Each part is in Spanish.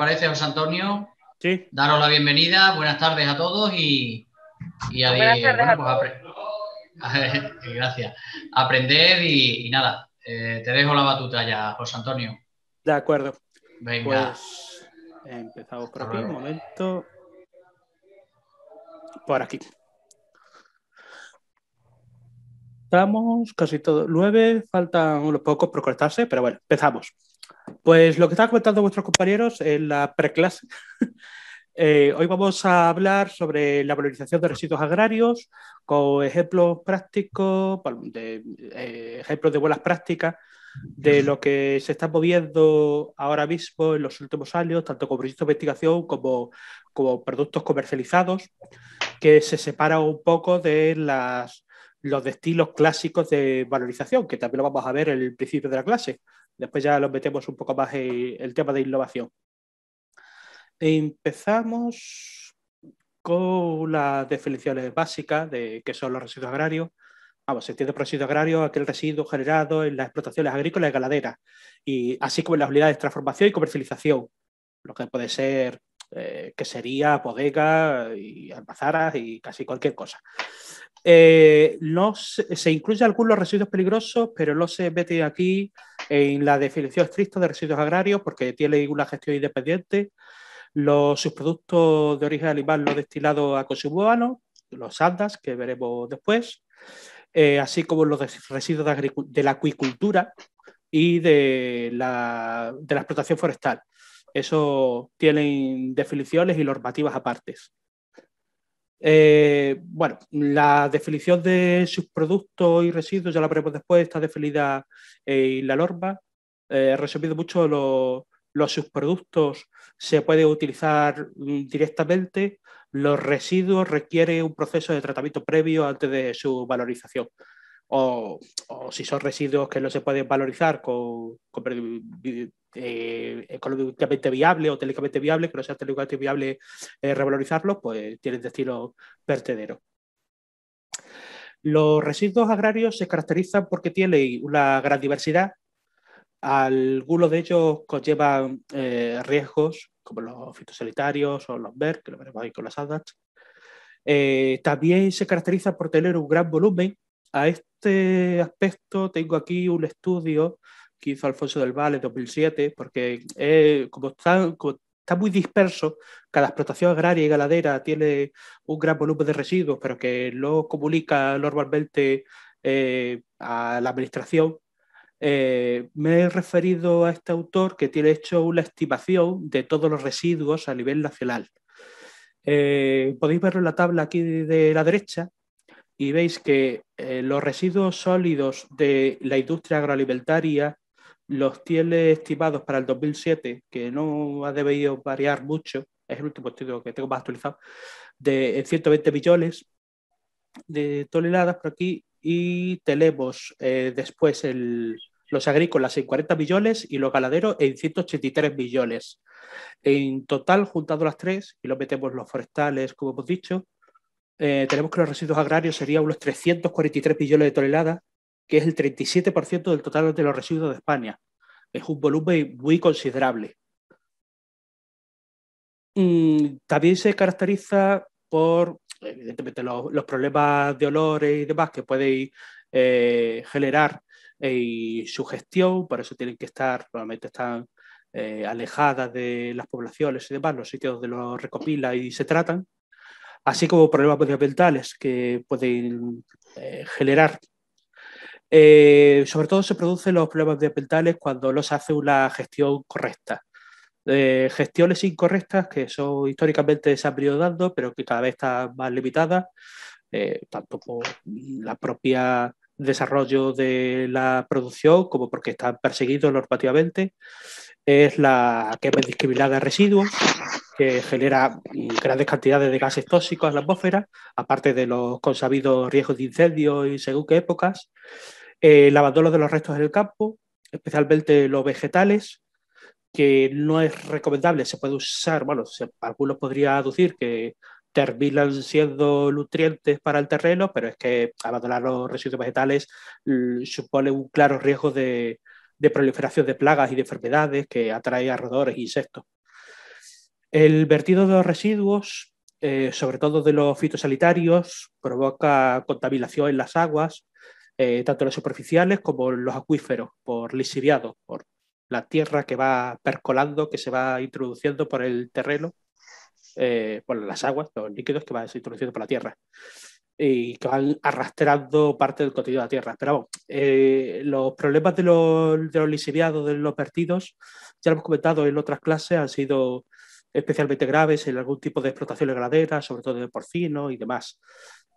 parece, José Antonio? Sí. Daros la bienvenida, buenas tardes a todos y, a, ver. Pues gracias. Aprender y, nada. Eh, te dejo la batuta ya, José Antonio. De acuerdo. Venga. Pues, empezamos por aquí. Un momento. Por aquí. Estamos casi todos. Nueve, faltan unos pocos por cortarse, pero bueno, empezamos. Pues lo que estaban comentando vuestros compañeros en la preclase. Eh, hoy vamos a hablar sobre la valorización de residuos agrarios con ejemplos prácticos, de, eh, ejemplos de buenas prácticas de lo que se está moviendo ahora mismo en los últimos años, tanto con proyectos de investigación como, como productos comercializados, que se separa un poco de los estilos clásicos de valorización, que también lo vamos a ver en el principio de la clase Después ya los metemos un poco más en el tema de innovación. Empezamos con las definiciones básicas de qué son los residuos agrarios. Vamos, se entiende por residuos agrario aquel residuo generado en las explotaciones agrícolas y ganaderas, y así como en las unidades de transformación y comercialización, lo que puede ser eh, quesería, bodegas y almazaras y casi cualquier cosa. Eh, no se, incluyen algunos residuos peligrosos, pero no se mete aquí en la definición estricta de residuos agrarios porque tiene una gestión independiente. Los subproductos de origen animal los destilados a los andas, que veremos después, eh, así como los residuos de, la acuicultura y de la, de la explotación forestal. Eso tienen definiciones y normativas apartes. Eh, bueno, la definición de subproductos y residuos ya la veremos después, está definida eh, en la norma. Eh, resumido mucho, los, los subproductos se puede utilizar mm, directamente, los residuos requieren un proceso de tratamiento previo antes de su valorización o, si son residuos que no se pueden valorizar con, con eh, económicamente viable o técnicamente viable, que no sea técnicamente viable eh, revalorizarlos, pues tienen destino vertedero. Los residuos agrarios se caracterizan porque tienen una gran diversidad. Algunos de ellos conllevan eh, riesgos, como los fitosanitarios o los BER, que lo veremos ahí con las Eh, también se caracteriza por tener un gran volumen a este aspecto tengo aquí un estudio que hizo Alfonso del Valle en 2007, porque eh, como, está, muy disperso, cada explotación agraria y ganadera tiene un gran volumen de residuos, pero que no comunica normalmente eh, a la administración, eh, me he referido a este autor que tiene hecho una estimación de todos los residuos a nivel nacional. podéis verlo en la tabla aquí de la derecha, y veis que eh, los residuos sólidos de la industria agroalimentaria los tiene estimados para el 2007, que no ha debido variar mucho, es el último estudio que tengo más actualizado, de 120 millones de toneladas por aquí, y tenemos eh, después el, los agrícolas en 40 millones y los ganaderos en 183 millones. En total, juntando las tres, y lo metemos los forestales, como hemos dicho, eh, tenemos que los residuos agrarios serían unos 343 millones de toneladas, que es el 37% del total de los residuos de España. Es un volumen muy considerable. Mm, también se caracteriza por, evidentemente, los, problemas de olores y demás que puede eh, generar y su gestión, por eso tienen que estar, normalmente están eh, alejadas de las poblaciones y demás, los sitios donde los recopila y se tratan así como problemas medioambientales que pueden eh, generar. Eh, sobre todo se producen los problemas medioambientales cuando no se hace una gestión correcta. Eh, gestiones incorrectas que son históricamente se han venido dando, pero que cada vez están más limitadas, tanto por la propia desarrollo de la producción como porque están perseguidos normativamente es la quema indiscriminada de residuos, que genera grandes cantidades de gases tóxicos en la atmósfera, aparte de los consabidos riesgos de incendios y según qué épocas, eh, el abandono de los restos en el campo, especialmente los vegetales, que no es recomendable, se puede usar, bueno, algunos podrían aducir que terminan siendo nutrientes para el terreno, pero es que abandonar los residuos vegetales mm, supone un claro riesgo de, de proliferación de plagas y de enfermedades que atrae a roedores e insectos. El vertido de los residuos, eh, sobre todo de los fitosanitarios, provoca contaminación en las aguas, eh, tanto las superficiales como los acuíferos, por lixiviado, por la tierra que va percolando, que se va introduciendo por el terreno, eh, por las aguas, los líquidos que van introduciendo por la tierra y que van arrastrando parte del contenido de la tierra. Pero bueno, eh, los problemas de los, de los lisiviados, de los vertidos, ya lo hemos comentado en otras clases, han sido especialmente graves en algún tipo de explotaciones ganaderas, sobre todo de porcino y demás.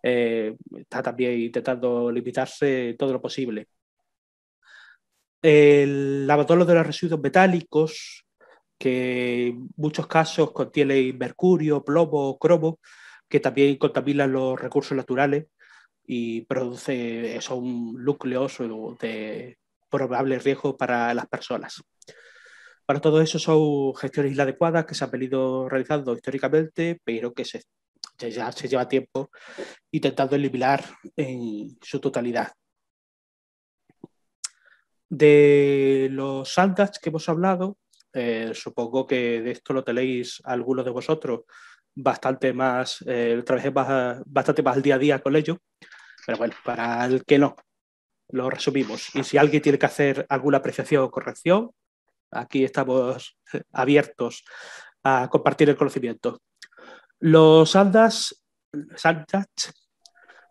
Eh, está también intentando limitarse todo lo posible. El abandono de los residuos metálicos, que en muchos casos contienen mercurio, plomo, cromo, que también contamina los recursos naturales y produce eso, un núcleo de probable riesgo para las personas. Para todo eso son gestiones inadecuadas que se han venido realizando históricamente, pero que se, ya se lleva tiempo intentando eliminar en su totalidad. De los saldas que hemos hablado, eh, supongo que de esto lo tenéis algunos de vosotros bastante más, eh, trabajé bastante más al día a día con ello, pero bueno, para el que no, lo resumimos. Y si alguien tiene que hacer alguna apreciación o corrección, aquí estamos eh, abiertos a compartir el conocimiento. Los andas, sandas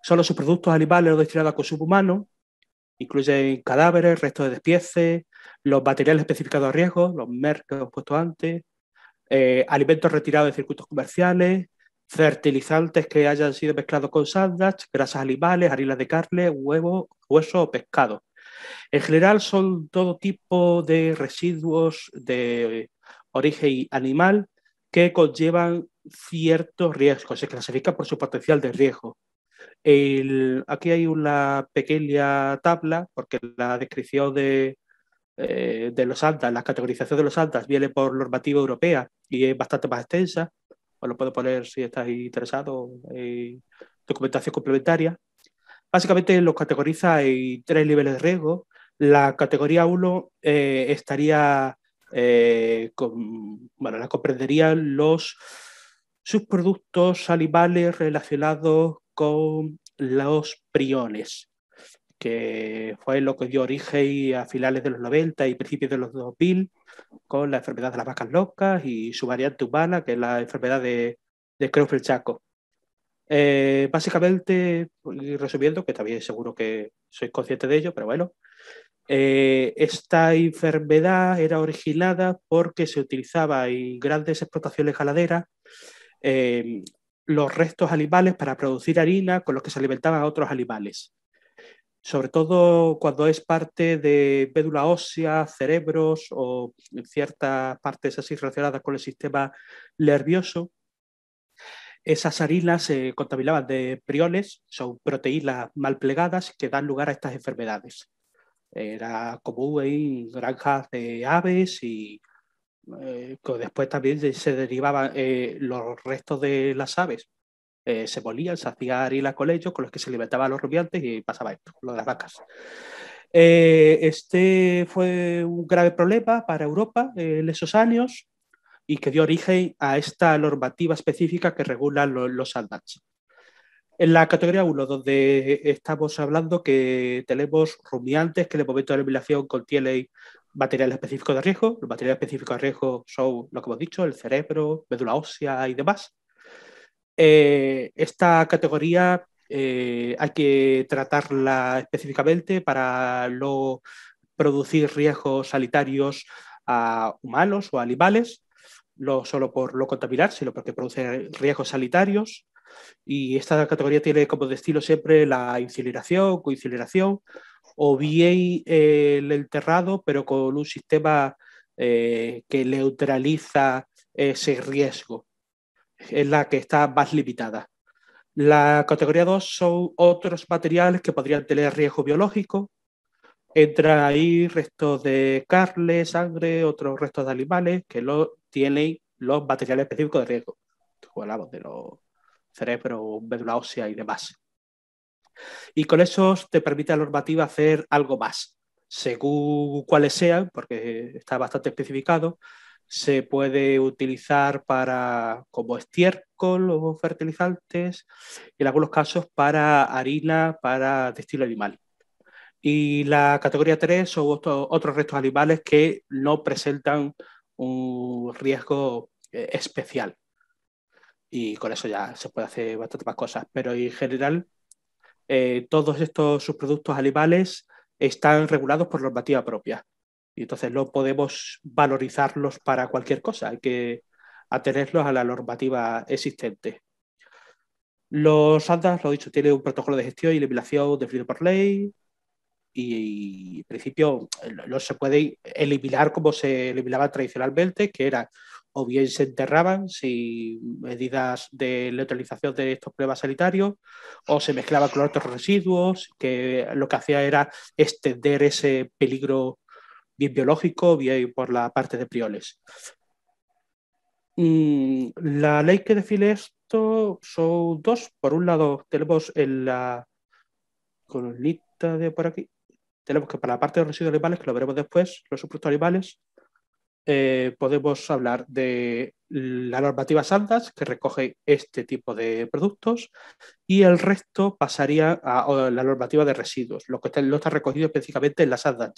son los subproductos animales destinados a consumo humano, incluyen cadáveres, restos de despiece, los materiales especificados a riesgo, los mercos que hemos puesto antes, eh, alimentos retirados de circuitos comerciales, fertilizantes que hayan sido mezclados con saldas, grasas animales, harinas de carne, huevo, hueso o pescado. En general son todo tipo de residuos de origen animal que conllevan ciertos riesgos, se clasifica por su potencial de riesgo. aquí hay una pequeña tabla, porque la descripción de, eh, de los altas, la categorización de los altas viene por normativa europea y es bastante más extensa. Os lo puedo poner si estáis interesados, en documentación complementaria. Básicamente los categoriza en tres niveles de riesgo. La categoría 1 eh, estaría, eh, bueno, la comprenderían los subproductos animales relacionados con los priones que fue lo que dio origen a finales de los 90 y principios de los 2000 con la enfermedad de las vacas locas y su variante humana, que es la enfermedad de, de Creutzfeldt-Jakob. Eh, básicamente, resumiendo, que también seguro que sois conscientes de ello, pero bueno, eh, esta enfermedad era originada porque se utilizaba en grandes explotaciones ganaderas eh, los restos animales para producir harina con los que se alimentaban a otros animales sobre todo cuando es parte de médula ósea, cerebros o ciertas partes así relacionadas con el sistema nervioso. Esas harinas se contaminaban de prioles, son proteínas mal plegadas que dan lugar a estas enfermedades. Era común en granjas de aves y eh, después también se derivaban eh, los restos de las aves eh, se molían, se hacían y con ellos, con los que se alimentaban los rumiantes y pasaba esto, lo de las vacas. Eh, este fue un grave problema para Europa eh, en esos años y que dio origen a esta normativa específica que regula los aldaches. En la categoría 1, donde estamos hablando que tenemos rumiantes que en el momento de la eliminación contienen materiales específicos de riesgo. Los materiales específicos de riesgo son, lo que hemos dicho, el cerebro, médula ósea y demás. Eh, esta categoría eh, hay que tratarla específicamente para no producir riesgos sanitarios a humanos o animales, no solo por no contaminar, sino porque produce riesgos sanitarios. Y esta categoría tiene como destino siempre la incineración, coincineración o bien eh, el enterrado, pero con un sistema que neutraliza ese riesgo es la que está más limitada. La categoría 2 son otros materiales que podrían tener riesgo biológico. Entra ahí restos de carne, sangre, otros restos de animales que lo, tienen los materiales específicos de riesgo. Hablamos de los cerebros, médula ósea y demás. Y con eso te permite la normativa hacer algo más, según cuáles sean, porque está bastante especificado, se puede utilizar para, como estiércol o fertilizantes, y en algunos casos para harina, para textil animal. Y la categoría 3 son otros restos animales que no presentan un riesgo eh, especial. Y con eso ya se puede hacer bastantes más cosas. Pero en general, eh, todos estos subproductos animales están regulados por normativa propia. Y entonces no podemos valorizarlos para cualquier cosa, hay que atenerlos a la normativa existente. Los altas lo dicho, tienen un protocolo de gestión y eliminación definido por ley y, y en principio no eh, se puede eliminar como se eliminaba tradicionalmente, que era o bien se enterraban sin medidas de neutralización de estos problemas sanitarios, o se mezclaban con otros residuos, que lo que hacía era extender ese peligro bien biológico, bien por la parte de prioles. Mm, la ley que define esto son dos. Por un lado, tenemos en la lista de por aquí, tenemos que para la parte de residuos animales, que lo veremos después, los subproductos animales, eh, podemos hablar de la normativa Saldas que recoge este tipo de productos, y el resto pasaría a, la normativa de residuos, lo que está, está recogido específicamente en la Saldas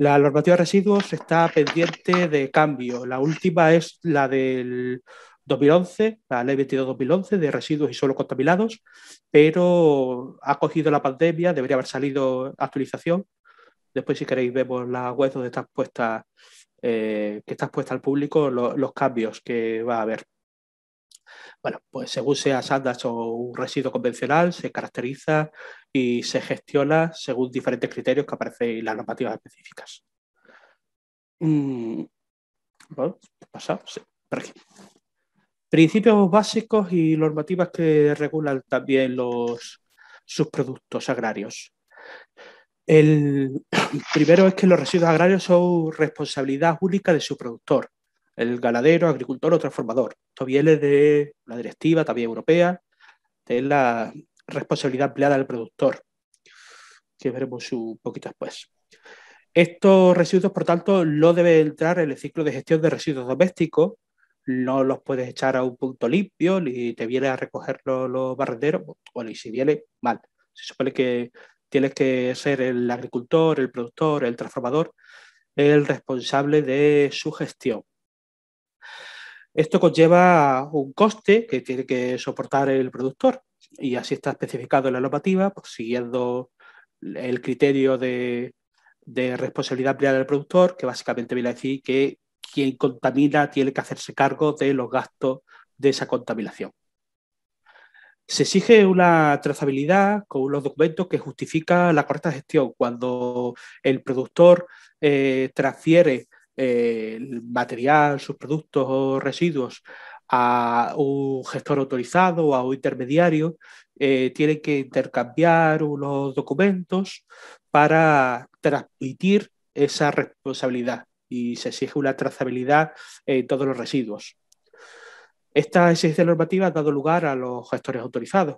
la normativa de residuos está pendiente de cambio. La última es la del 2011, la ley 22-2011 de residuos y suelos contaminados, pero ha cogido la pandemia, debería haber salido actualización. Después, si queréis, vemos la web donde está puestas eh, que está expuesta al público los cambios que va a haber. Bueno, pues según sea Sandas o un residuo convencional, se caracteriza y se gestiona según diferentes criterios que aparecen en las normativas específicas. Mm, Principios básicos y normativas que regulan también los, subproductos agrarios. El primero es que los residuos agrarios son responsabilidad única de su productor el ganadero, agricultor o transformador. Esto viene de la directiva también europea, de la responsabilidad empleada del productor, que veremos un poquito después. Estos residuos, por tanto, no deben entrar en el ciclo de gestión de residuos domésticos, no los puedes echar a un punto limpio, ni te viene a recoger los, los barrenderos, bueno, y si viene, mal. Se supone que tienes que ser el agricultor, el productor, el transformador, el responsable de su gestión. Esto conlleva un coste que tiene que soportar el productor y así está especificado en la normativa, pues, siguiendo el criterio de, responsabilidad ampliada del productor, que básicamente viene a decir que quien contamina tiene que hacerse cargo de los gastos de esa contaminación. Se exige una trazabilidad con los documentos que justifica la correcta gestión. Cuando el productor eh, transfiere el material, sus productos o residuos a un gestor autorizado o a un intermediario, eh, tiene que intercambiar unos documentos para transmitir esa responsabilidad y se exige una trazabilidad en todos los residuos. Esta exigencia normativa ha dado lugar a los gestores autorizados,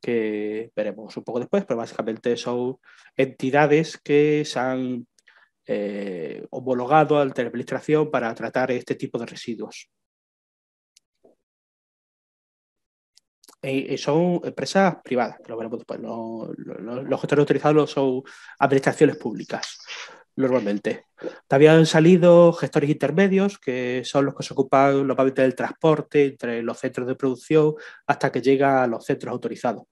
que veremos un poco después, pero básicamente son entidades que se han eh, homologado ante la Administración para tratar este tipo de residuos. E, y son empresas privadas, pero los gestores autorizados son administraciones públicas, normalmente. También han salido gestores intermedios, que son los que se ocupan normalmente del transporte entre los centros de producción hasta que llega a los centros autorizados.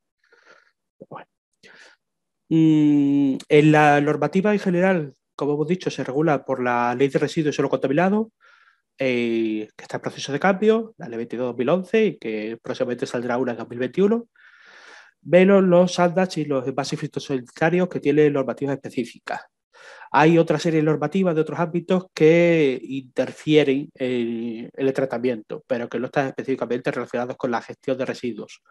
Mm, en la normativa en general como hemos dicho, se regula por la Ley de Residuos y Suelo Contaminado, eh, que está en proceso de cambio, la Ley 22-2011, y que próximamente saldrá una en 2021, menos los saldats y los envases fitosanitarios que tienen normativas específicas. Hay otra serie de normativas de otros ámbitos que interfieren en, el tratamiento, pero que no están específicamente relacionados con la gestión de residuos.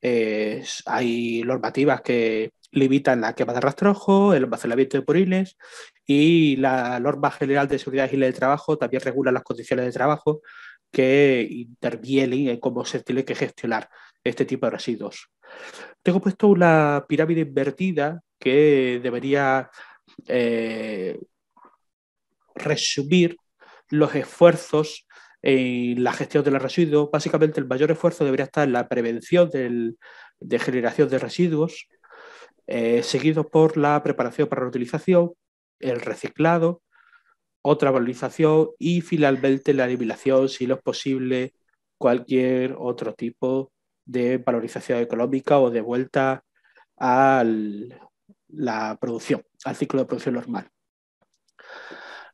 Eh, hay normativas que limitan la quema de rastrojo, el almacenamiento de poriles y la norma general de seguridad y ley de trabajo también regula las condiciones de trabajo que intervienen en cómo se tiene que gestionar este tipo de residuos. Tengo puesto una pirámide invertida que debería eh, resumir los esfuerzos en la gestión de los residuos. Básicamente el mayor esfuerzo debería estar en la prevención de generación de residuos, eh, seguido por la preparación para la utilización el reciclado, otra valorización y finalmente la eliminación, si lo es posible, cualquier otro tipo de valorización económica o de vuelta a la producción, al ciclo de producción normal.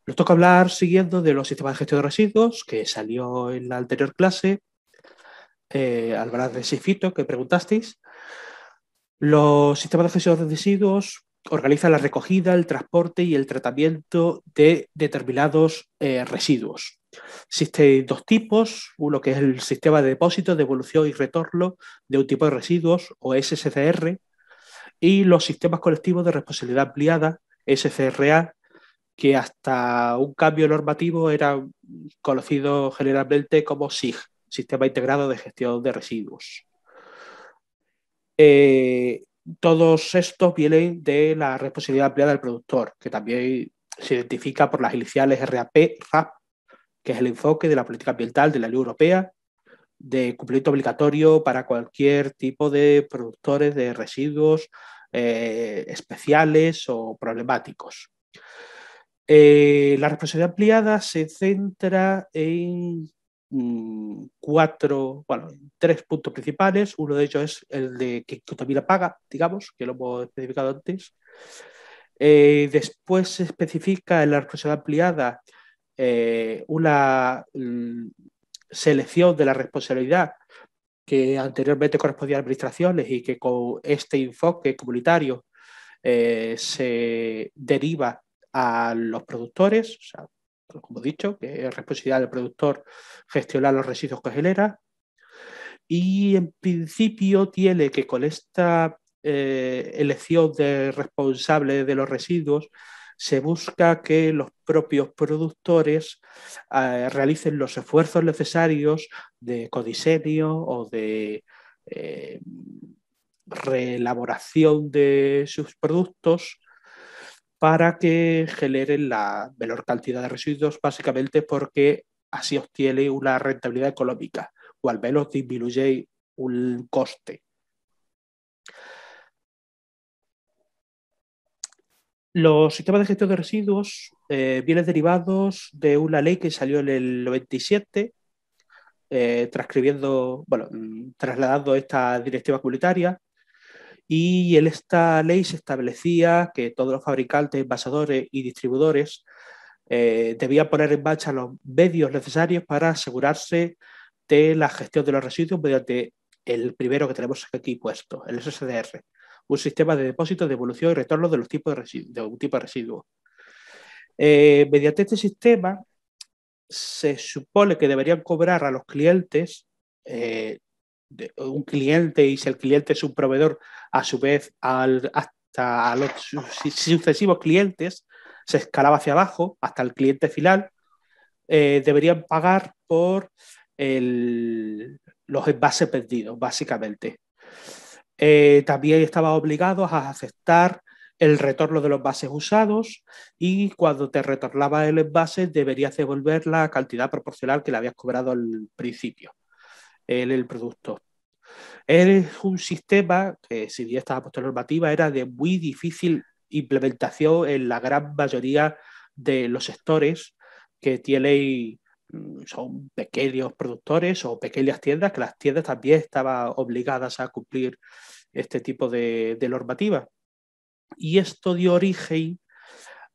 Nos toca hablar siguiendo de los sistemas de gestión de residuos que salió en la anterior clase. Eh, de Sifito, que preguntasteis. Los sistemas de gestión de residuos organizan la recogida, el transporte y el tratamiento de determinados eh, residuos. Existen dos tipos, uno que es el sistema de depósito, devolución y retorno de un tipo de residuos o SCCR y los sistemas colectivos de responsabilidad ampliada, SCRA, que hasta un cambio normativo era conocido generalmente como SIG, Sistema Integrado de Gestión de Residuos. Eh, todos estos vienen de la responsabilidad ampliada del productor, que también se identifica por las iniciales RAP, RAP, que es el enfoque de la política ambiental de la Unión Europea, de cumplimiento obligatorio para cualquier tipo de productores de residuos eh, especiales o problemáticos. Eh, la responsabilidad ampliada se centra en Mm, cuatro, bueno, tres puntos principales. Uno de ellos es el de que, también paga, digamos, que lo hemos especificado antes. Eh, después se especifica en la responsabilidad ampliada eh, una mm, selección de la responsabilidad que anteriormente correspondía a administraciones y que con este enfoque comunitario eh, se deriva a los productores, o sea, como he dicho, que es responsabilidad del productor gestionar los residuos que genera. Y en principio tiene que con esta eh, elección de responsable de los residuos se busca que los propios productores eh, realicen los esfuerzos necesarios de codiseño o de eh, reelaboración de sus productos para que generen la menor cantidad de residuos, básicamente porque así obtiene una rentabilidad económica o al menos disminuye un coste. Los sistemas de gestión de residuos eh, vienen derivados de una ley que salió en el 97, eh, transcribiendo, bueno, mm, trasladando esta directiva comunitaria, y en esta ley se establecía que todos los fabricantes, envasadores y distribuidores eh, debían poner en marcha los medios necesarios para asegurarse de la gestión de los residuos mediante el primero que tenemos aquí puesto, el SSDR, un sistema de depósito, devolución y retorno de los tipos de, tipo de residuos. Eh, mediante este sistema se supone que deberían cobrar a los clientes eh, un cliente y si el cliente es un proveedor, a su vez al, hasta a los sucesivos clientes, se escalaba hacia abajo hasta el cliente final, eh, deberían pagar por los envases perdidos, básicamente. Eh, también estaba obligado a aceptar el retorno de los bases usados y cuando te retornaba el envase deberías devolver la cantidad proporcional que le habías cobrado al principio en el producto. Es un sistema que, si bien estaba puesto en normativa, era de muy difícil implementación en la gran mayoría de los sectores que tienen mm, son pequeños productores o pequeñas tiendas, que las tiendas también estaban obligadas a cumplir este tipo de, normativa. Y esto dio origen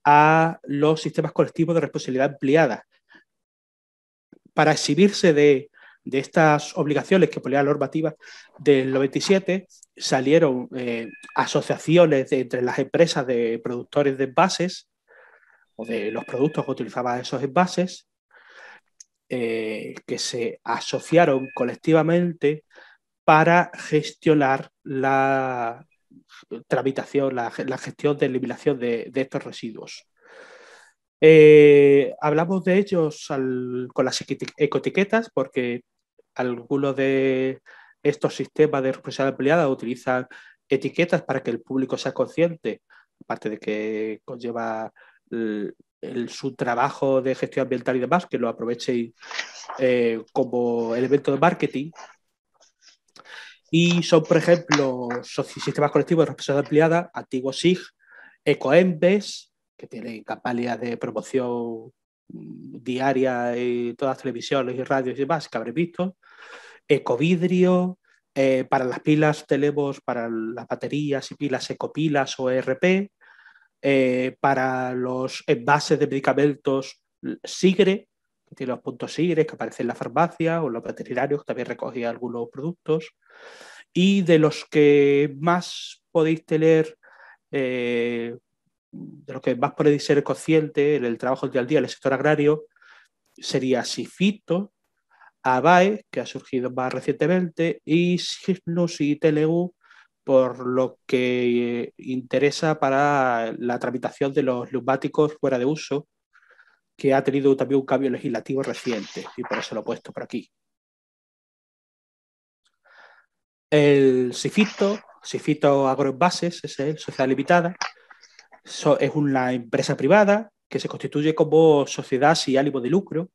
a los sistemas colectivos de responsabilidad ampliada Para exhibirse de de estas obligaciones que ponía la normativa del 97 salieron eh, asociaciones entre las empresas de productores de envases o de los productos que utilizaban esos envases eh, que se asociaron colectivamente para gestionar la tramitación, la, gestión de eliminación de, estos residuos. Eh, hablamos de ellos con las ecotiquetas, porque algunos de estos sistemas de responsabilidad ampliada utilizan etiquetas para que el público sea consciente, aparte de que conlleva su trabajo de gestión ambiental y demás, que lo aproveche eh, como elemento de marketing. Y son, por ejemplo, sistemas colectivos de responsabilidad ampliada, antiguos SIG, EcoEmbes, que tienen campañas de promoción diaria y todas las televisiones y radios y demás que habréis visto, ecovidrio, eh, para las pilas tenemos para las baterías y pilas ecopilas o ERP, eh, para los envases de medicamentos SIGRE, que tiene los puntos SIGRE que aparecen en la farmacia o los veterinarios que también recogía algunos productos, y de los que más podéis tener eh, de lo que más puede ser consciente en el trabajo del día al día en el sector agrario sería Sifito, ABAE, que ha surgido más recientemente, y Signus y TLU, por lo que eh, interesa para la tramitación de los neumáticos fuera de uso, que ha tenido también un cambio legislativo reciente, y por eso lo he puesto por aquí. El SIFITO, SIFITO Agroenvases, es el Sociedad Limitada, es una empresa privada que se constituye como sociedad sin ánimo de lucro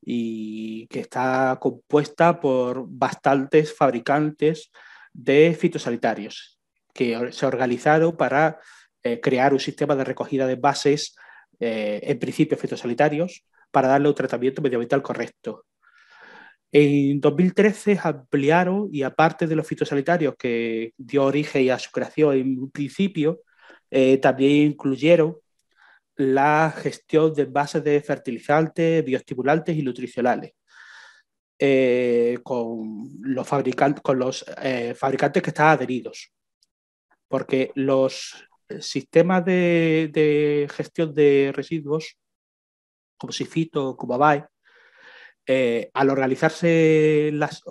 y que está compuesta por bastantes fabricantes de fitosanitarios que se organizaron para eh, crear un sistema de recogida de bases, eh, en principio fitosanitarios, para darle un tratamiento medioambiental correcto. En 2013 ampliaron y aparte de los fitosanitarios que dio origen a su creación en principio, eh, también incluyeron la gestión de bases de fertilizantes, bioestimulantes y nutricionales. Eh, con los, fabricantes, con los eh, fabricantes que están adheridos. Porque los sistemas de, gestión de residuos, como Sifito, como Abay, al organizarse las,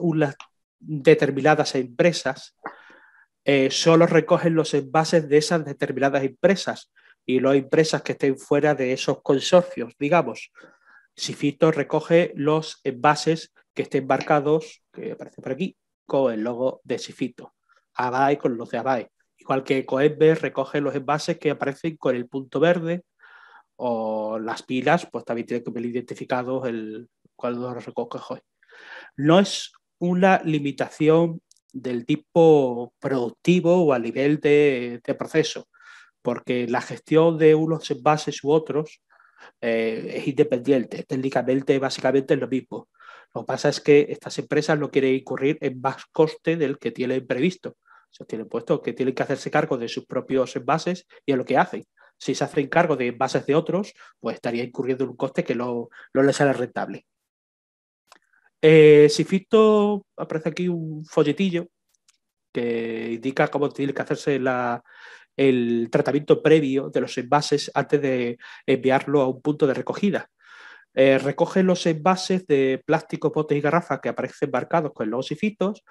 determinadas empresas, eh, solo recogen los envases de esas determinadas empresas y las empresas que estén fuera de esos consorcios, digamos. Sifito recoge los envases que estén marcados, que aparece por aquí, con el logo de Sifito. Abae con los de Abae. Igual que Coembe recoge los envases que aparecen con el punto verde o las pilas, pues también tiene que ver identificado el, cuando los recoge. No es una limitación del tipo productivo o a nivel de, proceso, porque la gestión de unos envases u otros eh, es independiente, técnicamente básicamente es lo mismo. Lo que pasa es que estas empresas no quieren incurrir en más coste del que tienen previsto. Se tienen puesto que tienen que hacerse cargo de sus propios envases y es lo que hacen. Si se hacen cargo de envases de otros, pues estaría incurriendo en un coste que no, no les sale rentable. Eh, si aparece aquí un folletillo que indica cómo tiene que hacerse el tratamiento previo de los envases antes de enviarlo a un punto de recogida. Eh, recoge los envases de plástico, potes y garrafas que aparecen marcados con los sifitos.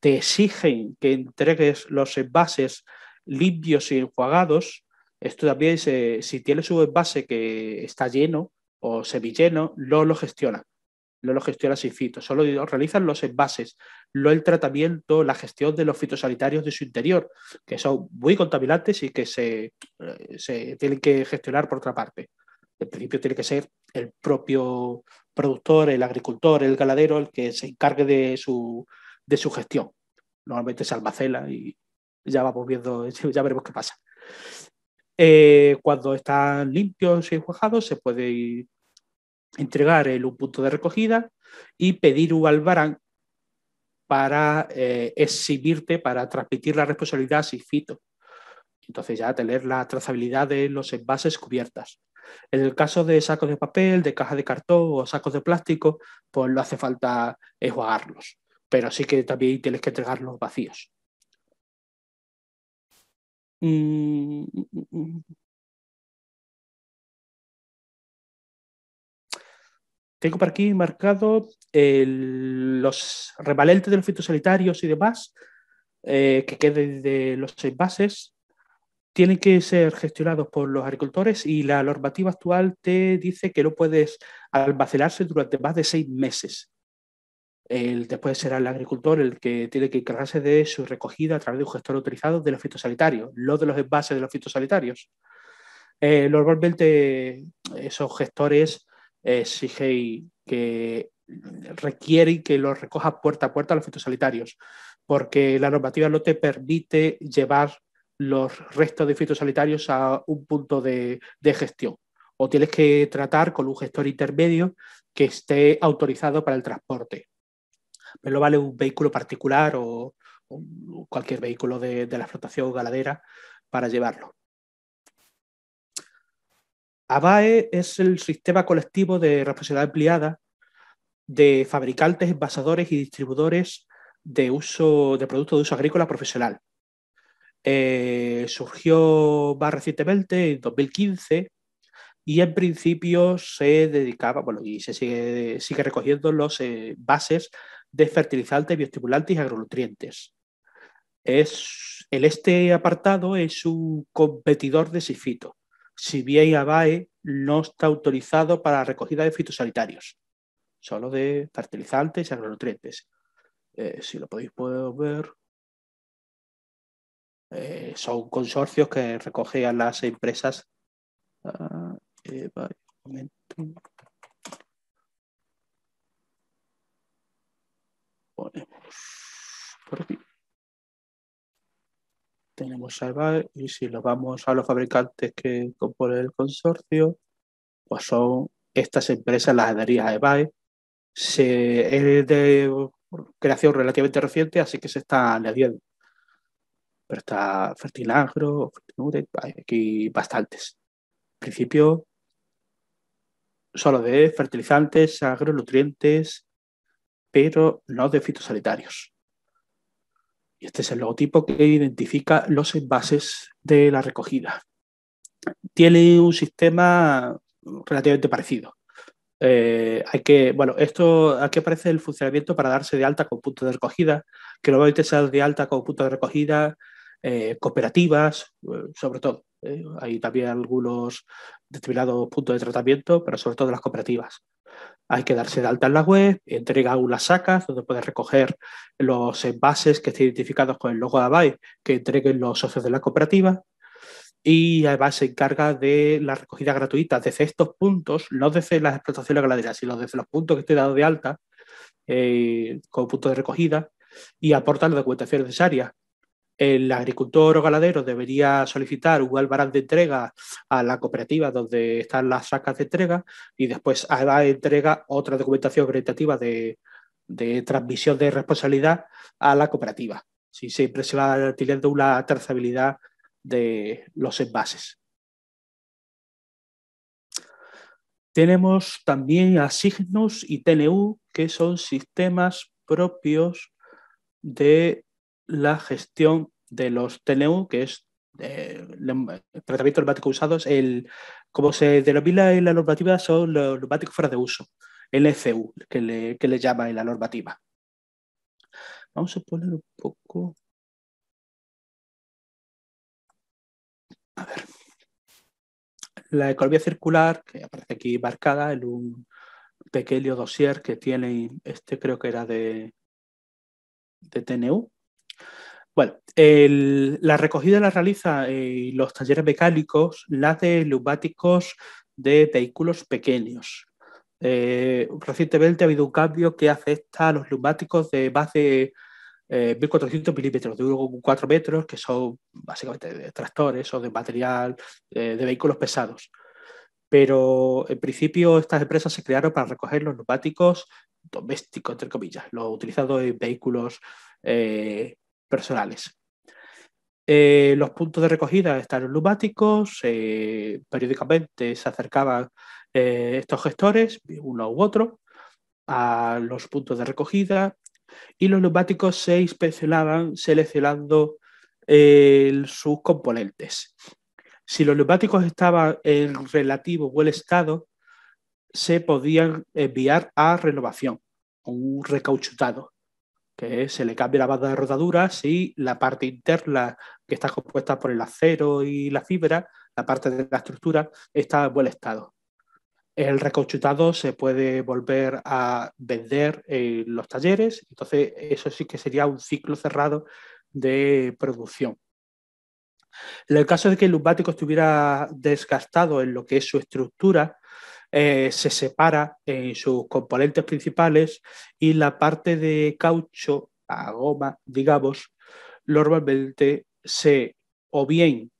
Te exigen que entregues los envases limpios y enjuagados. Esto también, si tienes un envase que está lleno o semilleno, no lo gestiona no lo gestiona fitos solo realizan los envases, no el tratamiento, la gestión de los fitosanitarios de su interior, que son muy contaminantes y que eh, se, tienen que gestionar por otra parte. En principio tiene que ser el propio productor, el agricultor, el ganadero, el que se encargue de su, gestión. Normalmente se almacena y ya vamos viendo, ya veremos qué pasa. Eh, cuando están limpios y enjuajados se puede ir entregar el punto de recogida y pedir un albarán para eh, exhibirte, para transmitir la responsabilidad a Sifito. Entonces ya tener la trazabilidad de los envases cubiertas. En el caso de sacos de papel, de caja de cartón o sacos de plástico, pues no hace falta enjuagarlos, pero sí que también tienes que entregarlos vacíos. Mm, mm, mm, Tengo por aquí marcado los revalentes de los fitosanitarios y demás eh, que queden de los envases. Tienen que ser gestionados por los agricultores y la normativa actual te dice que no puedes almacenarse durante más de seis meses. después será el agricultor el que tiene que encargarse de su recogida a través de un gestor autorizado de los fitosanitarios, los de los envases de los fitosanitarios. Eh, normalmente esos gestores exige eh, que requiere que lo recojas puerta a puerta a los fitosanitarios, porque la normativa no te permite llevar los restos de fitosanitarios a un punto de, gestión. O tienes que tratar con un gestor intermedio que esté autorizado para el transporte. Pero vale un vehículo particular o, cualquier vehículo de, la la o galadera para llevarlo. ABAE es el sistema colectivo de responsabilidad ampliada de fabricantes, envasadores y distribuidores de, uso, de productos de uso agrícola profesional. Eh, surgió más recientemente, en 2015, y en principio se dedicaba, bueno, y se sigue, recogiendo los eh, bases de fertilizantes, bioestimulantes y agronutrientes. Es, en este apartado es un competidor de Sifito si bien ABAE no está autorizado para la recogida de fitosanitarios, solo de fertilizantes y agronutrientes. Eh, si lo podéis ver, eh, son consorcios que recogen a las empresas. Ah, eh, por aquí tenemos Shabbat y si lo vamos a los fabricantes que componen el consorcio, pues son estas empresas, las adheridas a eBay. es de creación relativamente reciente, así que se está añadiendo. Pero está Fertilagro, hay aquí bastantes. En principio, solo de fertilizantes, agronutrientes, pero no de fitosanitarios. Y este es el logotipo que identifica los envases de la recogida. Tiene un sistema relativamente parecido. Eh, hay que, bueno, esto aquí aparece el funcionamiento para darse de alta con punto de recogida, que normalmente a da de alta con punto de recogida, eh, cooperativas, eh, sobre todo. hay también algunos determinados puntos de tratamiento, pero sobre todo las cooperativas hay que darse de alta en la web, entrega unas sacas donde puedes recoger los envases que estén identificados con el logo de Abai que entreguen los socios de la cooperativa. Y además se encarga de la recogida gratuita desde estos puntos, no desde las explotaciones ganaderas, sino desde los puntos que esté dado de alta eh, como punto de recogida y aporta la documentación necesaria el agricultor o ganadero debería solicitar un albarán de entrega a la cooperativa donde están las sacas de entrega y después a la entrega otra documentación orientativa de, transmisión de responsabilidad a la cooperativa. Si siempre se va teniendo una trazabilidad de los envases. Tenemos también a y TNU, que son sistemas propios de la gestión de los TNU, que es eh, el tratamiento de usado, el, como se denomina en la normativa, son los neumáticos fuera de uso, el que le, que le llama en la normativa. Vamos a poner un poco. A ver. La economía circular, que aparece aquí marcada en un pequeño dossier que tiene, este creo que era de, de TNU, bueno, la recogida la realiza eh, los talleres mecánicos, la de neumáticos de vehículos pequeños. Eh, recientemente ha habido un cambio que afecta a los neumáticos de más de 1.400 eh, milímetros, de 4 metros, que son básicamente de tractores o de material de vehículos pesados. Pero en principio estas empresas se crearon para recoger los neumáticos domésticos, entre comillas, los utilizados en vehículos eh, personales. Eh, los puntos de recogida estaban lumáticos, neumáticos, periódicamente se acercaban eh, estos gestores, uno u otro, a los puntos de recogida y los neumáticos se inspeccionaban seleccionando eh, sus componentes. Si los neumáticos estaban en relativo buen estado, se podían enviar a renovación, un recauchutado que se le cambia la banda de rodadura si la parte interna que está compuesta por el acero y la fibra, la parte de la estructura, está en buen estado. El recochutado se puede volver a vender en los talleres, entonces eso sí que sería un ciclo cerrado de producción. En el caso de que el neumático estuviera desgastado en lo que es su estructura, eh, se separa en sus componentes principales y la parte de caucho a goma, digamos, normalmente se o bien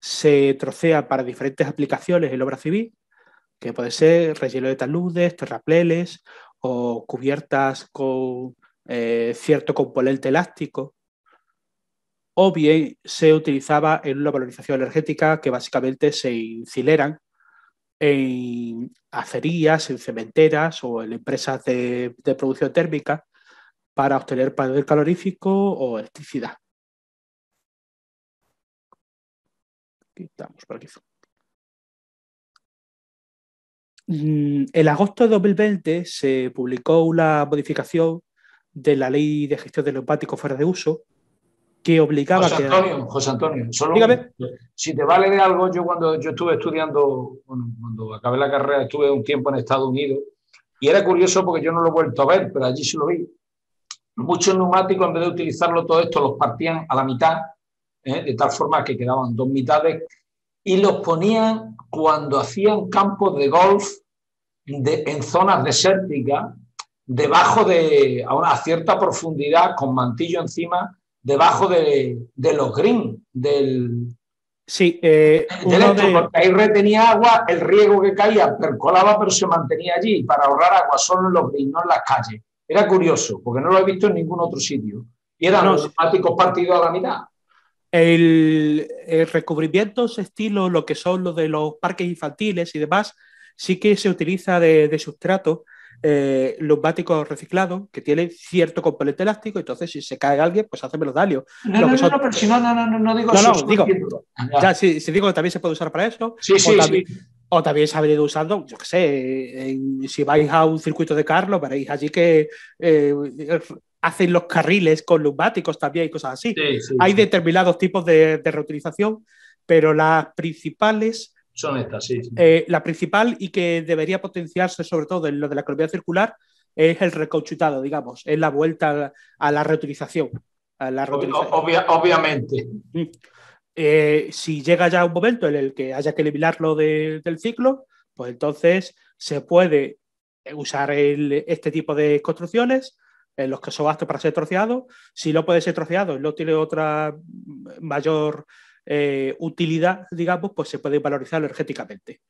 se trocea para diferentes aplicaciones en obra civil, que puede ser relleno de taludes, terrapleles o cubiertas con eh, cierto componente elástico, o bien se utilizaba en una valorización energética que básicamente se incineran en acerías, en cementeras o en empresas de, producción térmica para obtener panel calorífico o electricidad. Quitamos por aquí. Mm, en agosto de 2020 se publicó una modificación de la ley de gestión de neumáticos fuera de uso que obligaba José Antonio, José Antonio, solo si te vale de algo, yo cuando yo estuve estudiando, cuando acabé la carrera, estuve un tiempo en Estados Unidos y era curioso porque yo no lo he vuelto a ver, pero allí sí lo vi. Muchos neumáticos, en vez de utilizarlo todo esto, los partían a la mitad, ¿eh? de tal forma que quedaban dos mitades, y los ponían cuando hacían campos de golf de, en zonas desérticas, debajo de a una cierta profundidad, con mantillo encima, debajo de, de los green, del... Sí, eh, del porque ahí retenía agua, el riego que caía percolaba, pero se mantenía allí para ahorrar agua, solo en los green, no en las calles. Era curioso, porque no lo he visto en ningún otro sitio. Y eran los simpáticos partidos a la mitad. El, el, recubrimiento estilo, lo que son los de los parques infantiles y demás, sí que se utiliza de, de sustrato eh, neumáticos reciclados que tienen cierto componente elástico, entonces si se cae alguien, pues hace menos daño. No, Lo no, no, pero si no, no, no, digo No, digo, ya, si, digo que también se puede usar para eso. Sí, o también, O también se ha venido usando, yo qué sé, si vais a un circuito de carro veréis allí que eh, hacen los carriles con neumáticos también y cosas así. Hay determinados tipos de, de reutilización, pero las principales son estas, sí. Eh, la principal y que debería potenciarse sobre todo en lo de la economía circular es el recauchutado, digamos, es la vuelta a la reutilización. A la Obvia, obviamente. Mm. Eh, si llega ya un momento en el que haya que eliminarlo lo del ciclo, pues entonces se puede usar este tipo de construcciones en los que son aptos para ser troceados. Si no puede ser troceado y no tiene otra mayor eh, utilidad, digamos, pues se puede valorizar energéticamente.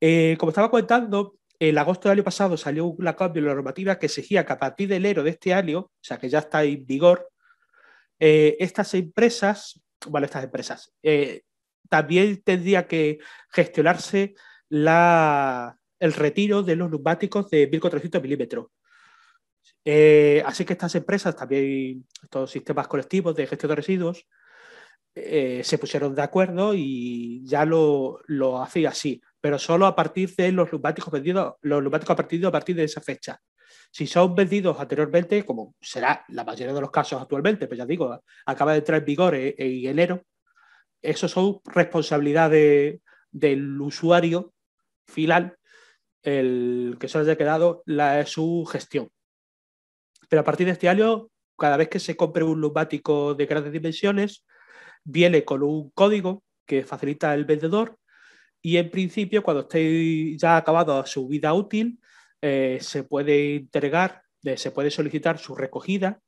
Eh, como estaba comentando el agosto del año pasado salió una cambio en la normativa que exigía que a partir de enero de este año, o sea que ya está en vigor, eh, estas empresas, bueno, estas empresas, también tendría que gestionarse el retiro de los neumáticos de 1400 milímetros. así que estas empresas, también estos sistemas colectivos de gestión de residuos, eh, se pusieron de acuerdo y ya lo, hacía así, pero solo a partir de los neumáticos vendidos, los neumáticos a partir de esa fecha. Si son vendidos anteriormente, como será la mayoría de los casos actualmente, pues ya digo, acaba de entrar en vigor e, en, enero, eso son responsabilidad del usuario final, el que se haya quedado la, su gestión. Pero a partir de este año, cada vez que se compre un neumático de grandes dimensiones, viene con un código que facilita el vendedor y en principio cuando esté ya acabado su vida útil eh, se puede entregar, eh, se puede solicitar su recogida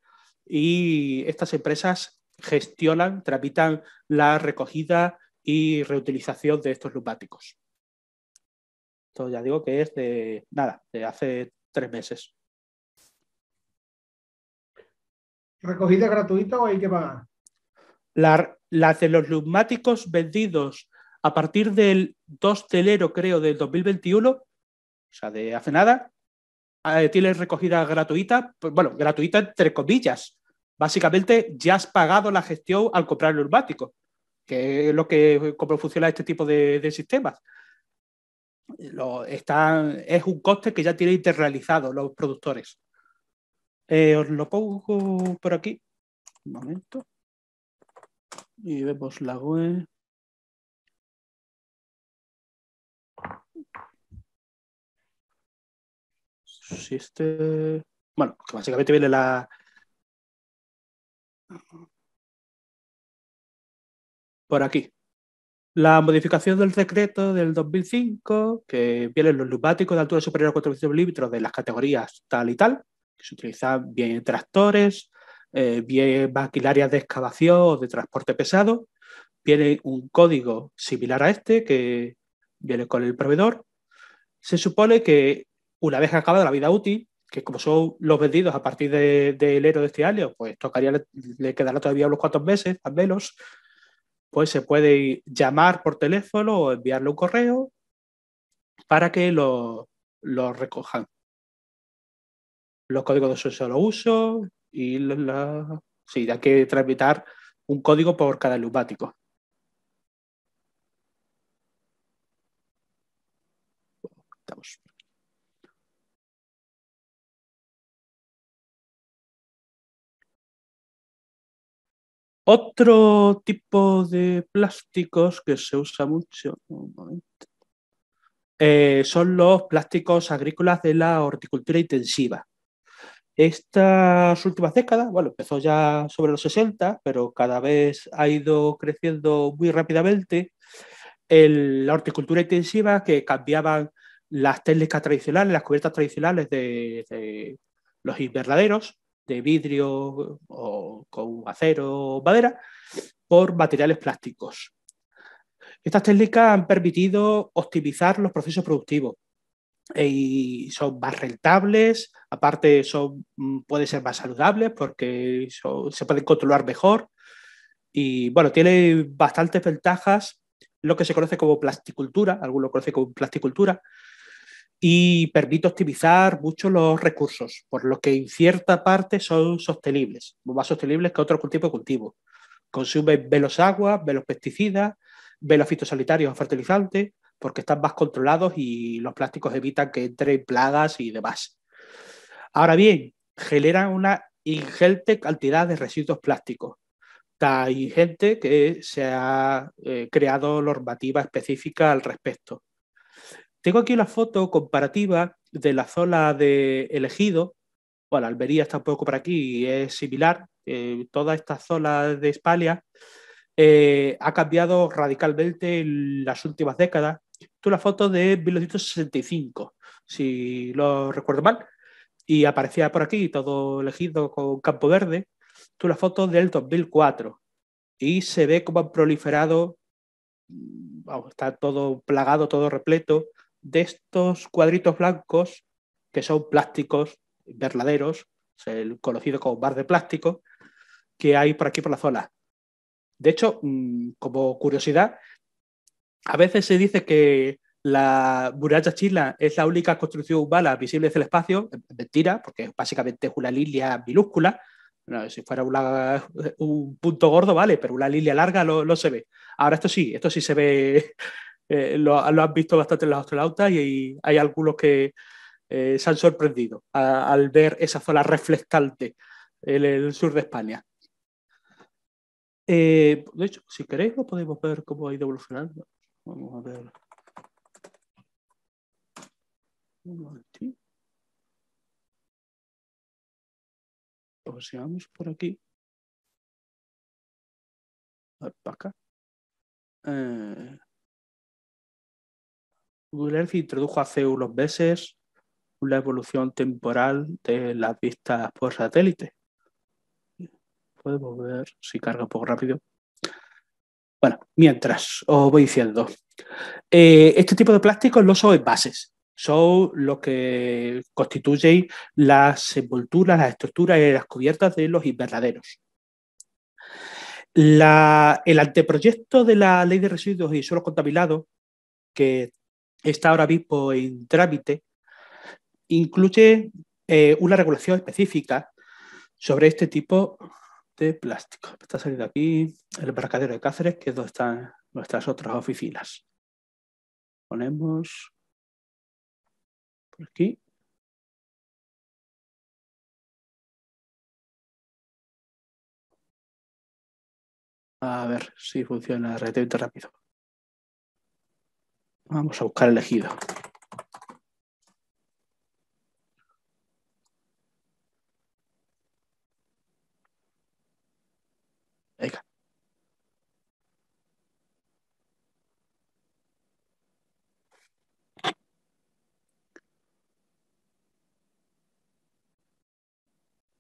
y estas empresas gestionan, tramitan la recogida y reutilización de estos neumáticos. Esto ya digo que es de nada, de hace tres meses. ¿Recogida gratuita o hay que pagar? La, las de los neumáticos vendidos a partir del 2 de enero, creo, del 2021, o sea, de hace nada, eh, tienen recogida gratuita, pues, bueno, gratuita entre comillas. Básicamente ya has pagado la gestión al comprar el neumático, que es lo que funciona este tipo de, sistemas. es un coste que ya tiene internalizado los productores. Eh, os lo pongo por aquí. Un momento y vemos la web. Este, bueno, que básicamente viene la... Por aquí. La modificación del decreto del 2005, que vienen los neumáticos de altura superior a 400 milímetros de las categorías tal y tal, que se utilizan bien en tractores, eh, bien maquinarias de excavación o de transporte pesado. Viene un código similar a este que viene con el proveedor. Se supone que una vez acabada la vida útil, que como son los vendidos a partir de, de de este año, pues tocaría, le, quedarle todavía unos cuantos meses, al menos, pues se puede llamar por teléfono o enviarle un correo para que lo, recojan. Los códigos de solo uso, y la, sí, hay que tramitar un código por cada neumático. Otro tipo de plásticos que se usa mucho eh, son los plásticos agrícolas de la horticultura intensiva. Estas últimas décadas, bueno, empezó ya sobre los 60, pero cada vez ha ido creciendo muy rápidamente la horticultura intensiva que cambiaban las técnicas tradicionales, las cubiertas tradicionales de, de los invernaderos de vidrio o con acero o madera por materiales plásticos. Estas técnicas han permitido optimizar los procesos productivos, y son más rentables, aparte son, mm, pueden ser más saludables porque se pueden controlar mejor y bueno, tiene bastantes ventajas lo que se conoce como plasticultura, algunos lo conocen como plasticultura, y permite optimizar mucho los recursos, por lo que en cierta parte son sostenibles, más sostenibles que otros tipo de cultivo. Consumen menos agua, menos pesticidas, menos fitosanitarios o fertilizantes, porque están más controlados y los plásticos evitan que entren plagas y demás. Ahora bien, generan una ingente cantidad de residuos plásticos, tan ingente que se ha eh, creado normativa específica al respecto. Tengo aquí una foto comparativa de la zona de elegido, bueno, albería está un poco por aquí y es similar, eh, toda esta zona de Espalia eh, ha cambiado radicalmente en las últimas décadas ...tú la foto de 1965, si lo recuerdo mal. Y aparecía por aquí todo elegido con campo verde. ...tú la foto del 2004. Y se ve cómo han proliferado, está todo plagado, todo repleto de estos cuadritos blancos que son plásticos verdaderos, el conocido como bar de plástico, que hay por aquí por la zona. De hecho, mm, como curiosidad, a veces se dice que la muralla china es la única construcción humana visible desde el espacio. mentira, porque básicamente es una lilia minúscula. si fuera un punto gordo, vale, pero una línea larga lo se ve. Ahora esto sí, esto sí se ve, eh, lo, han visto bastante los astronautas y hay algunos que eh, se han sorprendido al ver esa zona reflectante en el sur de España. Eh, de hecho, si queréis, lo podemos ver cómo ha ido evolucionando. Vamos a ver. Vamos aquí. A por aquí. acá. Eh, Google Earth introdujo hace unos meses la evolución temporal de las vistas por satélite. Podemos ver si carga un poco rápido. Bueno, mientras os voy diciendo, eh, este tipo de plásticos no son envases, son lo que constituyen las envolturas, las estructuras y las cubiertas de los invernaderos. el anteproyecto de la Ley de Residuos y Suelos Contaminados, que está ahora mismo en trámite, incluye eh, una regulación específica sobre este tipo de este plástico. Está saliendo aquí el embarcadero de Cáceres, que es donde están nuestras otras oficinas. Ponemos por aquí. A ver si funciona relativamente rápido. Vamos a buscar el elegido.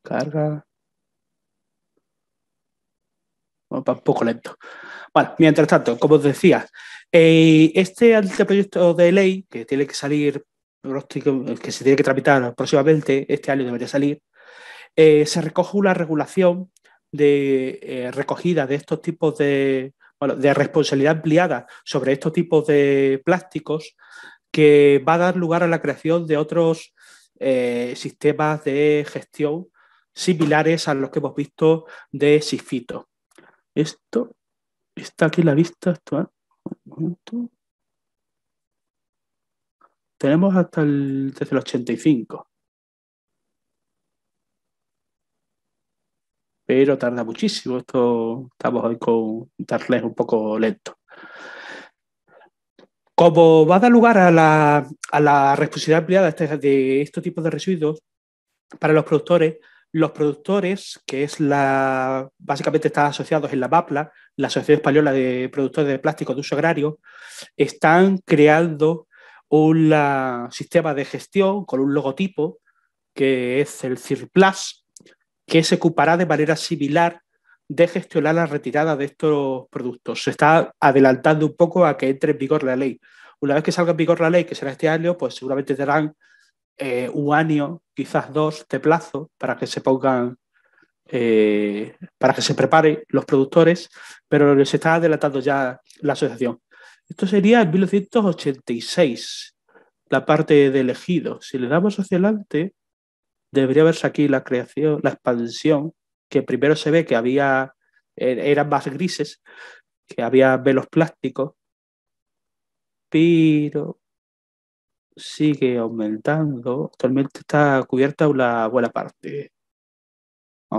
Carga. Bueno, un poco lento. Bueno, mientras tanto, como os decía, eh, este anteproyecto de ley que tiene que salir, que se tiene que tramitar próximamente, este año debería salir, eh, se recoge una regulación de eh, recogida de estos tipos de, bueno, de responsabilidad ampliada sobre estos tipos de plásticos que va a dar lugar a la creación de otros sistemas de gestión similares a los que hemos visto de Sifito. Esto está aquí la vista. actual... ¿eh? Tenemos hasta el, desde el 85. Pero tarda muchísimo. Esto estamos hoy con ...darles un poco lento. Como va a dar lugar a la, a la responsabilidad ampliada este, de este tipo de residuos para los productores, los productores, que es la. básicamente están asociados en la MAPLA, la Asociación Española de Productores de Plástico de Uso Agrario, están creando un sistema de gestión con un logotipo que es el CIRPLAS, que se ocupará de manera similar de gestionar la retirada de estos productos. Se está adelantando un poco a que entre en vigor la ley. Una vez que salga en vigor la ley, que será este año, pues seguramente tendrán eh, un año, quizás dos, de plazo para que se pongan, eh, para que se preparen los productores, pero se está adelantando ya la asociación. Esto sería en 1986, la parte de elegido. Si le damos hacia adelante, debería verse aquí la creación, la expansión, que primero se ve que había, er, eran más grises, que había velos plásticos, pero sigue aumentando. Actualmente está cubierta una buena parte.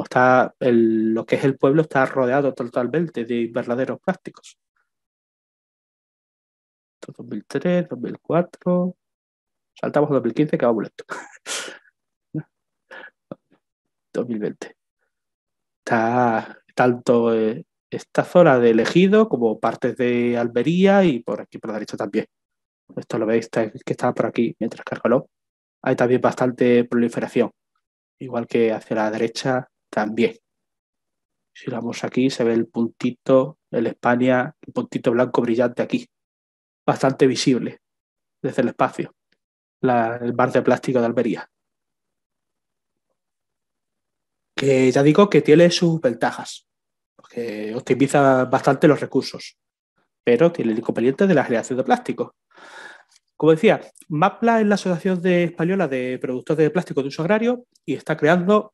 está lo que es el pueblo está rodeado totalmente de verdaderos plásticos. 2003, 2004, saltamos a 2015 que va boleto. 2020. Está tanto eh, esta zona de Elegido como partes de Albería y por aquí por la derecha también. Esto lo veis que está por aquí mientras cargalo. Hay también bastante proliferación, igual que hacia la derecha también. Si vamos aquí, se ve el puntito, el España, el puntito blanco brillante aquí, bastante visible desde el espacio, el bar de plástico de Almería. Que ya digo que tiene sus ventajas, porque optimiza bastante los recursos, pero tiene el inconveniente de la generación de plástico, como decía, MAPLA es la Asociación de Española de Productores de Plástico de Uso Agrario y está creando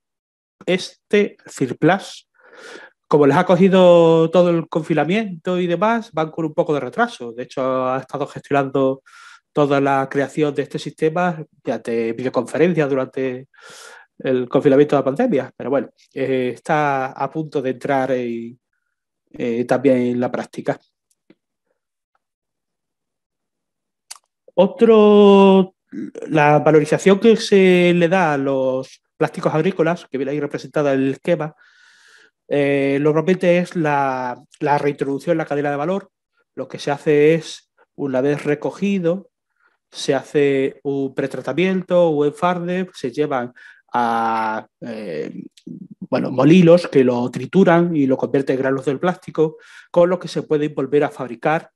este CIRPLAS. Como les ha cogido todo el confinamiento y demás, van con un poco de retraso. De hecho, ha estado gestionando toda la creación de este sistema de videoconferencia, durante el confinamiento de la pandemia. Pero bueno, eh, está a punto de entrar eh, también en la práctica. Otro, la valorización que se le da a los plásticos agrícolas, que viene ahí representada en el esquema, eh, normalmente es la, reintroducción en la cadena de valor. Lo que se hace es, una vez recogido, se hace un pretratamiento, un enfarde, se llevan a eh, molinos que lo trituran y lo convierten en granos del plástico, con lo que se puede volver a fabricar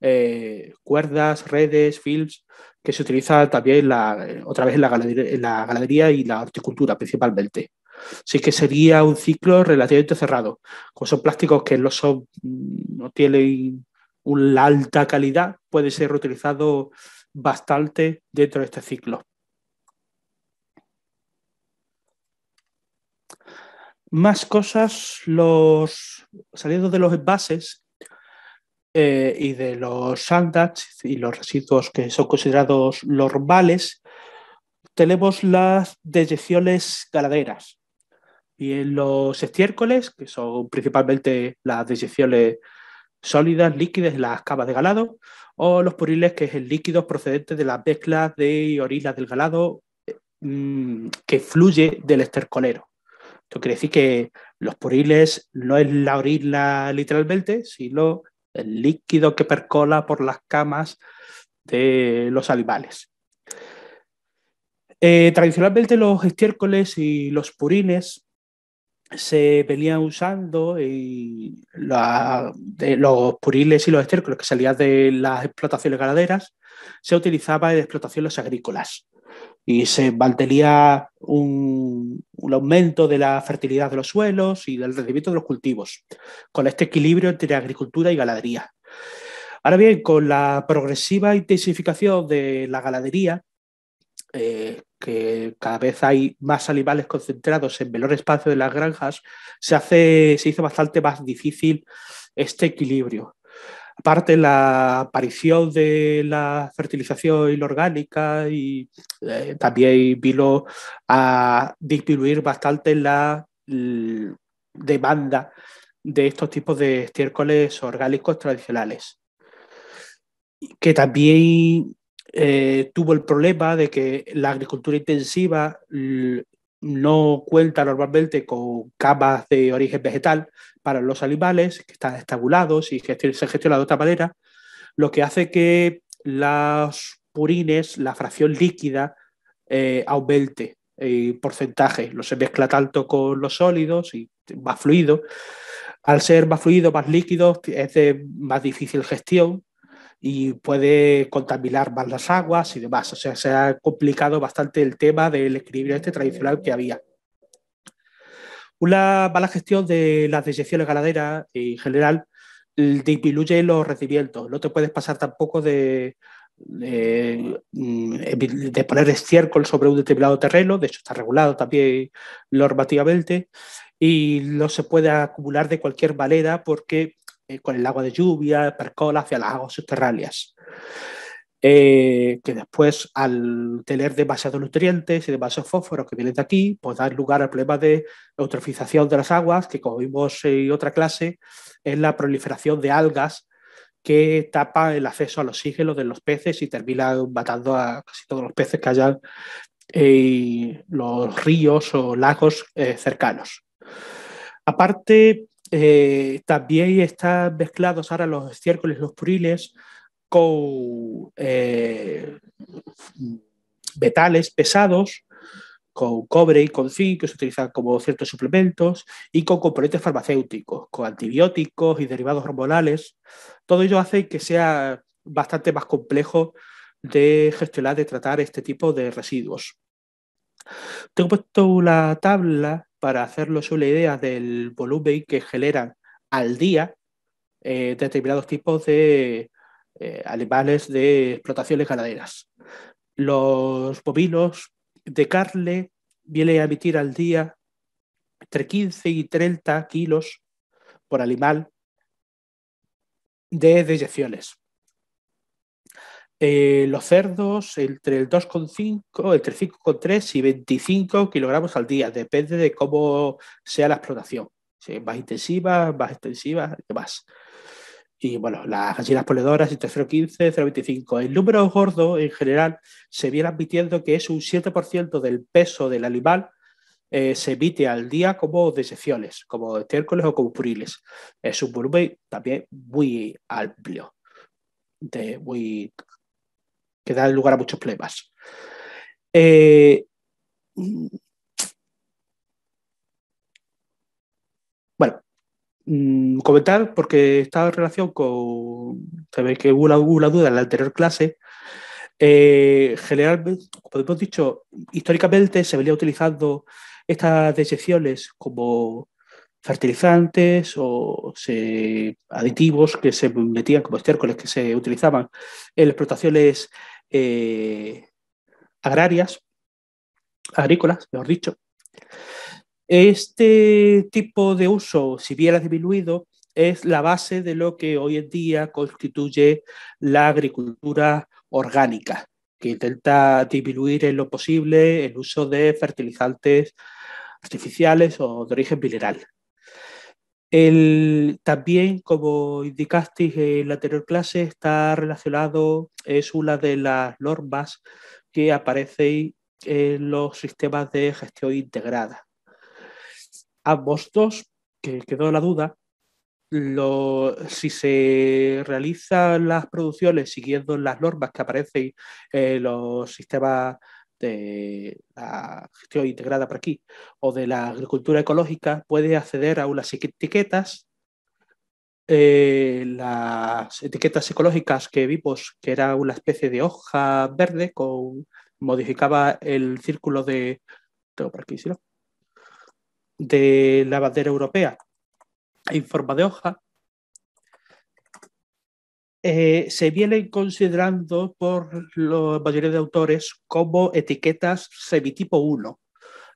eh, cuerdas, redes, films, que se utiliza también la, otra vez en la, galería y la horticultura principalmente. Así que sería un ciclo relativamente cerrado. Como son plásticos que no, no tienen una alta calidad, puede ser reutilizado bastante dentro de este ciclo. Más cosas, los saliendo de los envases, eh, y de los sandats y los residuos que son considerados normales, tenemos las deyecciones galaderas... Y en los estiércoles, que son principalmente las deyecciones sólidas, líquidas, las cavas de galado, o los puriles, que es el líquido procedente de las mezclas de orillas del galado mm, que fluye del estercolero. Esto quiere decir que los puriles no es la orilla literalmente, sino el líquido que percola por las camas de los animales. Eh, tradicionalmente los estiércoles y los purines se venían usando y los purines y los estiércoles que salían de las explotaciones ganaderas se utilizaba en explotaciones agrícolas y se mantenía un, aumento de la fertilidad de los suelos y del rendimiento de los cultivos, con este equilibrio entre agricultura y ganadería. Ahora bien, con la progresiva intensificación de la ganadería, eh, que cada vez hay más animales concentrados en menor espacio de las granjas, se, hace, se hizo bastante más difícil este equilibrio. Aparte, la aparición de la fertilización inorgánica y eh, también vino a disminuir bastante la, demanda de estos tipos de estiércoles orgánicos tradicionales. Que también eh, tuvo el problema de que la agricultura intensiva no cuenta normalmente con camas de origen vegetal para los animales, que están estabulados y se gestiona de otra manera, lo que hace que las purines, la fracción líquida, eh, aumente en porcentaje, no se mezcla tanto con los sólidos y más fluido. Al ser más fluido, más líquido, es de más difícil gestión, y puede contaminar más las aguas y demás. O sea, se ha complicado bastante el tema del equilibrio este tradicional que había. Una mala gestión de las deyecciones ganaderas en general mm, disminuye los rendimientos. No te puedes pasar tampoco de, de, mm, de, poner estiércol sobre un determinado terreno. De hecho, está regulado también normativamente. Y no se puede acumular de cualquier manera porque eh, con el agua de lluvia, percola hacia las aguas subterráneas. Eh, que después, al tener demasiados nutrientes y demasiados fósforos que vienen de aquí, pues dar lugar al problema de eutrofización de las aguas, que como vimos en otra clase, es la proliferación de algas que tapa el acceso al oxígeno de los peces y termina matando a casi todos los peces que hayan en los ríos o lagos eh, cercanos. Aparte, eh, también están mezclados ahora los estiércoles, los puriles, con eh, metales pesados, con cobre y con zinc, que se utilizan como ciertos suplementos, y con componentes farmacéuticos, con antibióticos y derivados hormonales. Todo ello hace que sea bastante más complejo de gestionar, de tratar este tipo de residuos. Tengo puesto la tabla para hacerles una idea del volumen que generan al día eh, determinados tipos de eh, animales de explotaciones ganaderas. Los bovinos de carne vienen a emitir al día entre 15 y 30 kilos por animal de deyecciones. Eh, los cerdos entre el 2,5, entre 5,3 y 25 kilogramos al día, depende de cómo sea la explotación, más intensiva, más extensiva y demás. Y bueno, las gallinas poledoras entre 0,15 0,25. El número gordo en general se viene admitiendo que es un 7% del peso del animal eh, se emite al día como desecciones, como estiércoles o como puriles. Es un volumen también muy amplio, de, muy que da lugar a muchos problemas. Eh, bueno, mm, comentar, porque está en relación con. ve que hubo una, duda en la anterior clase. Eh, generalmente, como hemos dicho, históricamente se venía utilizando estas dejeciones como fertilizantes o aditivos que se metían como estiércoles que se utilizaban en explotaciones eh, agrarias, agrícolas, mejor dicho. Este tipo de uso, si bien ha disminuido, es la base de lo que hoy en día constituye la agricultura orgánica, que intenta disminuir en lo posible el uso de fertilizantes artificiales o de origen mineral. El, también, como indicasteis en la anterior clase, está relacionado, es una de las normas que aparecen en los sistemas de gestión integrada. Ambos dos, que quedó la duda, si se realizan las producciones siguiendo las normas que aparecen en los sistemas de la gestión integrada por aquí o de la agricultura ecológica, puede acceder a unas etiquetas. Eh, las etiquetas ecológicas que vimos, que era una especie de hoja verde con modificaba el círculo de tengo de la bandera europea en forma de hoja eh, se vienen considerando por la mayoría de autores como etiquetas semitipo 1.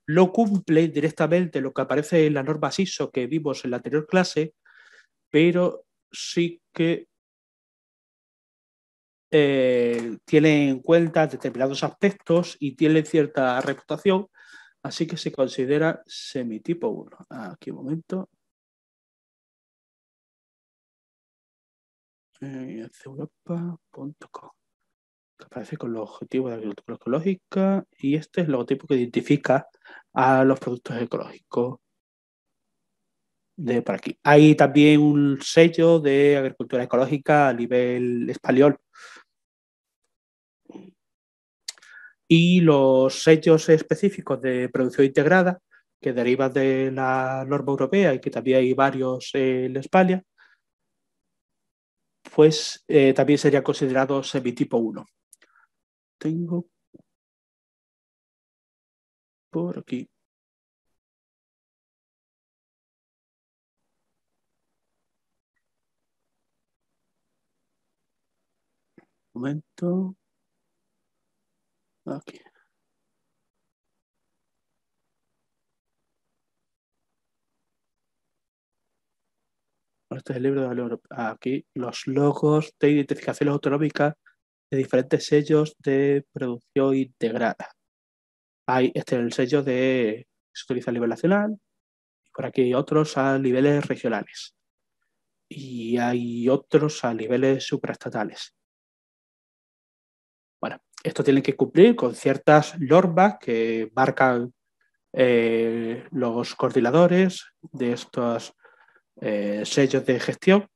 No cumple directamente lo que aparece en la norma SISO que vimos en la anterior clase, pero sí que eh, tiene en cuenta determinados aspectos y tiene cierta reputación, así que se considera semitipo 1. Ah, aquí un momento. Eh, europa.com que aparece con los objetivos de agricultura ecológica y este es el logotipo que identifica a los productos ecológicos de por aquí. Hay también un sello de agricultura ecológica a nivel español. Y los sellos específicos de producción integrada, que deriva de la norma europea y que también hay varios en España, pues también sería considerado tipo 1. Tengo por aquí. momento. Aquí. este es el libro de valor. Aquí los logos de identificación autonómica de diferentes sellos de producción integrada. este es el sello de, se utiliza a nivel nacional, y por aquí hay otros a niveles regionales y hay otros a niveles supraestatales. Bueno, esto tiene que cumplir con ciertas normas que marcan eh, los coordinadores de estos eh, sellos de gestión,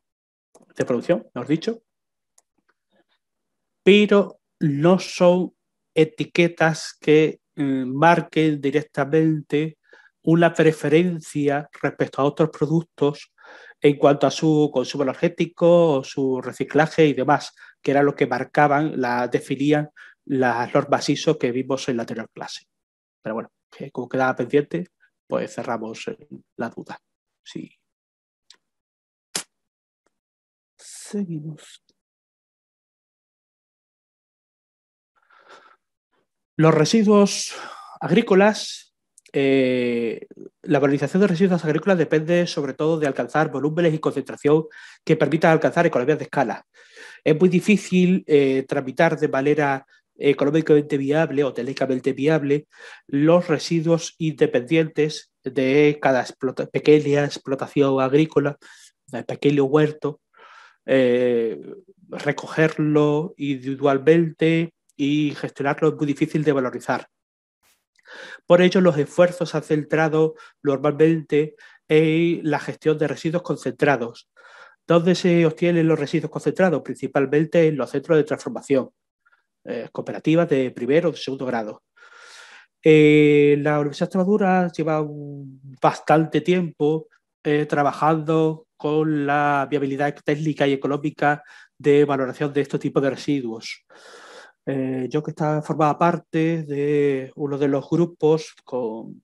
de producción, mejor dicho, pero no son etiquetas que eh, marquen directamente una preferencia respecto a otros productos en cuanto a su consumo energético, su reciclaje y demás, que era lo que marcaban, la, definían los normas que vimos en la anterior clase. Pero bueno, como quedaba pendiente, pues cerramos la duda. Sí. Seguimos. Los residuos agrícolas, eh, la valorización de residuos agrícolas depende sobre todo de alcanzar volúmenes y concentración que permitan alcanzar economías de escala. Es muy difícil eh, tramitar de manera económicamente viable o técnicamente viable los residuos independientes de cada pequeña explotación agrícola, de pequeño huerto, eh, recogerlo individualmente y gestionarlo es muy difícil de valorizar. Por ello, los esfuerzos se han centrado normalmente en la gestión de residuos concentrados. ¿Dónde se obtienen los residuos concentrados? Principalmente en los centros de transformación, eh, cooperativas de primero o segundo grado. Eh, la Universidad de Extremadura lleva bastante tiempo trabajando con la viabilidad técnica y económica de valoración de este tipo de residuos. Eh, yo que estaba, formada parte de uno de los grupos con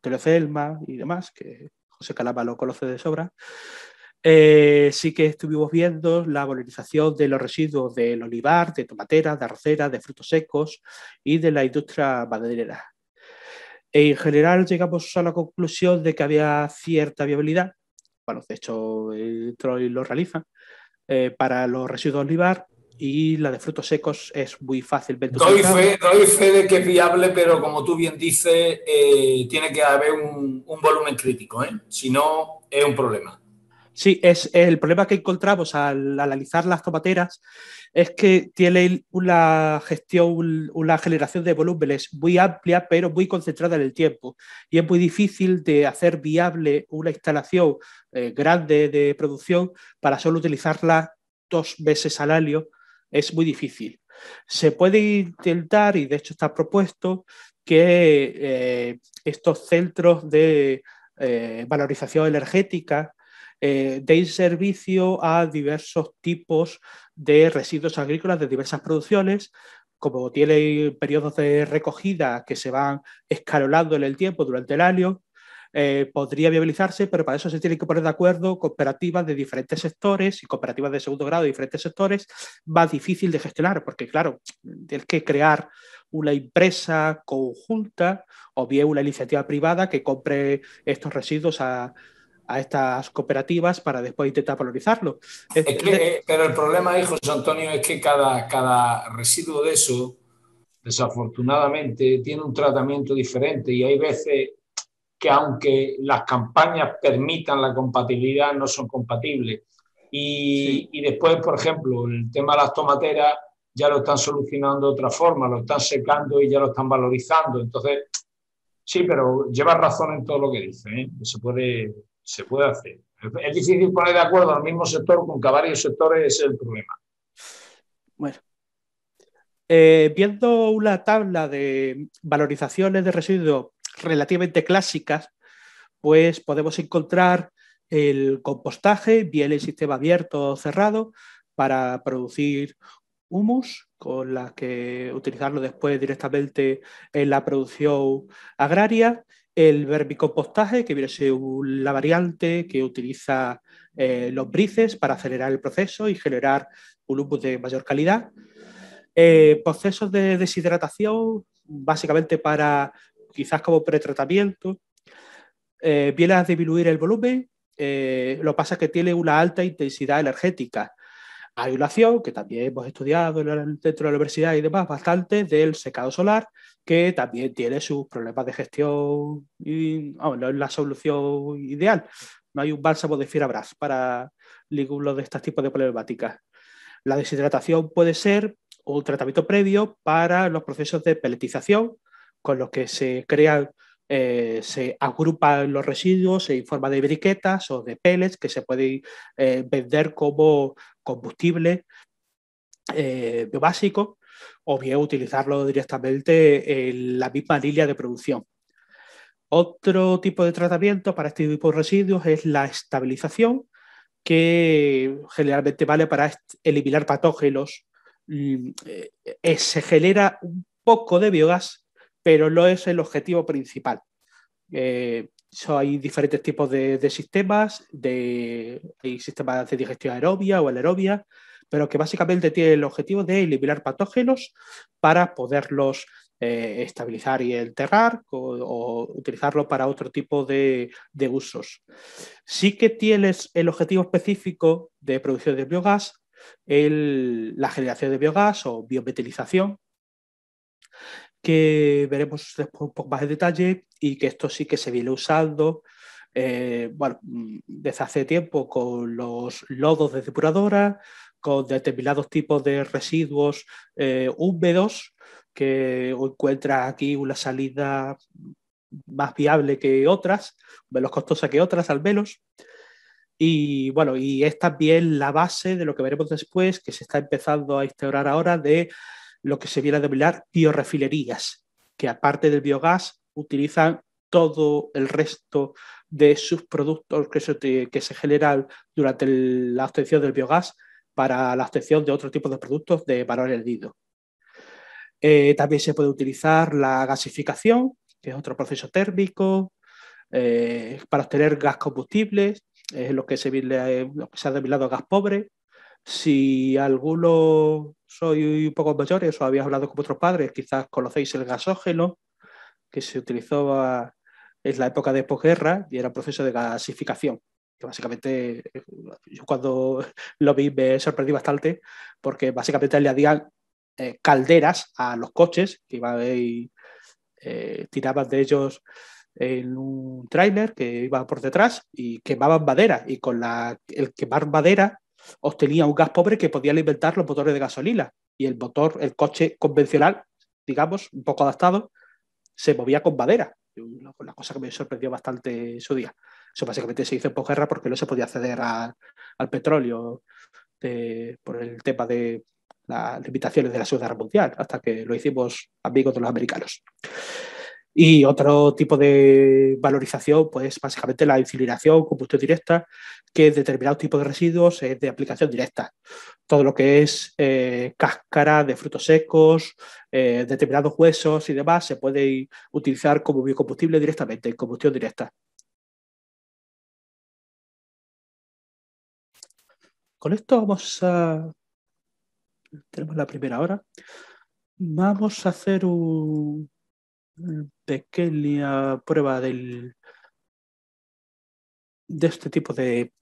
Telecelma y demás, que José Calama lo conoce de sobra, eh, sí que estuvimos viendo la valorización de los residuos del olivar, de tomateras, de arroceras, de frutos secos y de la industria maderera. En general llegamos a la conclusión de que había cierta viabilidad bueno, de hecho, Troy lo realiza. Eh, para los residuos olivar y la de frutos secos es muy fácil. doy, fe, de que es viable, pero como tú bien dices, eh, tiene que haber un, volumen crítico. ¿eh? Si no, es un problema. Sí, es, el problema que encontramos al, analizar las tomateras es que tiene una gestión, una generación de volúmenes muy amplia, pero muy concentrada en el tiempo. Y es muy difícil de hacer viable una instalación eh, grande de producción para solo utilizarla dos veces al año. Es muy difícil. Se puede intentar, y de hecho está propuesto, que eh, estos centros de eh, valorización energética eh, de servicio a diversos tipos de residuos agrícolas de diversas producciones, como tiene periodos de recogida que se van escalonando en el tiempo durante el año, eh, podría viabilizarse, pero para eso se tiene que poner de acuerdo cooperativas de diferentes sectores y cooperativas de segundo grado de diferentes sectores, más difícil de gestionar, porque claro, tienes que crear una empresa conjunta o bien una iniciativa privada que compre estos residuos a, a estas cooperativas para después intentar valorizarlo. Este, eh, pero el problema ahí, José Antonio, es que cada, cada residuo de eso, desafortunadamente, tiene un tratamiento diferente y hay veces que aunque las campañas permitan la compatibilidad, no son compatibles. Y, y después, por ejemplo, el tema de las tomateras ya lo están solucionando de otra forma, lo están secando y ya lo están valorizando. Entonces, sí, pero lleva razón en todo lo que dice, ¿eh? se puede se puede hacer. Es difícil poner de acuerdo al mismo sector con que varios sectores es el problema. Bueno. Eh, viendo una tabla de valorizaciones de residuos relativamente clásicas, pues podemos encontrar el compostaje, bien el sistema abierto o cerrado, para producir humus, con la que utilizarlo después directamente en la producción agraria el vermicompostaje, que viene a ser la variante que utiliza eh, los brices para acelerar el proceso y generar un humus de mayor calidad. Eh, procesos de deshidratación, básicamente para quizás como pretratamiento. Eh, viene a disminuir el volumen, lo que pasa es que tiene una alta intensidad energética. Hay una acción que también hemos estudiado dentro de la universidad y demás bastante del secado solar que también tiene sus problemas de gestión y no es la solución ideal. No hay un bálsamo de Firabras para ninguno de estos tipos de problemáticas. La deshidratación puede ser un tratamiento previo para los procesos de peletización con los que se crean, eh, se agrupan los residuos en forma de briquetas o de pellets que se pueden eh, vender como combustible eh, básico o bien utilizarlo directamente en la misma línea de producción. Otro tipo de tratamiento para este tipo de residuos es la estabilización, que generalmente vale para eliminar patógenos. Mm, eh, se genera un poco de biogás, pero no es el objetivo principal. Eh, hay diferentes tipos de, sistemas, hay sistemas de digestión aerobia o anaerobia, pero que básicamente tiene el objetivo de eliminar patógenos para poderlos eh, estabilizar y enterrar o, utilizarlo para otro tipo de, usos. Sí que tienes el objetivo específico de producción de biogás, la generación de biogás o biometilización, que veremos después un poco más de detalle y que esto sí que se viene usando eh, mm, desde hace tiempo con los lodos de depuradora, con determinados tipos de residuos eh, húmedos, que encuentra aquí una salida más viable que otras, menos costosa que otras al menos. Y bueno, y es también la base de lo que veremos después, que se está empezando a instaurar ahora de lo que se viene a denominar biorefilerías, que aparte del biogás utilizan todo el resto de sus productos que se, que se generan durante la obtención del biogás para la obtención de otro tipo de productos de valor añadido. Eh, también se puede utilizar la gasificación, que es otro proceso térmico, eh, para obtener gas combustible, es lo que, se, eh, se ha denominado gas pobre. Si alguno soy un poco mayores o habéis hablado con vuestros padres, quizás conocéis el gasógeno, que se utilizó en la época de posguerra y era un proceso de gasificación que básicamente eh, yo cuando lo vi me sorprendí bastante porque básicamente le hacían eh, calderas a los coches que eh, tiraban de ellos en un trailer que iba por detrás y quemaban madera y con la, el quemar madera obtenía un gas pobre que podía alimentar los motores de gasolina y el motor, el coche convencional, digamos, un poco adaptado, se movía con madera. Una cosa que me sorprendió bastante en su día. Eso básicamente se hizo en posguerra porque no se podía acceder al petróleo por el tema de las limitaciones de la Segunda Guerra Mundial, hasta que lo hicimos amigos de los americanos. Y otro tipo de valorización, pues básicamente la incineración, combustión directa, que determinado determinados tipos de residuos es de aplicación directa. Todo lo que es eh, cáscara de frutos secos, eh, determinados huesos y demás, se puede utilizar como biocombustible directamente, en combustión directa. Con esto vamos a... Tenemos la primera hora. Vamos a hacer una pequeña prueba del, de este tipo de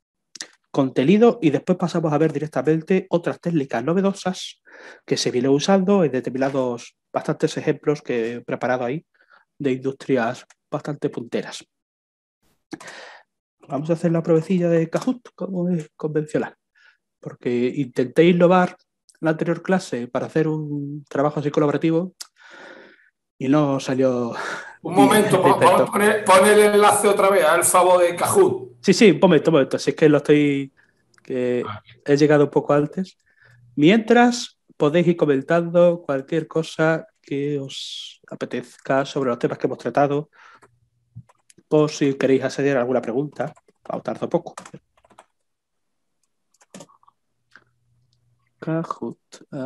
contenido y después pasamos a ver directamente otras técnicas novedosas que se vienen usando en determinados bastantes ejemplos que he preparado ahí de industrias bastante punteras. Vamos a hacer la provecilla de Kahoot como es convencional porque intenté innovar la anterior clase para hacer un trabajo así colaborativo y no salió. Un momento, vamos a poner, el enlace otra vez al favor de Kahoot. Sí, sí, un momento, un momento. Si es que lo estoy. que he llegado un poco antes. Mientras podéis ir comentando cualquier cosa que os apetezca sobre los temas que hemos tratado, o si queréis hacer alguna pregunta, a tardo poco.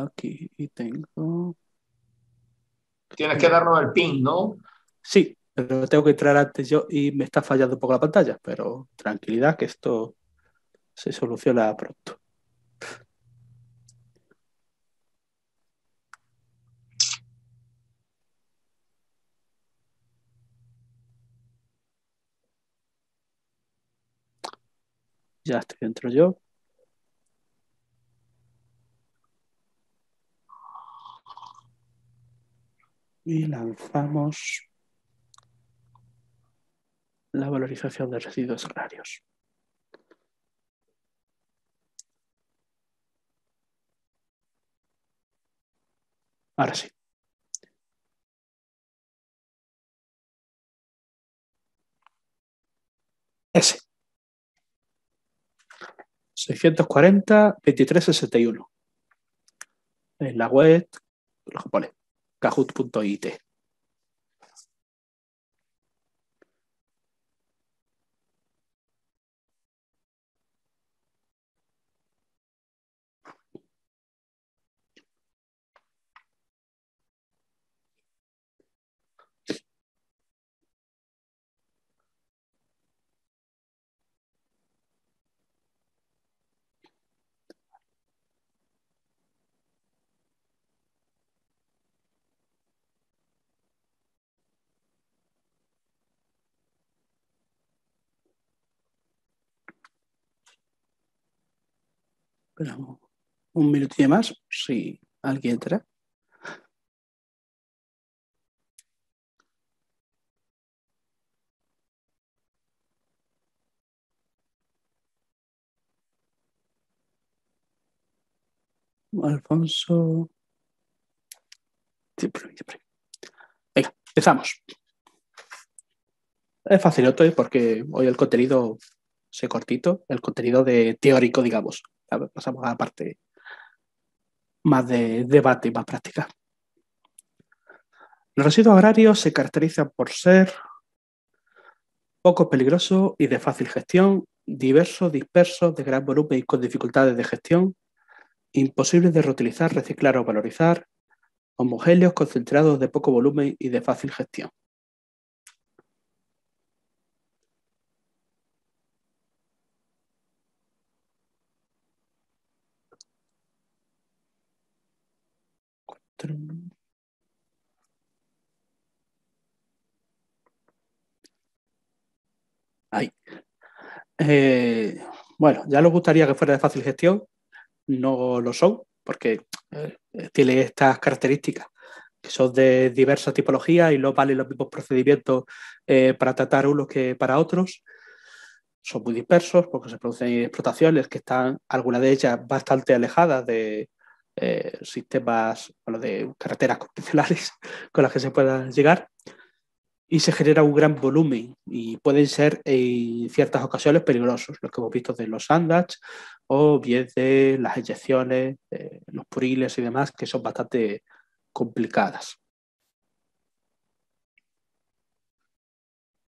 aquí y tengo. Tienes que darnos el pin, ¿no? Sí, pero tengo que entrar antes yo y me está fallando un poco la pantalla, pero tranquilidad que esto se soluciona pronto. Ya estoy dentro yo. y lanzamos la valorización de residuos agrarios. Ahora sí. S. 640-2361. En la web, lo kahoot.it. Esperamos un minutillo más, si alguien entra. Alfonso. Venga, empezamos. Es fácil hoy porque hoy el contenido, se cortito, el contenido de teórico, digamos pasamos a la parte más de debate, y más práctica. Los residuos agrarios se caracterizan por ser poco peligrosos y de fácil gestión, diversos, dispersos, de gran volumen y con dificultades de gestión, imposibles de reutilizar, reciclar o valorizar, homogéneos, concentrados de poco volumen y de fácil gestión. Eh, bueno, ya nos gustaría que fuera de fácil gestión, no lo son, porque eh, tiene estas características, que son de diversas tipologías y no valen los mismos procedimientos eh, para tratar unos que para otros. Son muy dispersos porque se producen explotaciones que están, algunas de ellas, bastante alejadas de, eh, sistemas sistemas, lo de carreteras convencionales con las que se pueda llegar y se genera un gran volumen y pueden ser en ciertas ocasiones peligrosos, los que hemos visto de los sandats o bien de las eyecciones, los puriles y demás, que son bastante complicadas.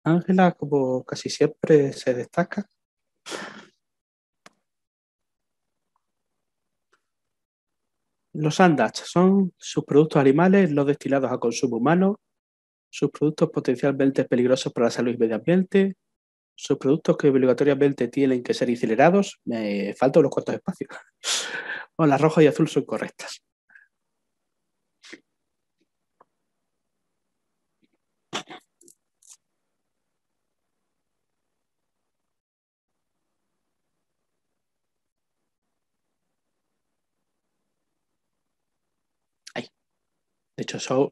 Ángela, como casi siempre, se destaca. Los sandach son sus productos animales, los destilados a consumo humano, sus productos potencialmente peligrosos para la salud y medio ambiente, sus productos que obligatoriamente tienen que ser incinerados, me faltan los cuantos espacios, o las rojas y azul son correctas. De hecho, son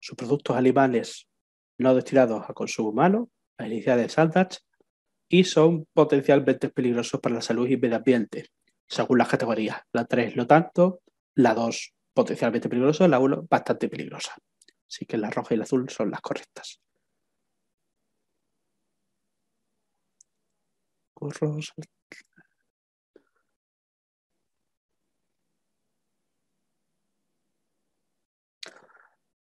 sus productos animales no destinados a consumo humano, las iniciales Saldach, y son potencialmente peligrosos para la salud y medio ambiente, según las categorías. La 3 lo tanto, la 2 potencialmente peligrosa, la 1 bastante peligrosa. Así que la roja y la azul son las correctas.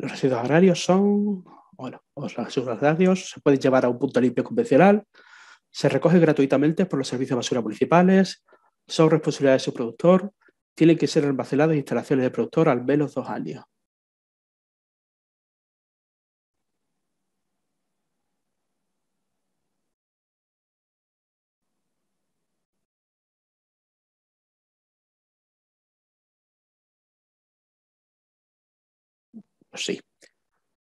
Los residuos agrarios son, bueno, los residuos agrarios se pueden llevar a un punto limpio convencional, se recoge gratuitamente por los servicios de basura municipales, son responsabilidad de su productor, tienen que ser almacenados instalaciones de productor al menos dos años. sí.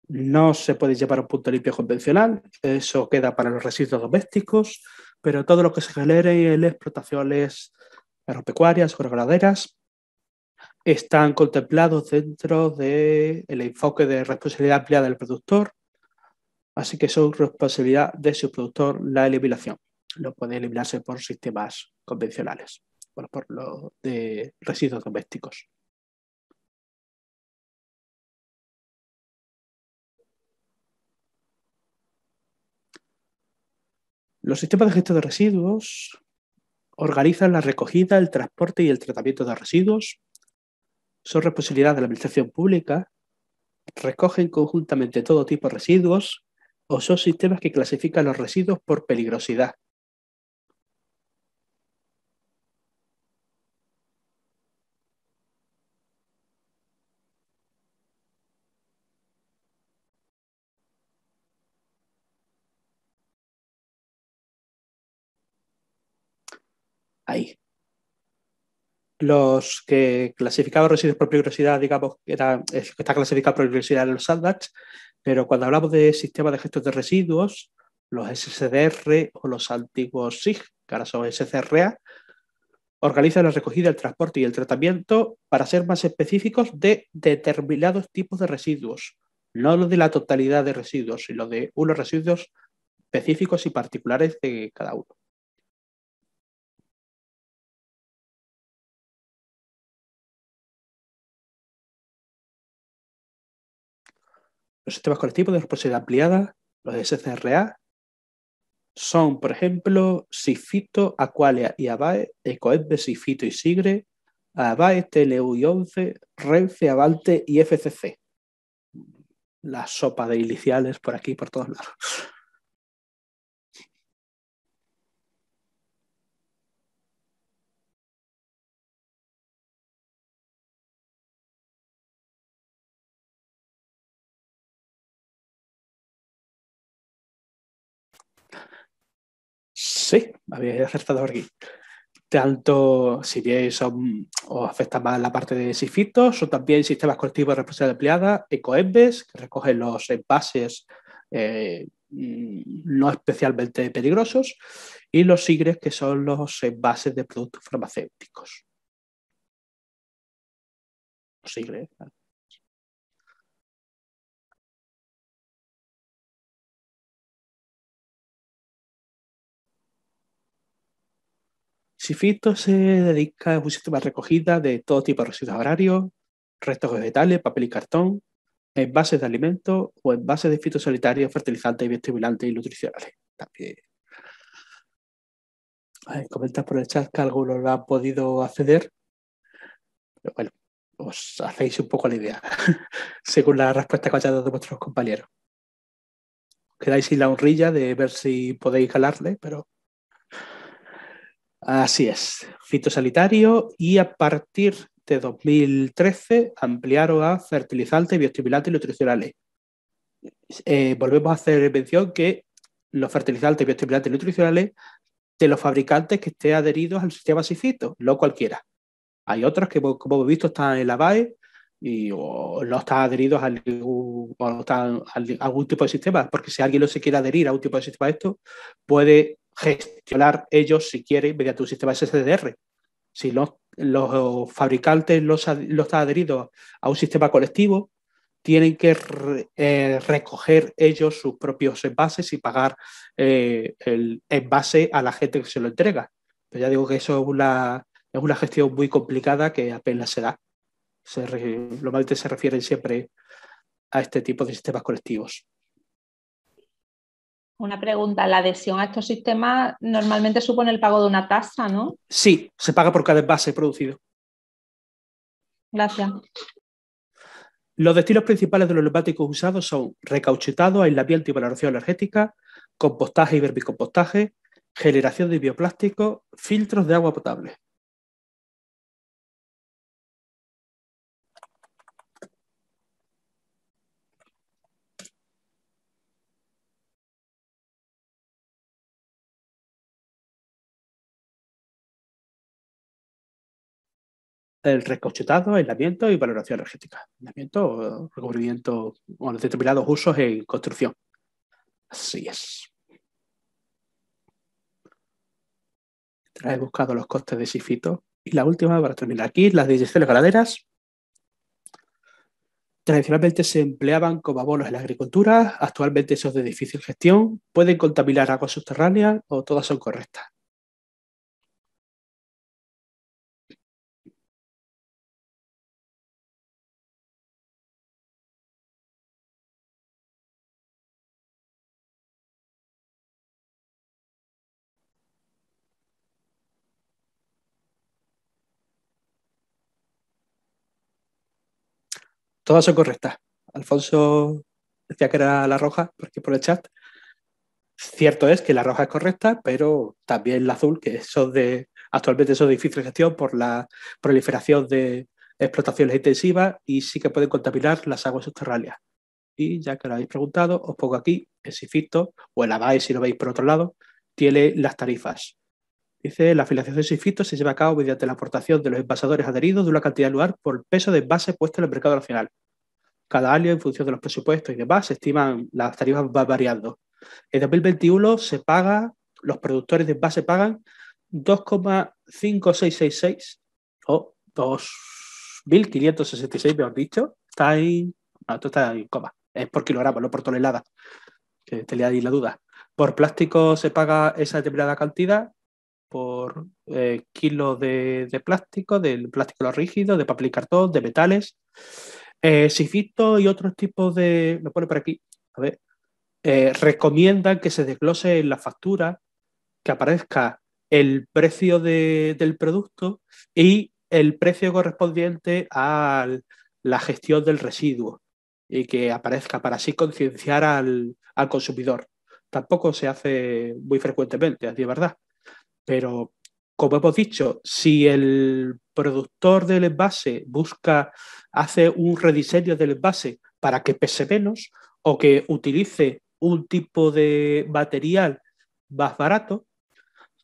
No se puede llevar a un punto limpio convencional, eso queda para los residuos domésticos, pero todo lo que se genere en explotaciones agropecuarias o ganaderas están contemplados dentro del enfoque de responsabilidad ampliada del productor, así que es responsabilidad de su productor la eliminación. No puede eliminarse por sistemas convencionales, por lo de residuos domésticos. Los sistemas de gestión de residuos organizan la recogida, el transporte y el tratamiento de residuos, son responsabilidad de la administración pública, recogen conjuntamente todo tipo de residuos o son sistemas que clasifican los residuos por peligrosidad, Los que clasificaban residuos por peligrosidad, digamos, era, está clasificado por peligrosidad en los SADACs, pero cuando hablamos de sistema de gestos de residuos, los SCDR o los antiguos SIG, que ahora son SCRA, organizan la recogida, el transporte y el tratamiento para ser más específicos de determinados tipos de residuos, no los de la totalidad de residuos, sino de unos residuos específicos y particulares de cada uno. los sistemas colectivos de responsabilidad ampliada, los de SCRA, son, por ejemplo, Sifito, Aqualia y ABAE, de Sifito y Sigre, ABAE, TLU y 11, Renfe, Avalte y FCC. La sopa de iniciales por aquí, por todos lados. sí, habéis acertado aquí. Tanto si bien son afecta más la parte de sifitos, o también sistemas colectivos de responsabilidad empleada, ecoembes, que recogen los envases eh, mm, no especialmente peligrosos, y los sigres, que son los envases de productos farmacéuticos. Los sigres, FITO se dedica a un sistema de recogida de todo tipo de residuos agrarios, restos vegetales, papel y cartón, envases de alimentos o envases de fitosolitarios, fertilizantes, biostimulantes y nutricionales. También. por el chat que algunos lo han podido acceder. bueno, os hacéis un poco la idea, según la respuesta que ha dado vuestros compañeros. Quedáis sin la honrilla de ver si podéis calarle, pero Así es, fitosanitario y a partir de 2013 ampliaron a fertilizantes, biostimulantes y nutricionales. Eh, volvemos a hacer mención que los fertilizantes, biostimulantes y nutricionales de los fabricantes que estén adheridos al sistema SICITO, no cualquiera. Hay otros que, como hemos visto, están en la BAE y no están adheridos a a algún tipo de sistema, porque si alguien no se quiere adherir a un tipo de sistema esto, puede gestionar ellos, si quieren, mediante un sistema SSDR. Si los, fabricantes los, están adheridos a un sistema colectivo, tienen que eh, recoger ellos sus propios envases y pagar eh, el envase a la gente que se lo entrega. Pero ya digo que eso es una, es una gestión muy complicada que apenas se da. Se, normalmente se refieren siempre a este tipo de sistemas colectivos. Una pregunta, la adhesión a estos sistemas normalmente supone el pago de una tasa, ¿no? Sí, se paga por cada envase producido. Gracias. Los destinos principales de los neumáticos usados son recauchetado, aislamiento y valoración energética, compostaje y vermicompostaje, generación de bioplásticos, filtros de agua potable. el rescochetado, aislamiento y valoración energética. Aislamiento recubrimiento, o determinados usos en construcción. Así es. He buscado los costes de Sifito. Y la última, para terminar aquí, las direcciones ganaderas. Tradicionalmente se empleaban como abonos en la agricultura, actualmente son de difícil gestión, pueden contaminar aguas subterráneas o todas son correctas. todas son correctas. Alfonso decía que era la roja, porque por el chat. Cierto es que la roja es correcta, pero también la azul, que eso de actualmente son es de difícil gestión por la proliferación de explotaciones intensivas y sí que pueden contaminar las aguas subterráneas. Y ya que lo habéis preguntado, os pongo aquí el SIFITO o el ABAE si lo veis por otro lado, tiene las tarifas. Dice, la afiliación de SIFITO se lleva a cabo mediante la aportación de los envasadores adheridos de una cantidad lugar por peso de base puesto en el mercado nacional. Cada año, en función de los presupuestos y demás, se estiman las tarifas variando. En 2021 se paga, los productores de base pagan 2,5666 o 2.566, mejor dicho. Está ahí, no, esto está en coma. Es por kilogramo, no por tonelada. Que te le da ahí la duda. Por plástico se paga esa determinada cantidad por eh, kilos de, plástico, del plástico rígido, de papel y cartón, de metales, eh, y otros tipos de, lo pone por aquí, a ver, eh, recomiendan que se desglose en la factura, que aparezca el precio del producto y el precio correspondiente a la gestión del residuo y que aparezca para así concienciar al, consumidor. Tampoco se hace muy frecuentemente, es verdad. Pero, como hemos dicho, si el productor del envase busca, hace un rediseño del envase para que pese menos o que utilice un tipo de material más barato,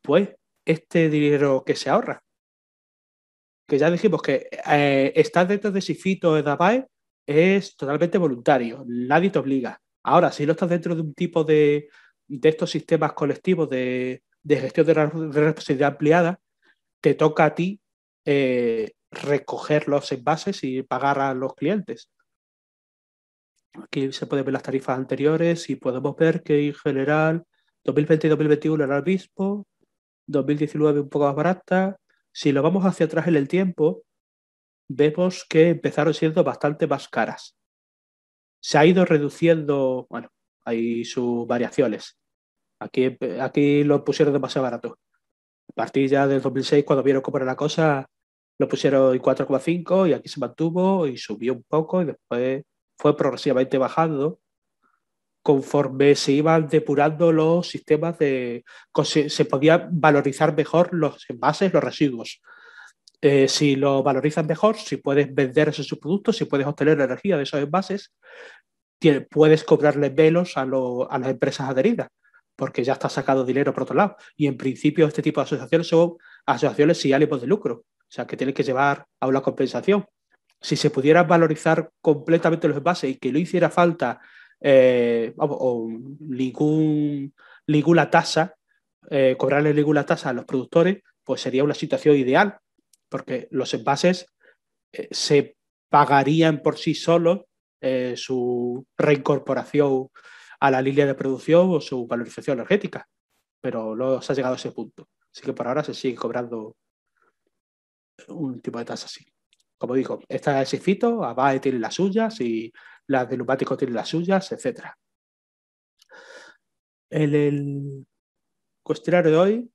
pues este dinero que se ahorra. Que ya dijimos que eh, estar dentro de Sifito o Edabae es totalmente voluntario, nadie te obliga. Ahora, si no estás dentro de un tipo de estos sistemas colectivos de, de gestión de responsabilidad ampliada, te toca a ti eh, recoger los envases y pagar a los clientes. Aquí se pueden ver las tarifas anteriores y podemos ver que en general 2020 y 2021 era el mismo, 2019 un poco más barata. Si lo vamos hacia atrás en el tiempo, vemos que empezaron siendo bastante más caras. Se ha ido reduciendo, bueno, hay sus variaciones, Aquí, aquí lo pusieron demasiado barato. A partir ya del 2006, cuando vieron cómo era la cosa, lo pusieron en 4,5 y aquí se mantuvo y subió un poco y después fue progresivamente bajando conforme se iban depurando los sistemas de... se podía valorizar mejor los envases, los residuos. Eh, si lo valorizan mejor, si puedes vender esos productos, si puedes obtener la energía de esos envases, puedes cobrarle velos a las empresas adheridas porque ya está sacado dinero por otro lado. Y en principio este tipo de asociaciones son asociaciones sin ánimos de lucro, o sea, que tienen que llevar a una compensación. Si se pudiera valorizar completamente los envases y que no hiciera falta eh, ninguna tasa, eh, cobrarle ninguna tasa a los productores, pues sería una situación ideal, porque los envases eh, se pagarían por sí solos su reincorporación a la línea de producción o su valorización energética, pero no se ha llegado a ese punto. Así que por ahora se sigue cobrando un tipo de tasa así. Como digo, esta es va ABAE tiene las suyas y las de neumáticos tienen las suyas, etc. En el cuestionario de hoy,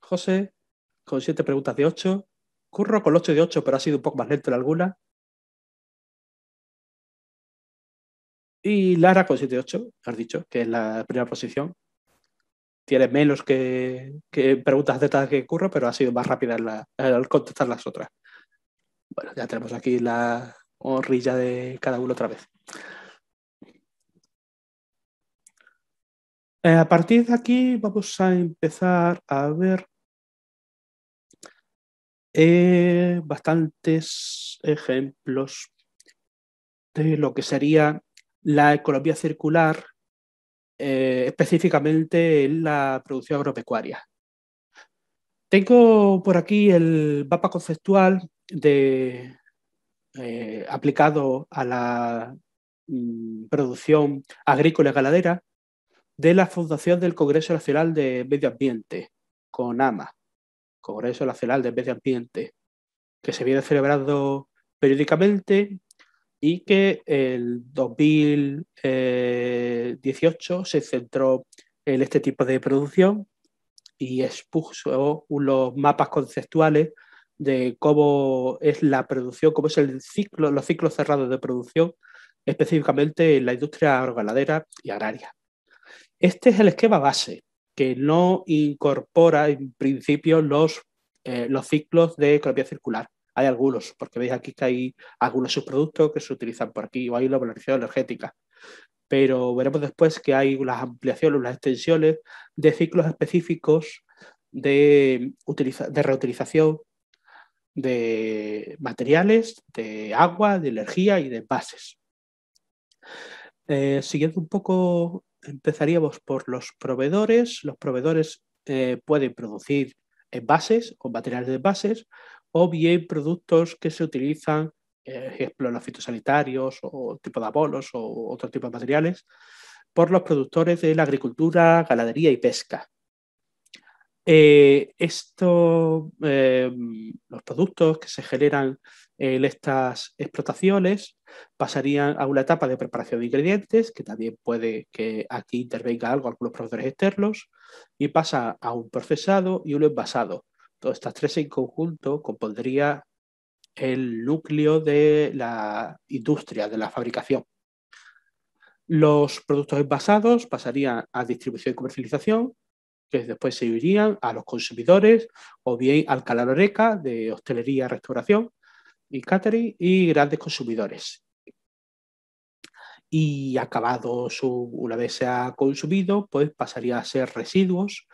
José, con siete preguntas de ocho. curro con ocho de ocho, pero ha sido un poco más lento en alguna. Y Lara con 7.8, has dicho, que es la primera posición. Tiene menos que, preguntas de tal que curro, pero ha sido más rápida al contestar las otras. Bueno, ya tenemos aquí la horrilla de cada uno otra vez. Eh, a partir de aquí vamos a empezar a ver eh, bastantes ejemplos de lo que sería la economía circular, eh, específicamente en la producción agropecuaria. Tengo por aquí el mapa conceptual de, eh, aplicado a la mm, producción agrícola y ganadera de la Fundación del Congreso Nacional de Medio Ambiente, CONAMA, Congreso Nacional de Medio Ambiente, que se viene celebrando periódicamente y que el 2018 eh, se centró en este tipo de producción y expuso unos mapas conceptuales de cómo es la producción, cómo es el ciclo, los ciclos cerrados de producción, específicamente en la industria agroganadera y agraria. Este es el esquema base, que no incorpora en principio los, eh, los ciclos de economía circular. Hay algunos, porque veis aquí que hay algunos subproductos que se utilizan por aquí, o hay la valorización energética. Pero veremos después que hay las ampliaciones, las extensiones de ciclos específicos de, de reutilización de materiales, de agua, de energía y de bases. Eh, siguiendo un poco, empezaríamos por los proveedores. Los proveedores eh, pueden producir envases o materiales de envases, o bien productos que se utilizan, eh, ejemplo, los fitosanitarios o tipo de abonos o otro tipo de materiales, por los productores de la agricultura, ganadería y pesca. Eh, esto, eh, los productos que se generan en estas explotaciones pasarían a una etapa de preparación de ingredientes, que también puede que aquí intervenga algo, algunos productores externos, y pasa a un procesado y un envasado. Todas estas tres en conjunto compondría el núcleo de la industria, de la fabricación. Los productos envasados pasarían a distribución y comercialización, que después se irían a los consumidores o bien al loreca de hostelería, restauración y catering y grandes consumidores. Y acabado una vez se ha consumido, pues pasaría a ser residuos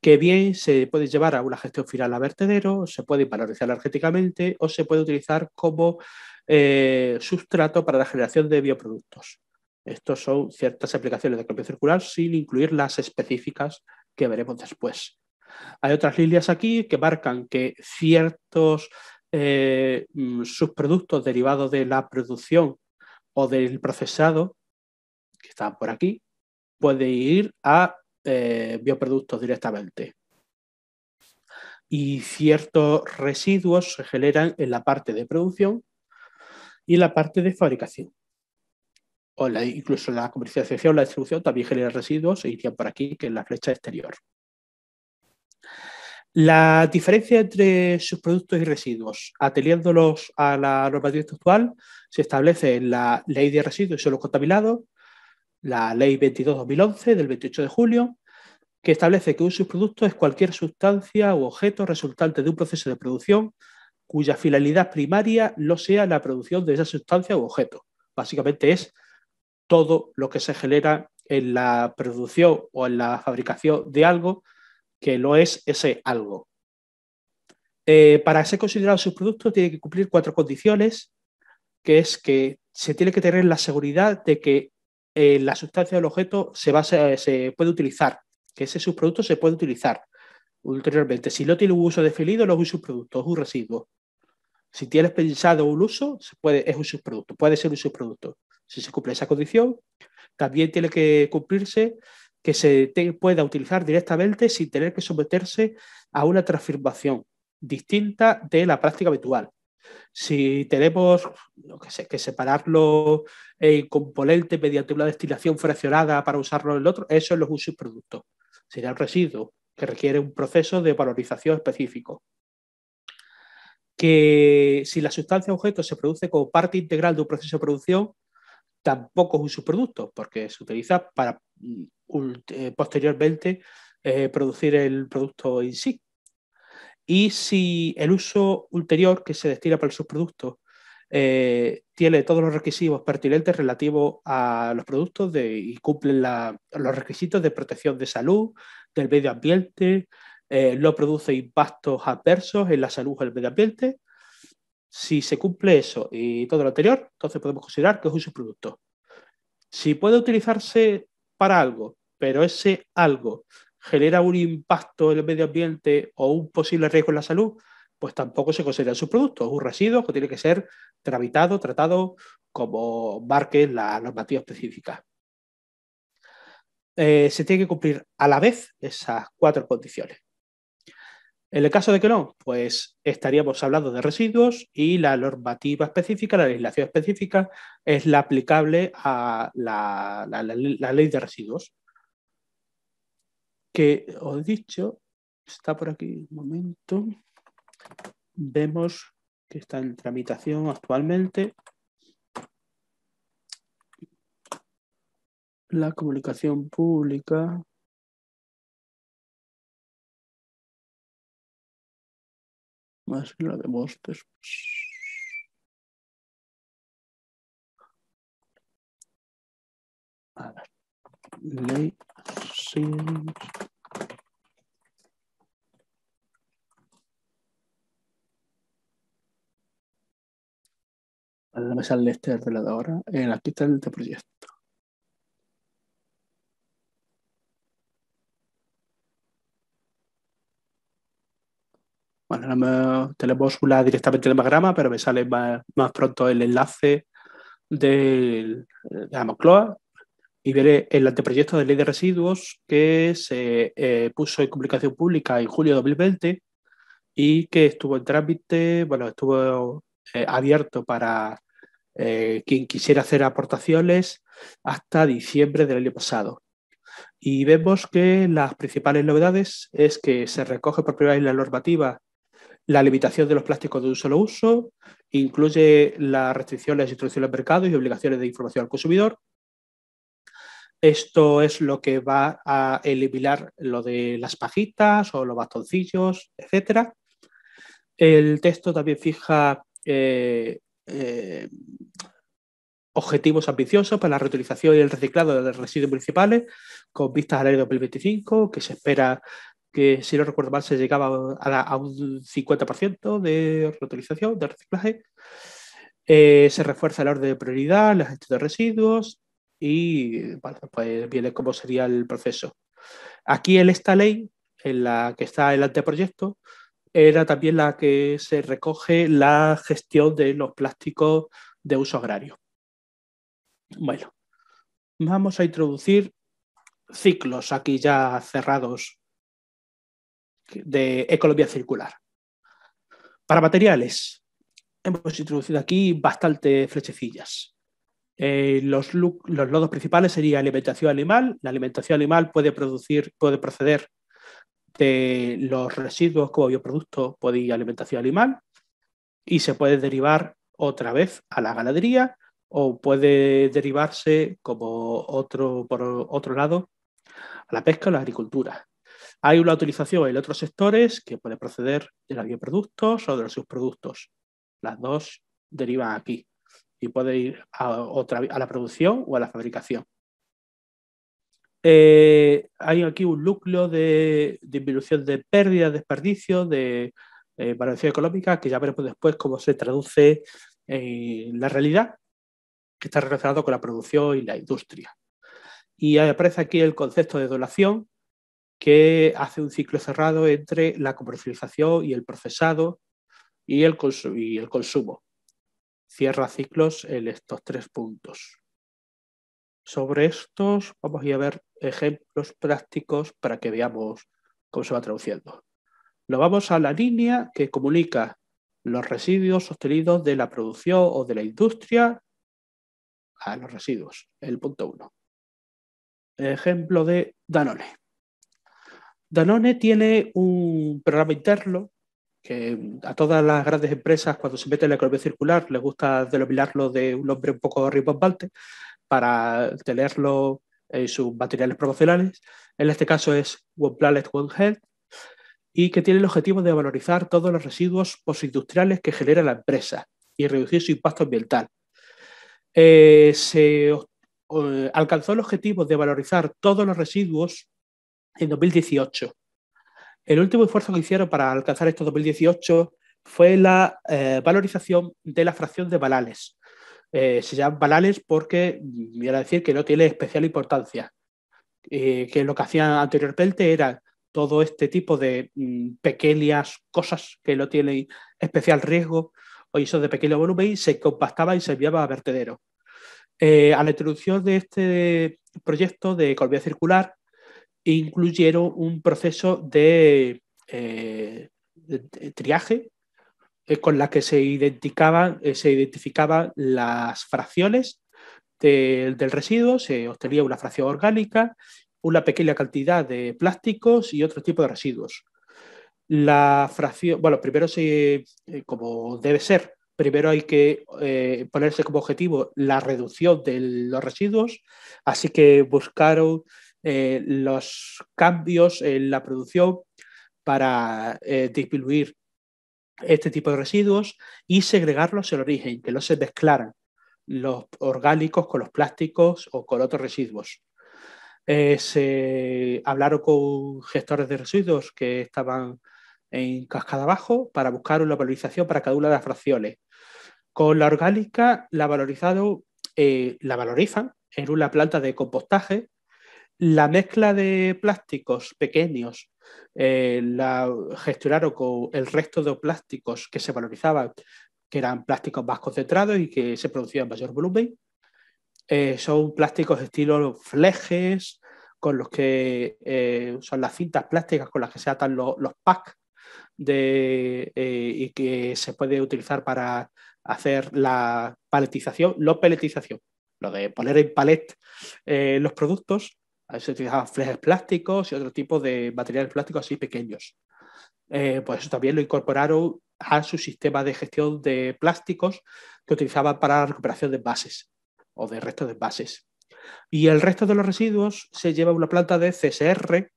que bien se puede llevar a una gestión final a vertedero, se puede valorizar energéticamente o se puede utilizar como eh, sustrato para la generación de bioproductos. Estos son ciertas aplicaciones de cambio circular sin incluir las específicas que veremos después. Hay otras líneas aquí que marcan que ciertos eh, mm, subproductos derivados de la producción o del procesado, que están por aquí, pueden ir a eh, bioproductos directamente. Y ciertos residuos se generan en la parte de producción y en la parte de fabricación. O incluso la comercialización, la distribución también genera residuos se irían por aquí, que es la flecha exterior. La diferencia entre sus productos y residuos, ateliéndolos a la normativa actual, se establece en la Ley de Residuos y Suelos Contaminados, la Ley 22-2011 del 28 de julio, que establece que un subproducto es cualquier sustancia u objeto resultante de un proceso de producción cuya finalidad primaria no sea la producción de esa sustancia u objeto. Básicamente es todo lo que se genera en la producción o en la fabricación de algo que no es ese algo. Eh, para ser considerado subproducto tiene que cumplir cuatro condiciones, que es que se tiene que tener la seguridad de que eh, la sustancia del objeto se, puede utilizar, que ese subproducto se puede utilizar ulteriormente. Si no tiene un uso definido, no es un subproducto, es un residuo. Si tienes pensado un uso, se puede, es un subproducto, puede ser un subproducto. Si se cumple esa condición, también tiene que cumplirse que se pueda utilizar directamente sin tener que someterse a una transformación distinta de la práctica habitual. Si tenemos que, que separarlo el eh, componente mediante una destilación fraccionada para usarlo en el otro, eso es un subproducto, y Sería un residuo que requiere un proceso de valorización específico. Que si la sustancia objeto se produce como parte integral de un proceso de producción, tampoco es un subproducto, porque se utiliza para mm, eh, posteriormente eh, producir el producto en sí. Y si el uso ulterior que se destina para el subproducto eh, tiene todos los requisitos pertinentes relativos a los productos y cumple los requisitos de protección de salud, del medio ambiente, eh, no produce impactos adversos en la salud del medio ambiente. Si se cumple eso y todo lo anterior, entonces podemos considerar que es un subproducto. Si puede utilizarse para algo, pero ese algo genera un impacto en el medio ambiente o un posible riesgo en la salud, pues tampoco se considera sus productos. Es un residuo que tiene que ser tramitado, tratado, como marque la normativa específica. Eh, se tiene que cumplir a la vez esas cuatro condiciones. En el caso de que no, pues estaríamos hablando de residuos y la normativa específica, la legislación específica, es la aplicable a la ley de residuos que os dicho, está por aquí un momento, vemos que está en tramitación actualmente la comunicación pública más la de bosques. A ver. Ley no me sale este de la de ahora. Eh, aquí está el proyecto. Bueno, no me, tenemos una directamente el Magrama, pero me sale más, pronto el enlace del, de Amocloa y veré el anteproyecto de ley de residuos que se eh, puso en publicación pública en julio de 2020 y que estuvo en trámite, bueno, estuvo eh, abierto para eh, quien quisiera hacer aportaciones hasta diciembre del año pasado. Y vemos que las principales novedades es que se recoge por primera vez en la normativa la limitación de los plásticos de un solo uso, incluye las restricciones, instrucciones al mercado y obligaciones de información al consumidor, esto es lo que va a eliminar lo de las pajitas o los bastoncillos, etc. El texto también fija eh, eh, objetivos ambiciosos para la reutilización y el reciclado de los residuos municipales con vistas al año 2025, que se espera que, si no recuerdo mal, se llegaba a, un 50% de reutilización, de reciclaje. Eh, se refuerza el orden de prioridad, la gestión de residuos, y bueno, pues viene cómo sería el proceso. Aquí en esta ley, en la que está el anteproyecto, era también la que se recoge la gestión de los plásticos de uso agrario. Bueno, vamos a introducir ciclos aquí ya cerrados de economía circular. Para materiales, hemos introducido aquí bastantes flechecillas. Eh, los, los, lodos principales serían alimentación animal. La alimentación animal puede, producir, puede proceder de los residuos como bioproducto, puede alimentación animal y se puede derivar otra vez a la ganadería o puede derivarse como otro, por otro lado a la pesca o la agricultura. Hay una utilización en otros sectores que puede proceder de los bioproductos o de los subproductos. Las dos derivan aquí y puede ir a, la producción o a la fabricación. Eh, hay aquí un núcleo de disminución de pérdidas, desperdicio, de eh, valoración económica, que ya veremos después cómo se traduce en la realidad, que está relacionado con la producción y la industria. Y aparece aquí el concepto de donación, que hace un ciclo cerrado entre la comercialización y el procesado y el consumo cierra ciclos en estos tres puntos. Sobre estos vamos a, ver ejemplos prácticos para que veamos cómo se va traduciendo. lo vamos a la línea que comunica los residuos sostenidos de la producción o de la industria a los residuos, el punto 1. Ejemplo de Danone. Danone tiene un programa interno que a todas las grandes empresas cuando se mete en la economía circular les gusta denominarlo de un hombre un poco rimbombante para tenerlo en sus materiales promocionales. En este caso es One Planet, One Health y que tiene el objetivo de valorizar todos los residuos postindustriales que genera la empresa y reducir su impacto ambiental. Eh, se alcanzó el objetivo de valorizar todos los residuos en 2018 el último esfuerzo que hicieron para alcanzar estos 2018 fue la eh, valorización de la fracción de balales. Eh, se llama balales porque, voy mm, a decir, que no tiene especial importancia. Eh, que lo que hacían anteriormente era todo este tipo de mm, pequeñas cosas que no tienen especial riesgo o eso de pequeño volumen y se compactaba y se enviaba a vertedero. a la introducción de este proyecto de economía circular, incluyeron un proceso de, eh, triaje eh, con la que se, eh, identificaban se las fracciones del residuo, se obtenía una fracción orgánica, una pequeña cantidad de plásticos y otro tipo de residuos. La fracción, bueno, primero se, como debe ser, primero hay que ponerse como objetivo la reducción de los residuos, así que buscaron eh, los cambios en la producción para eh, disminuir este tipo de residuos y segregarlos en origen, que no se mezclaran los orgánicos con los plásticos o con otros residuos. Eh, se hablaron con gestores de residuos que estaban en cascada abajo para buscar una valorización para cada una de las fracciones. Con la orgánica la valorizado, la valorizan en una planta de compostaje la mezcla de plásticos pequeños eh, la gestionaron con el resto de plásticos que se valorizaban, que eran plásticos más concentrados y que se producían en mayor volumen. Eh, son plásticos de estilo flejes, con los que eh, son las cintas plásticas con las que se atan los packs y que se puede utilizar para hacer la paletización, no peletización, lo de poner en palet los productos se utilizaban flejes plásticos y otro tipo de materiales plásticos así pequeños. Eh, pues también lo incorporaron a su sistema de gestión de plásticos que utilizaban para la recuperación de bases o de restos de bases Y el resto de los residuos se lleva a una planta de CSR,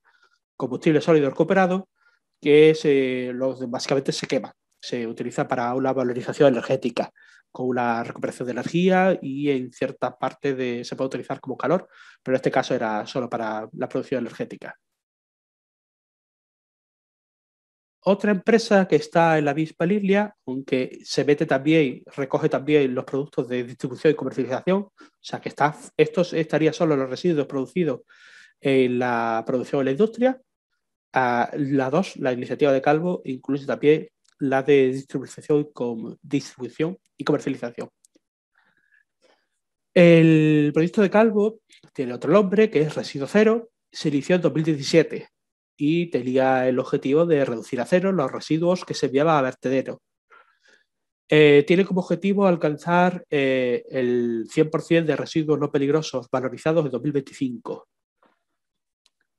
combustible sólido recuperado, que básicamente se quema, se utiliza para una valorización energética con la recuperación de energía y en cierta parte se puede utilizar como calor, pero en este caso era solo para la producción energética. Otra empresa que está en la misma aunque se mete también, recoge también los productos de distribución y comercialización, o sea que está, estos estarían solo los residuos producidos en la producción de la industria. Ah, la dos, la iniciativa de Calvo, incluye también la de distribución, distribución y comercialización. El proyecto de Calvo tiene otro nombre, que es Residuo Cero, se inició en 2017 y tenía el objetivo de reducir a cero los residuos que se enviaban a vertedero. Eh, tiene como objetivo alcanzar eh, el 100% de residuos no peligrosos valorizados en 2025.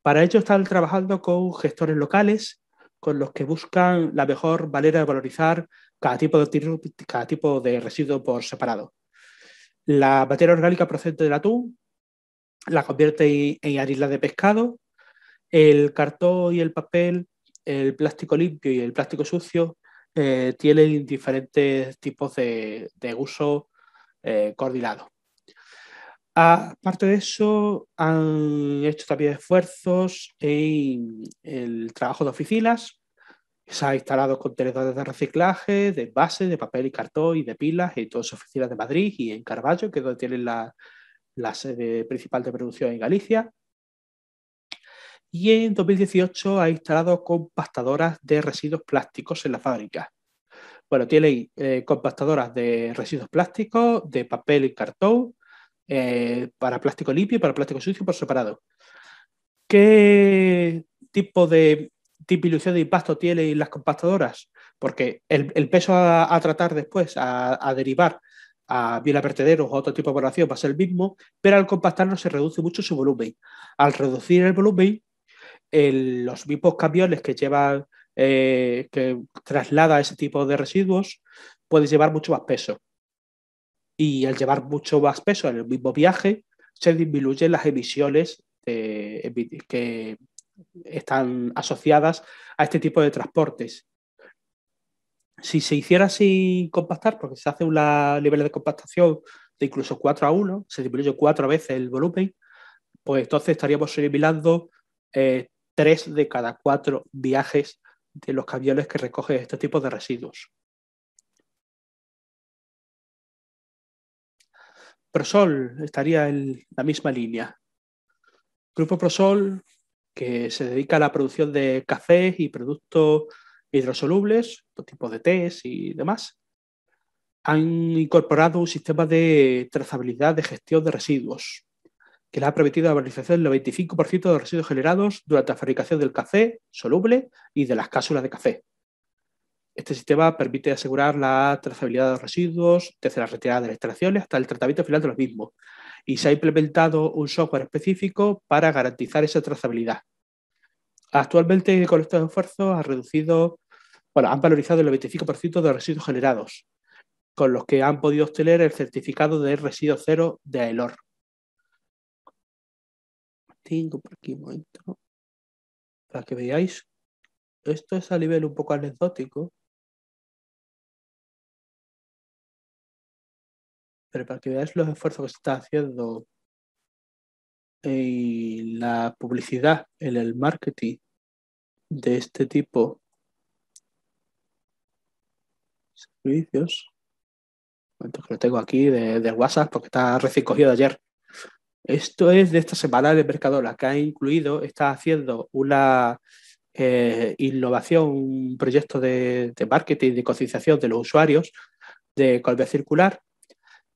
Para ello están trabajando con gestores locales con los que buscan la mejor manera de valorizar cada tipo de, cada tipo de residuo por separado. La materia orgánica procedente del atún la convierte en harina de pescado, el cartón y el papel, el plástico limpio y el plástico sucio eh, tienen diferentes tipos de, uso eh, coordinado. Aparte de eso, han hecho también esfuerzos en el trabajo de oficinas. Se han instalado contenedores de reciclaje, de base, de papel y cartón y de pilas en todas las oficinas de Madrid y en Carballo, que es donde tienen la, sede principal de producción en Galicia. Y en 2018 ha instalado compactadoras de residuos plásticos en la fábrica. Bueno, tienen eh, compactadoras de residuos plásticos, de papel y cartón, eh, para plástico limpio y para plástico sucio por separado. ¿Qué tipo de dilución de impacto tienen las compactadoras? Porque el, peso a, tratar después, a, derivar a vertederos o otro tipo de población va a ser el mismo, pero al compactarlo se reduce mucho su volumen. Al reducir el volumen, los mismos camiones que lleva, eh, que traslada ese tipo de residuos, puede llevar mucho más peso y al llevar mucho más peso en el mismo viaje, se disminuyen las emisiones que están asociadas a este tipo de transportes. Si se hiciera sin compactar, porque se hace un nivel de compactación de incluso 4 a 1, se disminuye cuatro veces el volumen, pues entonces estaríamos eliminando eh, tres de cada cuatro viajes de los camiones que recogen este tipo de residuos. Prosol estaría en la misma línea. Grupo Prosol, que se dedica a la producción de café y productos hidrosolubles, tipo tipos de tés y demás, han incorporado un sistema de trazabilidad de gestión de residuos, que le ha permitido la valorización del 95% de los residuos generados durante la fabricación del café soluble y de las cápsulas de café. Este sistema permite asegurar la trazabilidad de los residuos desde la retirada de las instalaciones hasta el tratamiento final de los mismos. Y se ha implementado un software específico para garantizar esa trazabilidad. Actualmente, con estos esfuerzos, ha reducido, han valorizado el 25% de los residuos generados, con los que han podido obtener el certificado de residuo cero de AELOR. Tengo por aquí un momento para que veáis. Esto es a nivel un poco anecdótico, pero para que veáis los esfuerzos que se está haciendo y la publicidad, en el marketing de este tipo servicios. lo tengo aquí de, de, WhatsApp porque está recién cogido ayer. Esto es de esta semana de mercadora que ha incluido, está haciendo una eh, innovación, un proyecto de, de marketing, de concienciación de los usuarios de Colvia Circular,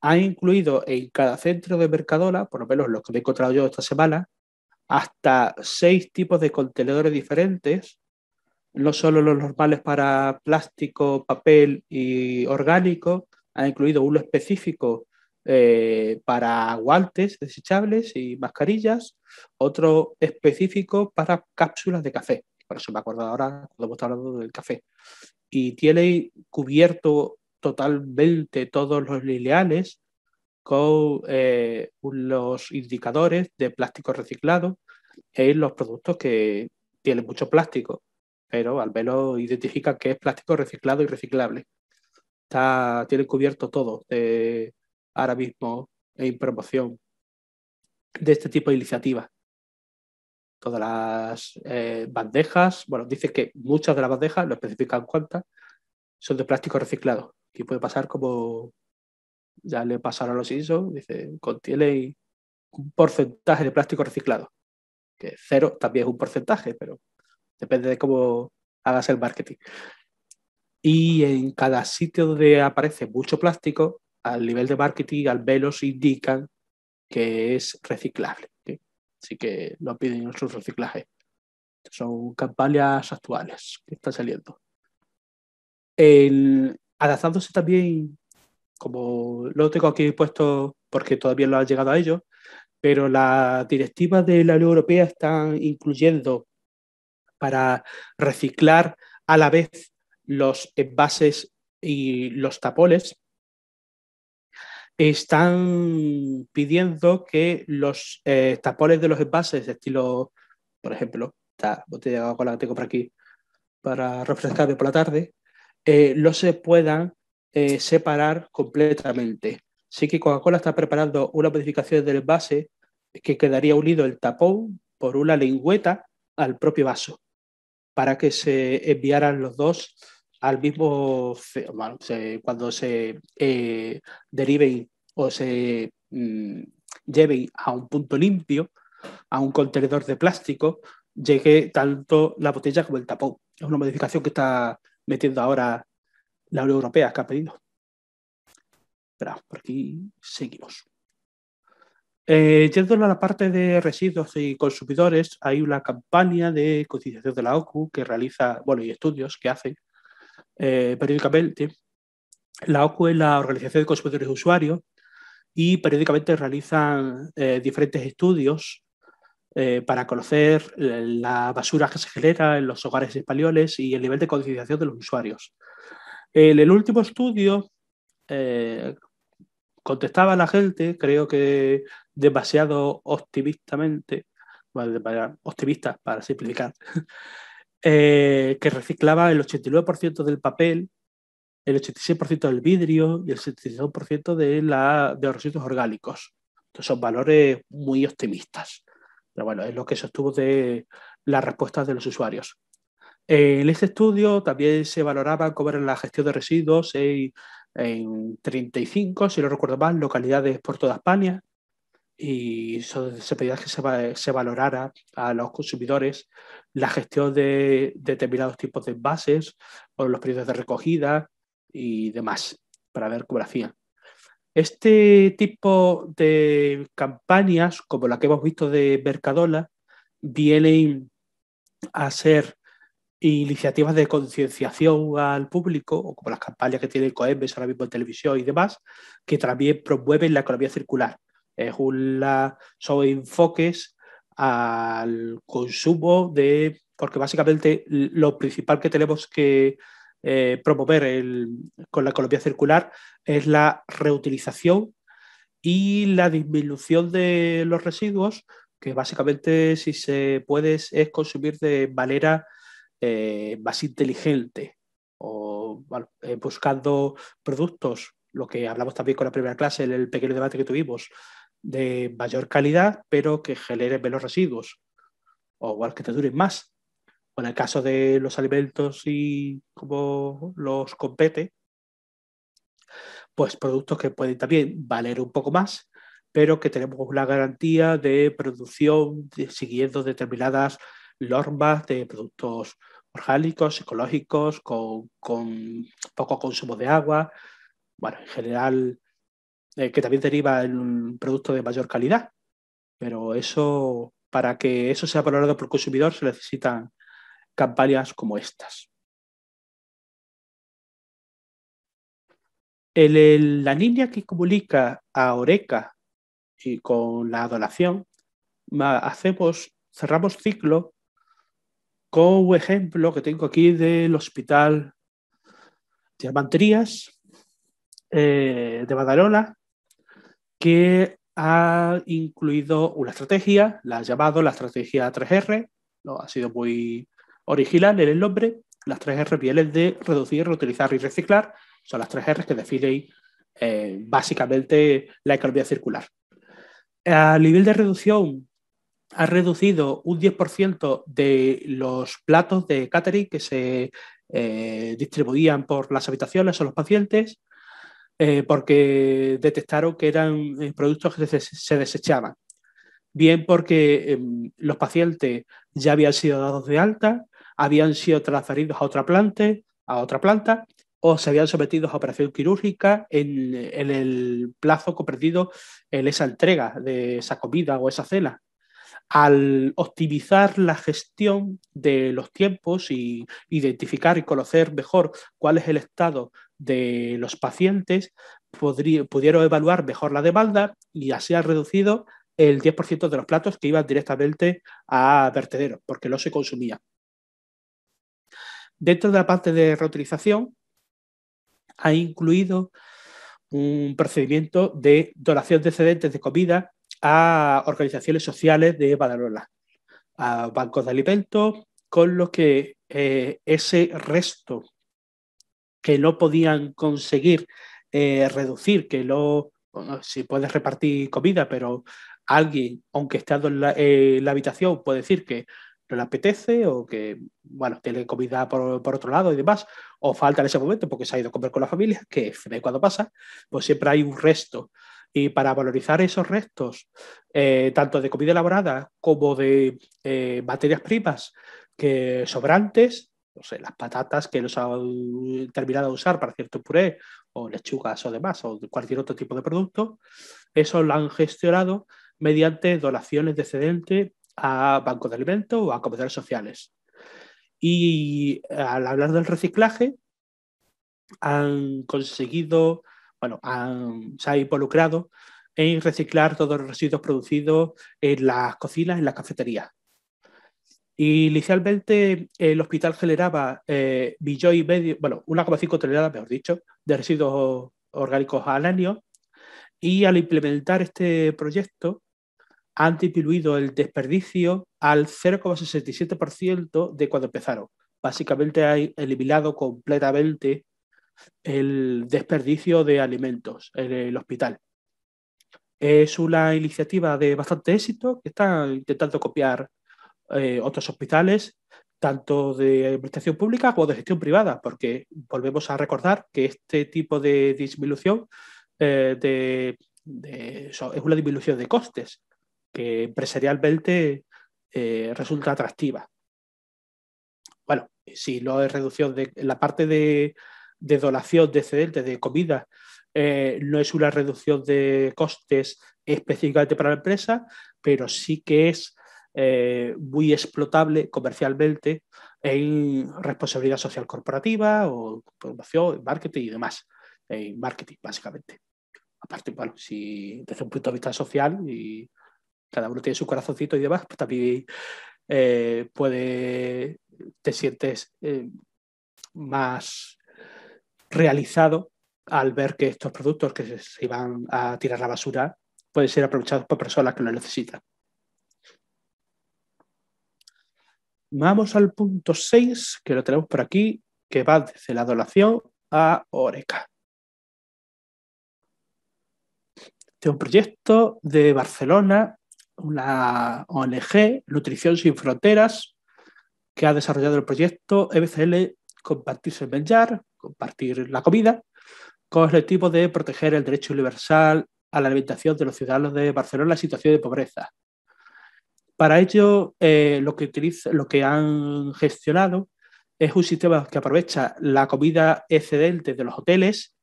ha incluido en cada centro de Mercadola, por lo menos los que me he encontrado yo esta semana, hasta seis tipos de contenedores diferentes, no solo los normales para plástico, papel y orgánico, ha incluido uno específico eh, para guantes desechables y mascarillas, otro específico para cápsulas de café. Por eso me acuerdo ahora cuando hemos hablando del café. Y tiene cubierto totalmente todos los lineales con eh, los indicadores de plástico reciclado en los productos que tienen mucho plástico, pero al menos identifica que es plástico reciclado y reciclable. Está, tienen cubierto todo eh, ahora mismo en promoción de este tipo de iniciativas. Todas las eh, bandejas, bueno, dice que muchas de las bandejas, lo especifican cuántas, son de plástico reciclado puede pasar como ya le pasaron a los ISO, dice, contiene un porcentaje de plástico reciclado, que cero también es un porcentaje, pero depende de cómo hagas el marketing. Y en cada sitio donde aparece mucho plástico, al nivel de marketing al menos indican que es reciclable. Así que lo piden en su reciclaje. Son campañas actuales que están saliendo. El, adaptándose también, como lo tengo aquí puesto porque todavía no ha llegado a ellos, pero la directiva de la Unión Europea está incluyendo para reciclar a la vez los envases y los tapones, están pidiendo que los eh, tapones de los envases de estilo, por ejemplo, esta botella de agua tengo por aquí para refrescarme por la tarde, eh, no se puedan eh, separar completamente. Sí que Coca-Cola está preparando una modificación del envase que quedaría unido el tapón por una lengüeta al propio vaso para que se enviaran los dos al mismo bueno, cuando se eh, deriven o se mm, lleven a un punto limpio, a un contenedor de plástico, llegue tanto la botella como el tapón. Es una modificación que está metiendo ahora la Unión Europea que ha pedido. Pero por aquí seguimos. Eh, yendo a la parte de residuos y consumidores, hay una campaña de cotización de la OCU que realiza, bueno, y estudios que hacen eh, periódicamente. La OCU es la Organización de Consumidores y Usuarios y periódicamente realizan eh, diferentes estudios eh, para conocer eh, la basura que se genera en los hogares españoles y el nivel de concienciación de los usuarios. En el último estudio eh, contestaba la gente, creo que demasiado optimistamente, optimista para simplificar, que reciclaba el 89% del papel, el 86% del vidrio y el 72% de, de los residuos orgánicos. Entonces son valores muy optimistas. Pero bueno, es lo que sostuvo de las respuestas de los usuarios. En este estudio también se valoraba cómo era la gestión de residuos en, 35, si lo recuerdo mal, localidades por toda España. Y se pedía que se, valorara a los consumidores la gestión de, de determinados tipos de envases o los periodos de recogida y demás, para ver cómo lo hacían. Este tipo de campañas, como la que hemos visto de Mercadola, vienen a ser iniciativas de concienciación al público, o como las campañas que tiene el ahora mismo en televisión y demás, que también promueven la economía circular. Es son enfoques al consumo de, porque básicamente lo principal que tenemos que eh, promover el, con la economía circular es la reutilización y la disminución de los residuos, que básicamente si se puede es consumir de manera eh, más inteligente o eh, buscando productos, lo que hablamos también con la primera clase, en el pequeño debate que tuvimos, de mayor calidad, pero que generen menos residuos, o igual que te duren más en el caso de los alimentos y cómo los compete, pues productos que pueden también valer un poco más, pero que tenemos la garantía de producción siguiendo determinadas normas de productos orgánicos, ecológicos, con, poco consumo de agua, bueno, en general, eh, que también deriva en un producto de mayor calidad. Pero eso, para que eso sea valorado por el consumidor, se necesitan campañas como estas. El, la línea que comunica a Oreca y con la adoración, hacemos, cerramos ciclo con un ejemplo que tengo aquí del hospital de eh, de Badarola, que ha incluido una estrategia, la ha llamado la estrategia 3R, ¿no? ha sido muy Original en el nombre, las tres R pieles de reducir, reutilizar y reciclar son las tres R que definen eh, básicamente la economía circular. A nivel de reducción, ha reducido un 10% de los platos de catering que se eh, distribuían por las habitaciones a los pacientes, eh, porque detectaron que eran productos que se, desechaban. Bien porque em, los pacientes ya habían sido dados de alta, habían sido transferidos a otra planta, a otra planta o se habían sometido a operación quirúrgica en, el plazo comprendido en esa entrega de esa comida o esa cena. Al optimizar la gestión de los tiempos y identificar y conocer mejor cuál es el estado de los pacientes, pudieron evaluar mejor la demanda y así ha reducido el 10% de los platos que iban directamente a vertedero, porque no se consumían. Dentro de la parte de reutilización ha incluido un procedimiento de donación de excedentes de comida a organizaciones sociales de Badalona, a bancos de alimentos, con lo que eh, ese resto que no podían conseguir eh, reducir, que no, se si puedes repartir comida, pero alguien, aunque estando en la eh, habitación, puede decir que no le apetece o que, bueno, tiene comida por, por, otro lado y demás, o falta en ese momento porque se ha ido a comer con la familia, que de cuando pasa, pues siempre hay un resto. Y para valorizar esos restos, eh, tanto de comida elaborada como de eh, materias primas que sobrantes, no sé, las patatas que los han terminado de usar para cierto puré, o lechugas o demás, o cualquier otro tipo de producto, eso lo han gestionado mediante donaciones de excedente a bancos de alimentos o a comedores sociales. Y eh, al hablar del reciclaje, han conseguido, bueno, han, se ha involucrado en reciclar todos los residuos producidos en las cocinas, en las cafeterías. Inicialmente el hospital generaba eh, y medio, bueno, 1,5 toneladas, mejor dicho, de residuos orgánicos al año y al implementar este proyecto han disminuido el desperdicio al 0,67% de cuando empezaron. Básicamente han eliminado completamente el desperdicio de alimentos en el hospital. Es una iniciativa de bastante éxito que están intentando copiar eh, otros hospitales, tanto de administración pública como de gestión privada, porque volvemos a recordar que este tipo de disminución eh, es una disminución de costes empresarialmente eh, resulta atractiva. Bueno, si no es reducción de la parte de, donación de excedentes de comida, eh, no es una reducción de costes específicamente para la empresa, pero sí que es eh, muy explotable comercialmente en responsabilidad social corporativa o promoción, marketing y demás, en marketing básicamente. Aparte, bueno, si desde un punto de vista social y cada uno tiene su corazoncito y demás, pues también eh, te sientes eh, más realizado al ver que estos productos que se, iban a tirar a la basura pueden ser aprovechados por personas que lo necesitan. Vamos al punto 6, que lo tenemos por aquí, que va desde la donación a Oreca. De este un proyecto de Barcelona una ONG Nutrición Sin Fronteras, que ha desarrollado el proyecto EBCL Compartir el compartir la comida, con el objetivo de proteger el derecho universal a la alimentación de los ciudadanos de Barcelona en situación de pobreza. Para ello, eh, lo, que lo que han gestionado es un sistema que aprovecha la comida excedente de los hoteles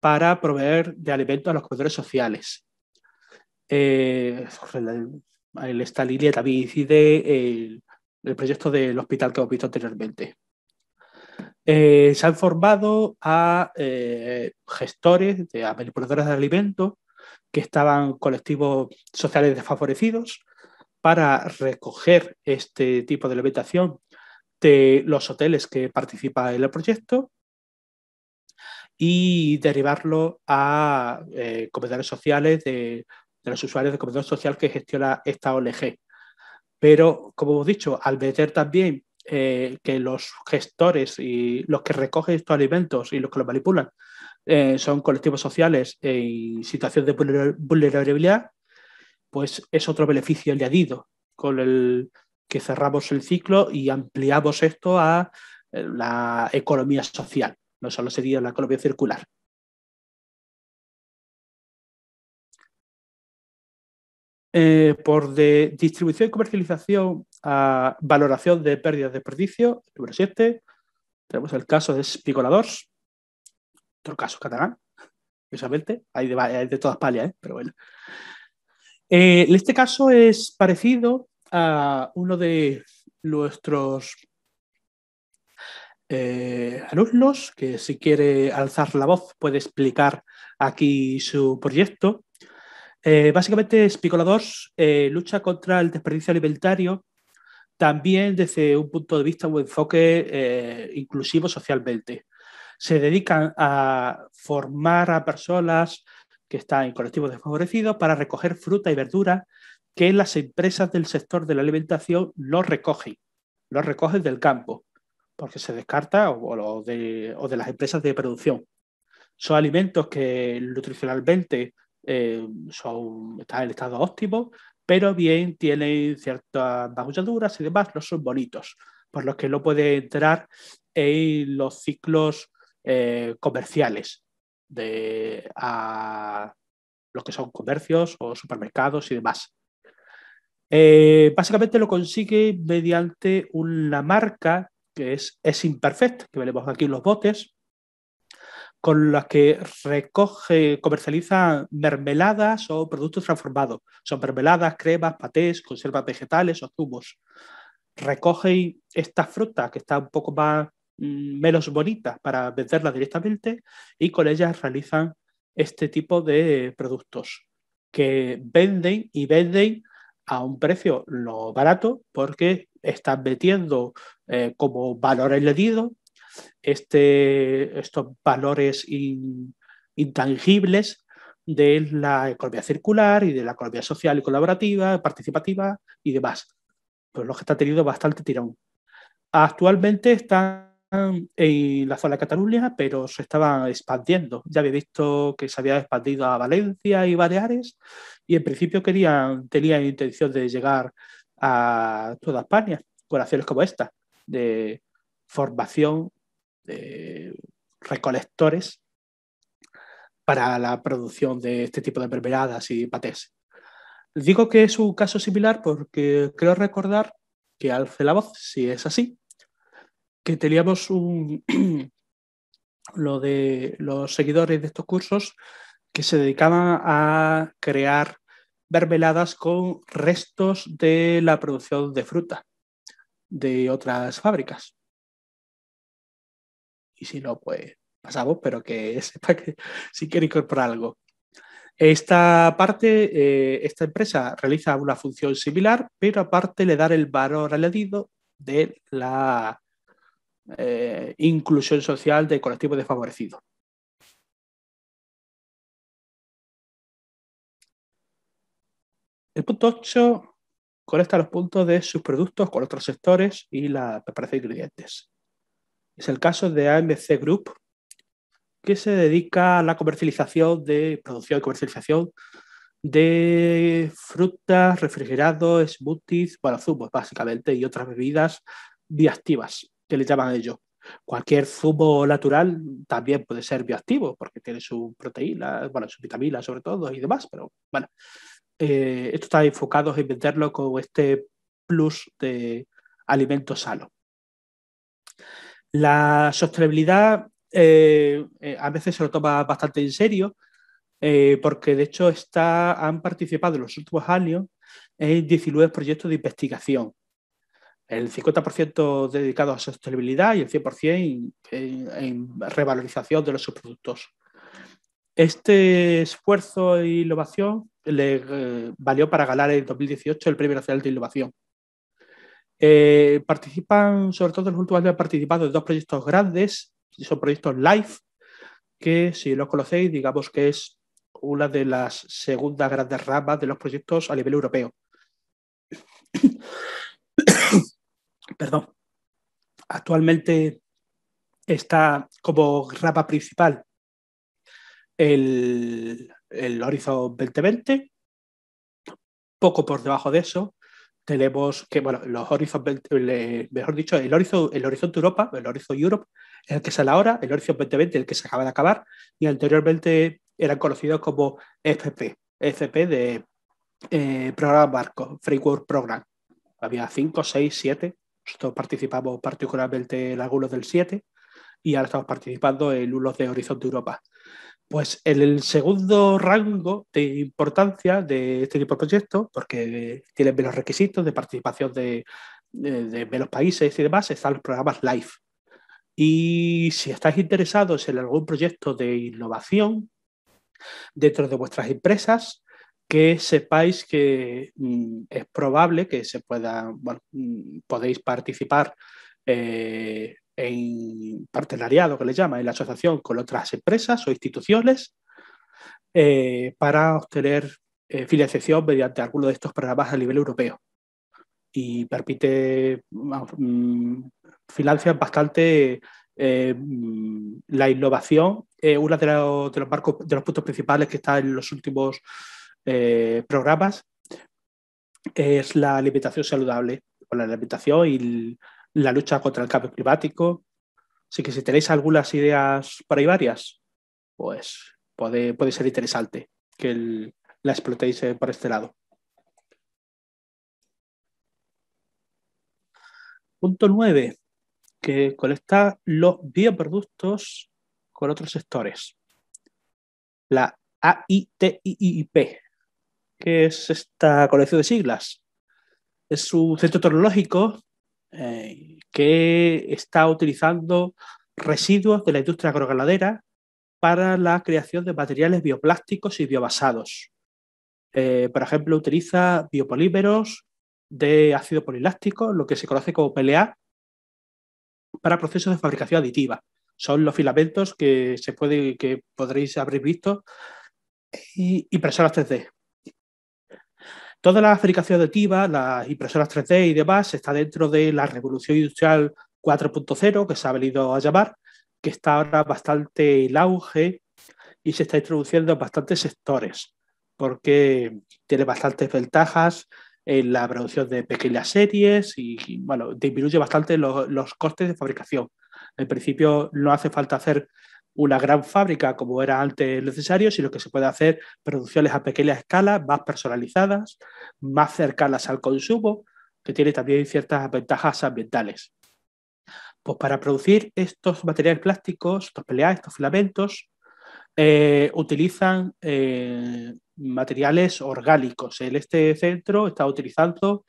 para proveer de alimentos a los comedores sociales eh, el, también y el, el, proyecto del hospital que hemos visto anteriormente. Eh, se han formado a eh, gestores, de, a manipuladoras de alimentos que estaban colectivos sociales desfavorecidos para recoger este tipo de alimentación de los hoteles que participan en el proyecto y derivarlo a eh, comedores sociales de de los usuarios de comedor social que gestiona esta OLG. Pero, como hemos dicho, al ver también eh, que los gestores y los que recogen estos alimentos y los que los manipulan eh, son colectivos sociales en situación de vulnerabilidad, pues es otro beneficio añadido con el que cerramos el ciclo y ampliamos esto a eh, la economía social. No solo sería la economía circular. Eh, por de distribución y comercialización a valoración de pérdidas de desperdicio, número 7. Tenemos el caso de spicoladores otro caso catalán, precisamente. Hay de, todas palias, ¿eh? pero bueno. Eh, este caso es parecido a uno de nuestros alumnos, que si quiere alzar la voz puede explicar aquí su proyecto. Eh, básicamente, Spicola eh, lucha contra el desperdicio alimentario también desde un punto de vista o enfoque eh, inclusivo socialmente. Se dedican a formar a personas que están en colectivos desfavorecidos para recoger fruta y verdura que las empresas del sector de la alimentación no recogen, no recogen del campo, porque se descarta de, o de las empresas de producción. Son alimentos que nutricionalmente eh, son, están en estado óptimo, pero bien tienen ciertas magulladuras y demás, no son bonitos, por lo que no puede entrar en los ciclos eh, comerciales de los que son comercios o supermercados y demás. Eh, básicamente lo consigue mediante una marca que es, es imperfecta, que veremos aquí en los botes, con las que recoge, comercializa mermeladas o productos transformados. Son mermeladas, cremas, patés, conservas vegetales o zumos. Recogen estas frutas que están un poco más mm, menos bonitas para venderlas directamente y con ellas realizan este tipo de productos que venden y venden a un precio lo barato porque están metiendo eh, como valor añadido este, estos valores intangibles de la economía circular y de la economía social y colaborativa, participativa y demás. Pues lo que está tenido bastante tirón. Actualmente están en la zona de Cataluña, pero se estaban expandiendo. Ya había visto que se había expandido a Valencia y Baleares y en principio querían, tenían intención de llegar a toda España con acciones como esta, de formación de eh, recolectores para la producción de este tipo de berberadas y patés. Digo que es un caso similar porque creo recordar que alce la voz, si es así, que teníamos un, lo de los seguidores de estos cursos que se dedicaban a crear mermeladas con restos de la producción de fruta de otras fábricas y si no, pues pasamos, pero que sepa que si quiere incorporar algo. Esta parte, eh, esta empresa realiza una función similar, pero aparte le da el valor añadido de la eh, inclusión social de colectivo desfavorecido. El punto 8 conecta los puntos de sus productos con otros sectores y la preparación de ingredientes. Es el caso de AMC Group, que se dedica a la comercialización de producción y comercialización de frutas, refrigerados, smoothies, bueno, zumos básicamente y otras bebidas bioactivas, que le llaman ellos. Cualquier zumo natural también puede ser bioactivo porque tiene su proteína, bueno, su vitamina sobre todo y demás, pero bueno, eh, esto está enfocado a venderlo con este plus de alimentos sanos. La sostenibilidad eh, eh, a veces se lo toma bastante en serio, eh, porque de hecho está, han participado en los últimos años en 19 proyectos de investigación. El 50% dedicado a sostenibilidad y el 100% en, revalorización de los subproductos. Este esfuerzo e innovación le valió para ganar en 2018 el Premio Nacional de Innovación. Eh, participan, sobre todo en los últimos años, han participado en dos proyectos grandes, son proyectos live, que si los conocéis, digamos que es una de las segundas grandes ramas de los proyectos a nivel europeo. Perdón. Actualmente está como rama principal el, el Horizon 2020, poco por debajo de eso tenemos que, bueno, los Horizon, eh, mejor dicho, el Horizon, el Horizonte Europa, el Horizon Europe, el que sale ahora, el Horizon 2020, el que se acaba de acabar, y anteriormente eran conocidos como FP, FP de eh, Programa Marco, Framework Program. Había 5, 6, 7, nosotros participamos particularmente en algunos del 7 y ahora estamos participando en unos de Horizonte Europa. Pues en el segundo rango de importancia de este tipo de proyectos, porque tienen menos requisitos de participación de, los menos países y demás, están los programas LIFE. Y si estáis interesados en algún proyecto de innovación dentro de vuestras empresas, que sepáis que mm, es probable que se pueda, mm, podéis participar eh, en partenariado, que le llaman, en la asociación con otras empresas o instituciones eh, para obtener eh, financiación mediante alguno de estos programas a nivel europeo. Y permite, mm, financiar bastante eh, mm, la innovación, uno de los, de los, marcos, de los puntos principales que está en los últimos programas es la alimentación saludable, o la alimentación y el, la lucha contra el cambio climático. Así que si tenéis algunas ideas para ahí varias, pues puede, ser interesante que la explotéis eh, por este lado. Punto nueve, que conecta los bioproductos con otros sectores. La AITIP, que es esta colección de siglas. Es su centro tecnológico eh, que está utilizando residuos de la industria agroganadera para la creación de materiales bioplásticos y biobasados. Eh, por ejemplo, utiliza biopolímeros de ácido polilástico, lo que se conoce como PLA, para procesos de fabricación aditiva. Son los filamentos que, se puede, que podréis haber visto, y impresoras 3D. Toda la fabricación aditiva, las impresoras 3D y demás, está dentro de la revolución industrial 4.0, que se ha venido a llamar, que está ahora bastante en auge y se está introduciendo en bastantes sectores, porque tiene bastantes ventajas en la producción de pequeñas series y, bueno, disminuye bastante los, los costes de fabricación. En principio no hace falta hacer una gran fábrica como era antes necesario, sino que se puede hacer producciones a pequeña escala, más personalizadas, más cercanas al consumo, que tiene también ciertas ventajas ambientales. Pues para producir estos materiales plásticos, estos PLA, estos filamentos, eh, utilizan eh, materiales orgánicos. En este centro está utilizando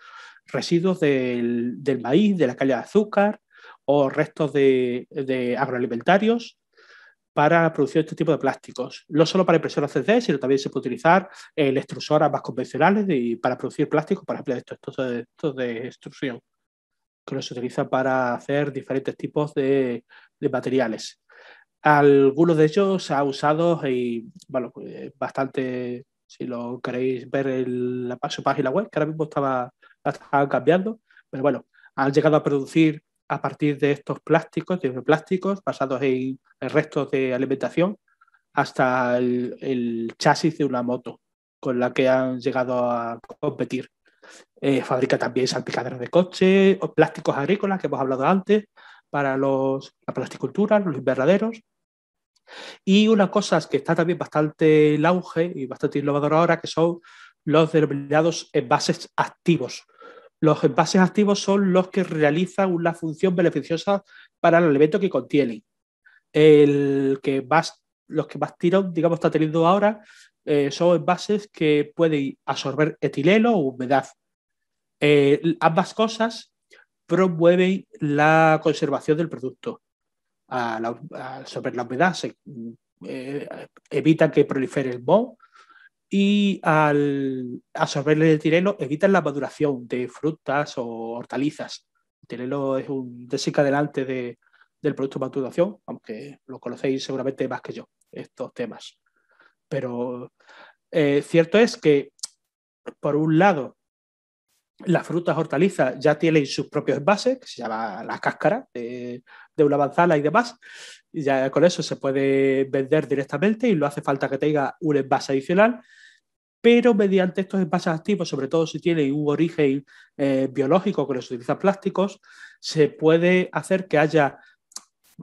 residuos del, maíz, de la calle de azúcar o restos de agroalimentarios para producir este tipo de plásticos. No solo para impresoras 3D, sino también se puede utilizar en extrusoras más convencionales y para producir plásticos, por ejemplo, estos, estos, de, extrusión, que los utiliza para hacer diferentes tipos de, materiales. Algunos de ellos se han usado y, bueno, pues, bastante, si lo queréis ver en la, su página web, que ahora mismo estaba, cambiando, pero bueno, han llegado a producir a partir de estos plásticos, de plásticos basados en restos de alimentación, hasta el, chasis de una moto con la que han llegado a competir. Eh, fabrica también salpicaderos de coche, o plásticos agrícolas que hemos hablado antes, para los, la plasticultura, los invernaderos. Y una cosa que está también bastante en auge y bastante innovadora ahora, que son los denominados envases activos, los envases activos son los que realizan una función beneficiosa para el elemento que contienen. los que más tirón, digamos, está teniendo ahora eh, son envases que pueden absorber etileno o humedad. Eh, ambas cosas promueven la conservación del producto. sobre la humedad se eh, evita que prolifere el moho y al absorberle el tirelo evitan la maduración de frutas o hortalizas. El tirelo es un desencadenante de, del producto de maduración, aunque lo conocéis seguramente más que yo, estos temas. Pero eh, cierto es que, por un lado, las frutas hortalizas ya tienen sus propios envases, que se llama la cáscara de, de una manzana y demás, ya con eso se puede vender directamente y no hace falta que tenga un envase adicional, pero mediante estos envases activos, sobre todo si tienen un origen eh, biológico que los utiliza plásticos, se puede hacer que haya,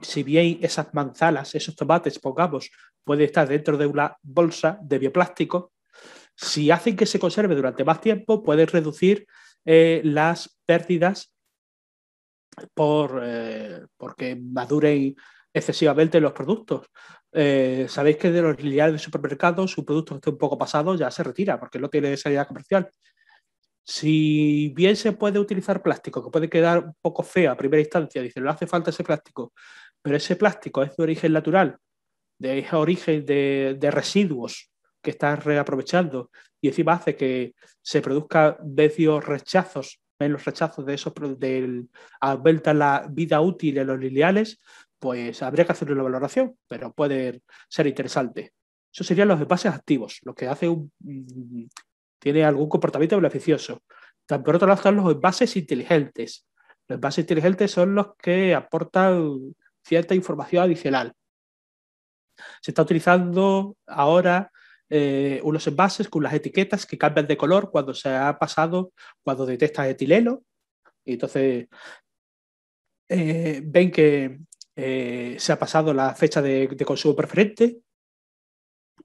si bien esas manzanas, esos tomates, pongamos, puede estar dentro de una bolsa de bioplástico, si hacen que se conserve durante más tiempo, pueden reducir eh, las pérdidas por, eh, porque maduren excesivamente los productos. Eh, sabéis que de los lineales de supermercados, su producto que esté un poco pasado ya se retira porque no tiene salida comercial. Si bien se puede utilizar plástico, que puede quedar un poco feo a primera instancia, dice, no hace falta ese plástico, pero ese plástico es de origen natural, de origen de, residuos que estás reaprovechando y encima hace que se produzcan medios rechazos, en los rechazos de esos, del, aumenta la vida útil de los liliales pues habría que hacer una valoración, pero puede ser interesante. Eso serían los envases activos, los que hace mm, tiene algún comportamiento beneficioso. por otro lado están los envases inteligentes. Los envases inteligentes son los que aportan cierta información adicional. Se está utilizando ahora eh, unos envases con las etiquetas que cambian de color cuando se ha pasado, cuando detecta etileno. Y entonces eh, ven que eh, se ha pasado la fecha de, consumo preferente,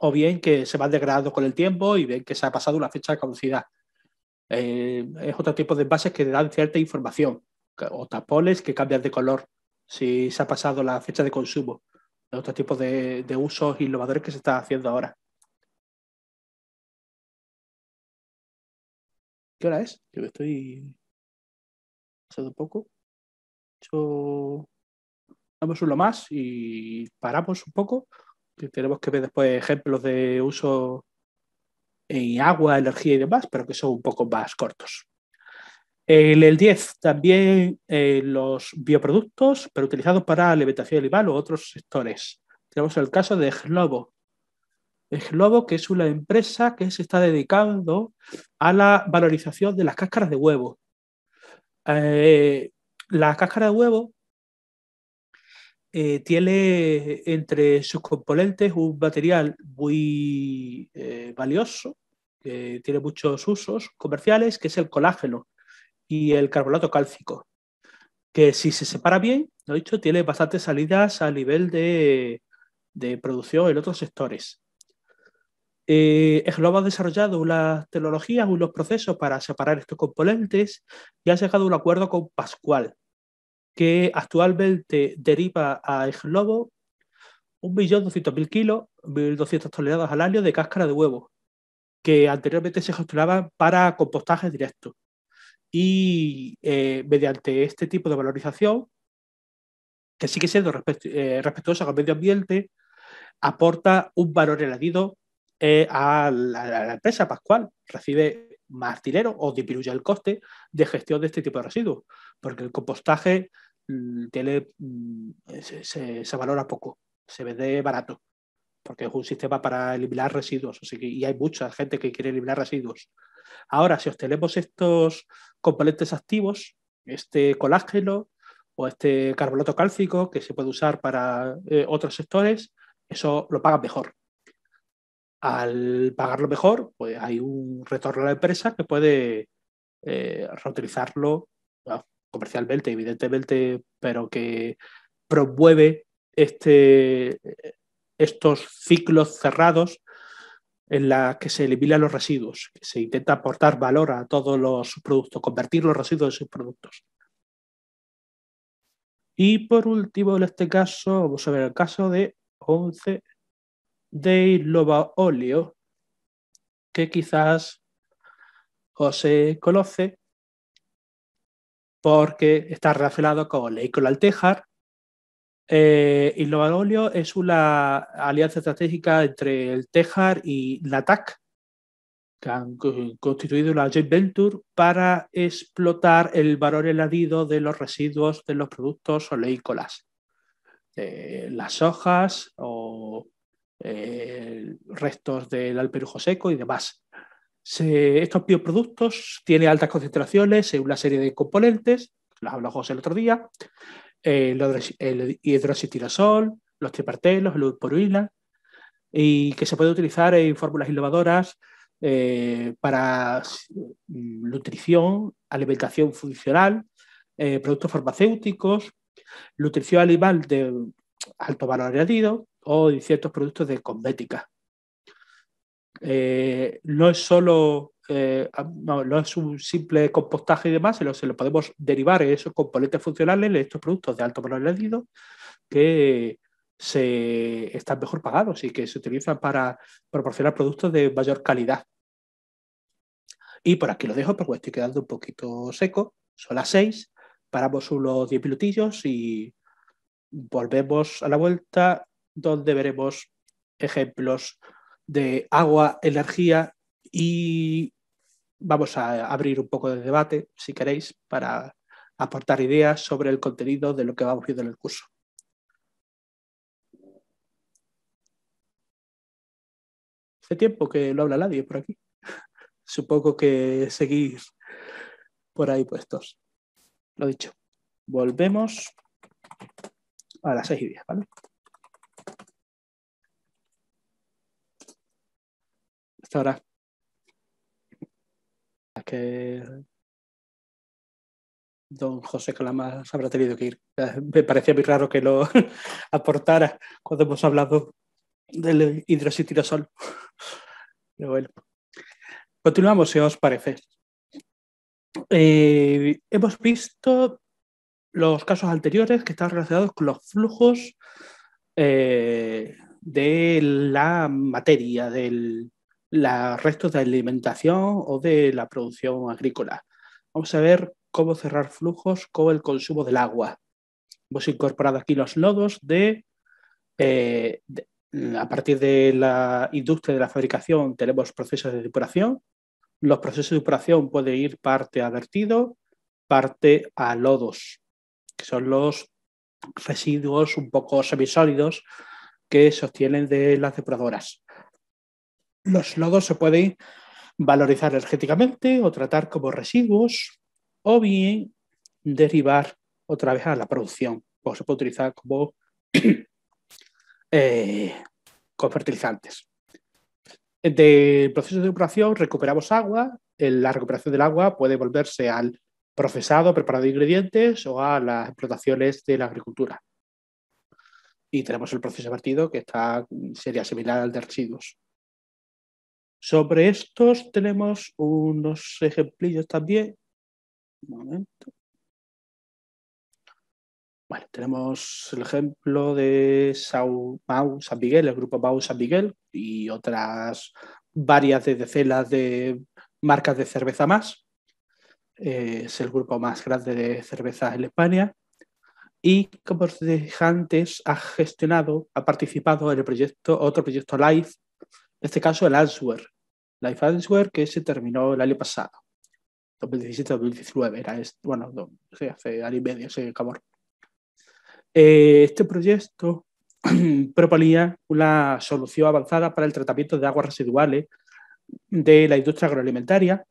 o bien que se va degradando con el tiempo y ven que se ha pasado la fecha de caducidad. Eh, es otro tipo de envases que dan cierta información, o tapones que cambian de color si se ha pasado la fecha de consumo. Es otro tipo de, usos innovadores que se está haciendo ahora. ¿Qué hora es? Yo estoy pasado poco. Vamos uno más y paramos un poco, que tenemos que ver después ejemplos de uso en agua, energía y demás, pero que son un poco más cortos. En el 10 también eh, los bioproductos, pero utilizados para alimentación animal u otros sectores. Tenemos el caso de Globo. Globo, que es una empresa que se está dedicando a la valorización de las cáscaras de huevo. Eh, las la cáscara de huevo eh, tiene entre sus componentes un material muy eh, valioso, que tiene muchos usos comerciales, que es el colágeno y el carbonato cálcico, que si se separa bien, lo dicho, tiene bastantes salidas a nivel de, producción en otros sectores. Eh, ha desarrollado unas tecnologías, unos procesos para separar estos componentes y ha llegado a un acuerdo con Pascual, que actualmente deriva a Globo 1.200.000 kilos, 1.200 toneladas al año de cáscara de huevo, que anteriormente se gestionaban para compostaje directo. Y eh, mediante este tipo de valorización, que sigue siendo eh, respetuosa con el medio ambiente, aporta un valor añadido eh, a, la, empresa Pascual. Recibe más dinero o disminuye el coste de gestión de este tipo de residuos, porque el compostaje Mm, mm, se, valora poco, se vende barato, porque es un sistema para eliminar residuos, así que, y hay mucha gente que quiere eliminar residuos. Ahora, si obtenemos estos componentes activos, este colágeno o este carbonato cálcico que se puede usar para eh, otros sectores, eso lo pagan mejor. Al pagarlo mejor, pues hay un retorno a la empresa que puede eh, reutilizarlo, comercialmente, evidentemente, pero que promueve este, estos ciclos cerrados en la que se eliminan los residuos, se intenta aportar valor a todos los productos, convertir los residuos en sus productos. Y por último, en este caso, vamos a ver el caso de 11 de Loba que quizás os conoce porque está relacionado con Leico-Altejar. Tejar. Eh, y Lovalolio es una alianza estratégica entre el Tejar y la TAC, que han constituido una joint venture para explotar el valor añadido de los residuos de los productos oleícolas. Eh, las hojas o eh, restos del alperujo seco y demás estos bioproductos tienen altas concentraciones en una serie de componentes, los hablamos José el otro día, eh, el, el los tripartelos, el urporuila, y que se puede utilizar en fórmulas innovadoras eh, para mm, nutrición, alimentación funcional, eh, productos farmacéuticos, nutrición animal de alto valor añadido o ciertos productos de cosmética. Eh, no es solo eh, no, es un simple compostaje y demás, se lo podemos derivar en esos componentes funcionales, en estos productos de alto valor añadido que se están mejor pagados y que se utilizan para proporcionar productos de mayor calidad. Y por aquí lo dejo porque estoy quedando un poquito seco. Son las 6. Paramos unos 10 minutillos y volvemos a la vuelta donde veremos ejemplos de agua, energía y vamos a abrir un poco de debate, si queréis, para aportar ideas sobre el contenido de lo que vamos viendo en el curso. Hace tiempo que no habla nadie por aquí. Supongo que seguís por ahí puestos. Lo dicho, volvemos a las seis y ¿vale? ahora. Que don José Calamas habrá tenido que ir. Me parecía muy raro que lo aportara cuando hemos hablado del hidroxitirosol. continuamos si os parece. Eh, hemos visto los casos anteriores que están relacionados con los flujos eh, de la materia, del, los restos de alimentación o de la producción agrícola. Vamos a ver cómo cerrar flujos con el consumo del agua. Hemos incorporado aquí los lodos de, eh, de a partir de la industria de la fabricación tenemos procesos de depuración. Los procesos de depuración pueden ir parte a vertido, parte a lodos, que son los residuos un poco semisólidos que se obtienen de las depuradoras. Los lodos se pueden valorizar energéticamente o tratar como residuos o bien derivar otra vez a la producción o se puede utilizar como, eh, con fertilizantes. Del proceso de recuperación recuperamos agua, la recuperación del agua puede volverse al procesado, preparado de ingredientes o a las explotaciones de la agricultura. Y tenemos el proceso de vertido que está, sería similar al de residuos. Sobre estos tenemos unos ejemplos también. Un momento. tenemos el ejemplo de Mau San Miguel, el grupo Mau San Miguel y otras varias de decenas de marcas de cerveza más. Eh, es el grupo más grande de cervezas en España y, como os dije antes, ha gestionado, ha participado en el proyecto, otro proyecto live este caso el Answer, Life Answer, que se terminó el año pasado, 2017-2019, era este, bueno, hace año y medio se acabó. Eh, este proyecto proponía una solución avanzada para el tratamiento de aguas residuales de la industria agroalimentaria.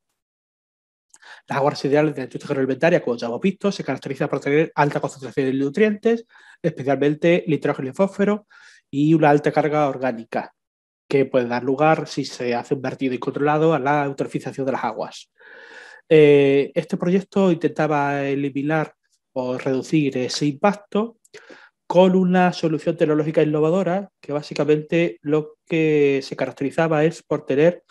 Las aguas residuales de la industria agroalimentaria, como ya hemos visto, se caracterizan por tener alta concentración de nutrientes, especialmente nitrógeno y fósforo, y una alta carga orgánica que puede dar lugar, si se hace un vertido incontrolado, a la eutrofización de las aguas. Eh, este proyecto intentaba eliminar o reducir ese impacto con una solución tecnológica innovadora que básicamente lo que se caracterizaba es por tener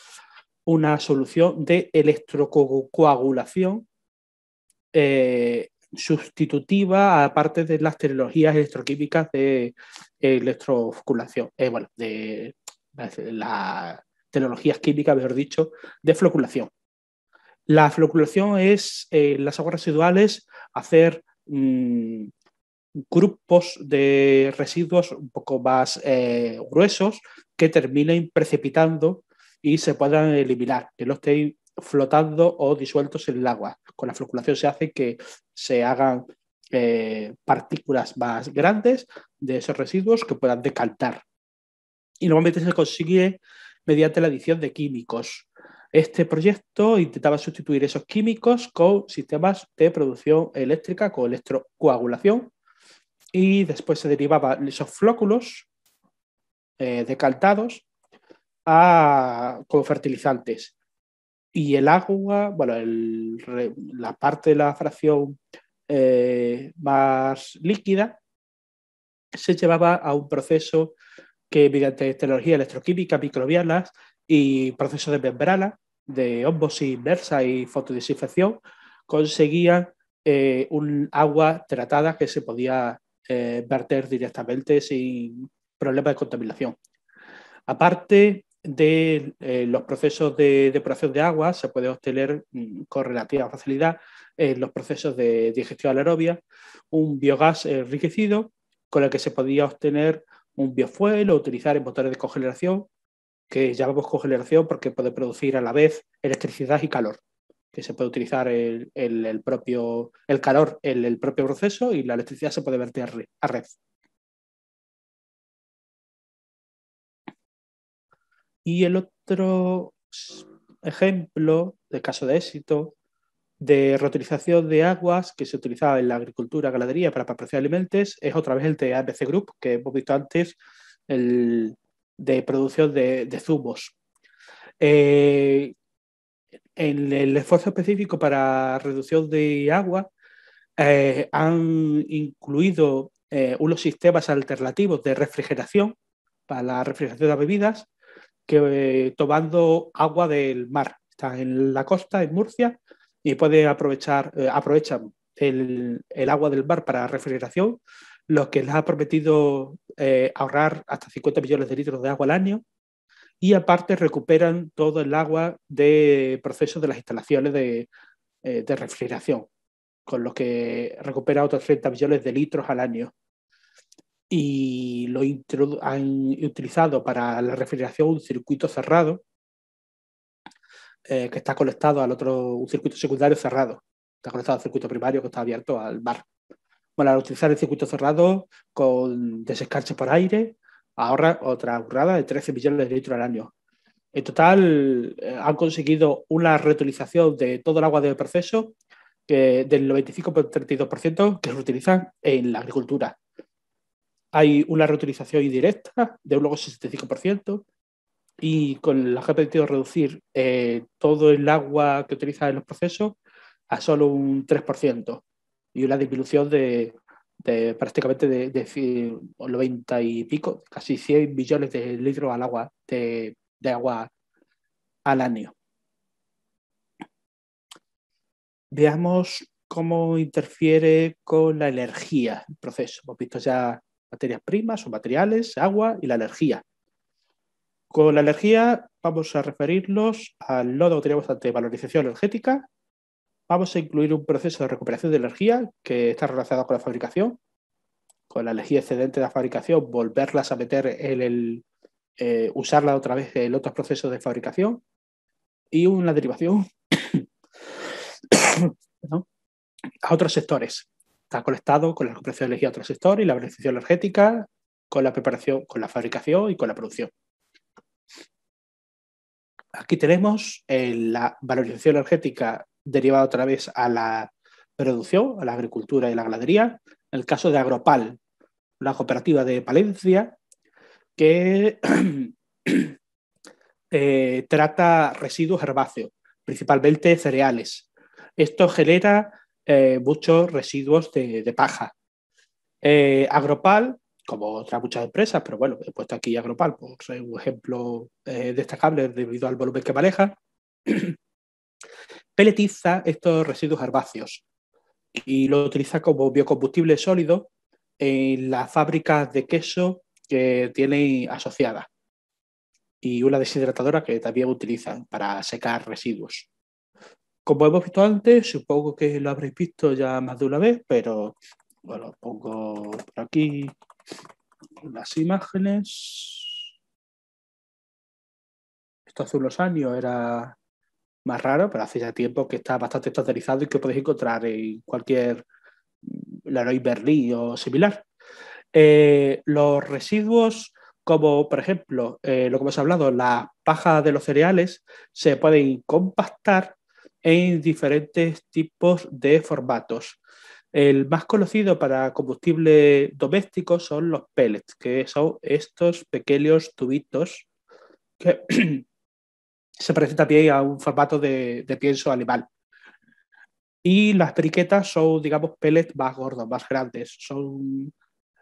una solución de electrocoagulación eh, sustitutiva a parte de las tecnologías electroquímicas de electrofoculación, eh, de las la tecnologías químicas, mejor dicho, de floculación. La floculación es en eh, las aguas residuales hacer mm, grupos de residuos un poco más eh, gruesos que terminen precipitando y se puedan eliminar, que no estén flotando o disueltos en el agua. Con la floculación se hace que se hagan eh, partículas más grandes de esos residuos que puedan decantar y normalmente se consigue mediante la adición de químicos. Este proyecto intentaba sustituir esos químicos con sistemas de producción eléctrica con electrocoagulación y después se derivaban esos flóculos eh, decaltados con fertilizantes. Y el agua, bueno, la parte de la fracción eh, más líquida se llevaba a un proceso que mediante tecnología electroquímica, microbianas y procesos de membrana, de ósmosis inversa y fotodisinfección, conseguían eh, un agua tratada que se podía eh, verter directamente sin problemas de contaminación. Aparte de eh, los procesos de depuración de agua, se puede obtener mm, con relativa facilidad en los procesos de digestión aerobia, un biogás enriquecido con el que se podía obtener un biofuel o utilizar en motores de congelación, que llamamos congelación porque puede producir a la vez electricidad y calor, que se puede utilizar el, propio, el calor en el, propio proceso y la electricidad se puede verter a red. Y el otro ejemplo de caso de éxito de reutilización de aguas que se utilizaba en la agricultura, ganadería para proporcionar alimentos es otra vez el de Group, que hemos visto antes, el de producción de, zumos. Eh, en el esfuerzo específico para reducción de agua eh, han incluido eh, unos sistemas alternativos de refrigeración para la refrigeración de bebidas, que tomando agua del mar. está en la costa, en Murcia, y puede aprovechar, eh, aprovechan el, agua del bar para refrigeración, lo que les ha prometido eh, ahorrar hasta 50 millones de litros de agua al año y aparte recuperan todo el agua de proceso de las instalaciones de, eh, de refrigeración, con lo que recupera otros 30 millones de litros al año. Y lo han utilizado para la refrigeración un circuito cerrado eh, que está conectado al otro, un circuito secundario cerrado. Está conectado al circuito primario que está abierto al bar. Bueno, al utilizar el circuito cerrado con desescarche por aire, ahorra otra burrada de 13 millones de litros al año. En total, eh, han conseguido una reutilización de todo el agua del proceso eh, del 95,32% que se utiliza en la agricultura. Hay una reutilización indirecta de un 65%, y con la que reducir eh, todo el agua que utiliza en los procesos a solo un 3% y una disminución de, prácticamente de, 90 y pico, casi 100 millones de litros agua, de, de agua al año. Veamos cómo interfiere con la energía el proceso. Hemos visto ya materias primas o materiales, agua y la energía. Con la energía vamos a referirnos al nodo que tenemos ante valorización energética. Vamos a incluir un proceso de recuperación de energía que está relacionado con la fabricación. Con la energía excedente de la fabricación, volverlas a meter en el, eh, usarla otra vez en otros procesos de fabricación. Y una derivación a otros sectores. Está conectado con la recuperación de energía a otros sectores y la valorización energética, con la preparación, con la fabricación y con la producción. Aquí tenemos eh, la valorización energética derivada otra vez a la producción, a la agricultura y la ganadería. El caso de Agropal, la cooperativa de Palencia, que eh, trata residuos herbáceos, principalmente cereales. Esto genera eh, muchos residuos de, paja. Agropal como otras muchas empresas, pero bueno, he puesto aquí Agropal, pues, un ejemplo eh, destacable debido al volumen que maneja. Peletiza estos residuos herbáceos y lo utiliza como biocombustible sólido en las fábricas de queso que tiene asociada y una deshidratadora que también utilizan para secar residuos. Como hemos visto antes, supongo que lo habréis visto ya más de una vez, pero bueno, pongo por aquí las imágenes. Esto hace unos años era más raro, pero hace ya tiempo que está bastante estandarizado y que podéis encontrar en cualquier Leroy Berlín o similar. Eh, los residuos, como por ejemplo eh, lo que hemos hablado, la paja de los cereales, se pueden compactar en diferentes tipos de formatos. El más conocido para combustible doméstico son los pellets, que son estos pequeños tubitos que se parecen también a un formato de, pienso animal. Y las briquetas son, digamos, pellets más gordos, más grandes. Son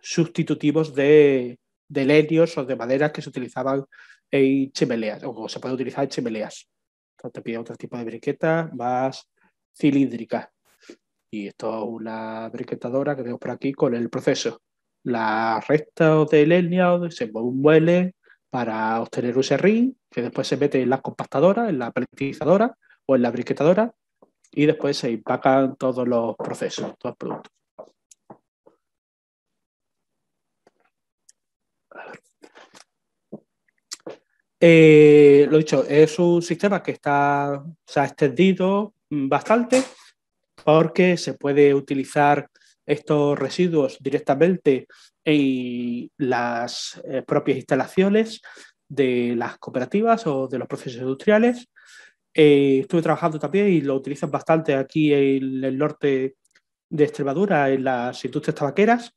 sustitutivos de, lenios o de maderas que se utilizaban en chimeleas, o se puede utilizar en chimeleas. Entonces, también otro tipo de briquetas más cilíndricas. Y esto es una briquetadora que veo por aquí con el proceso. La recta de leña... se mueve un para obtener un serrín, que después se mete en la compactadora, en la peletizadora o en la briquetadora, y después se empacan todos los procesos, todos los productos. Eh, lo dicho, es un sistema que está, se ha extendido bastante porque se puede utilizar estos residuos directamente en las eh, propias instalaciones de las cooperativas o de los procesos industriales. Eh, estuve trabajando también y lo utilizan bastante aquí en el norte de Extremadura, en las industrias tabaqueras,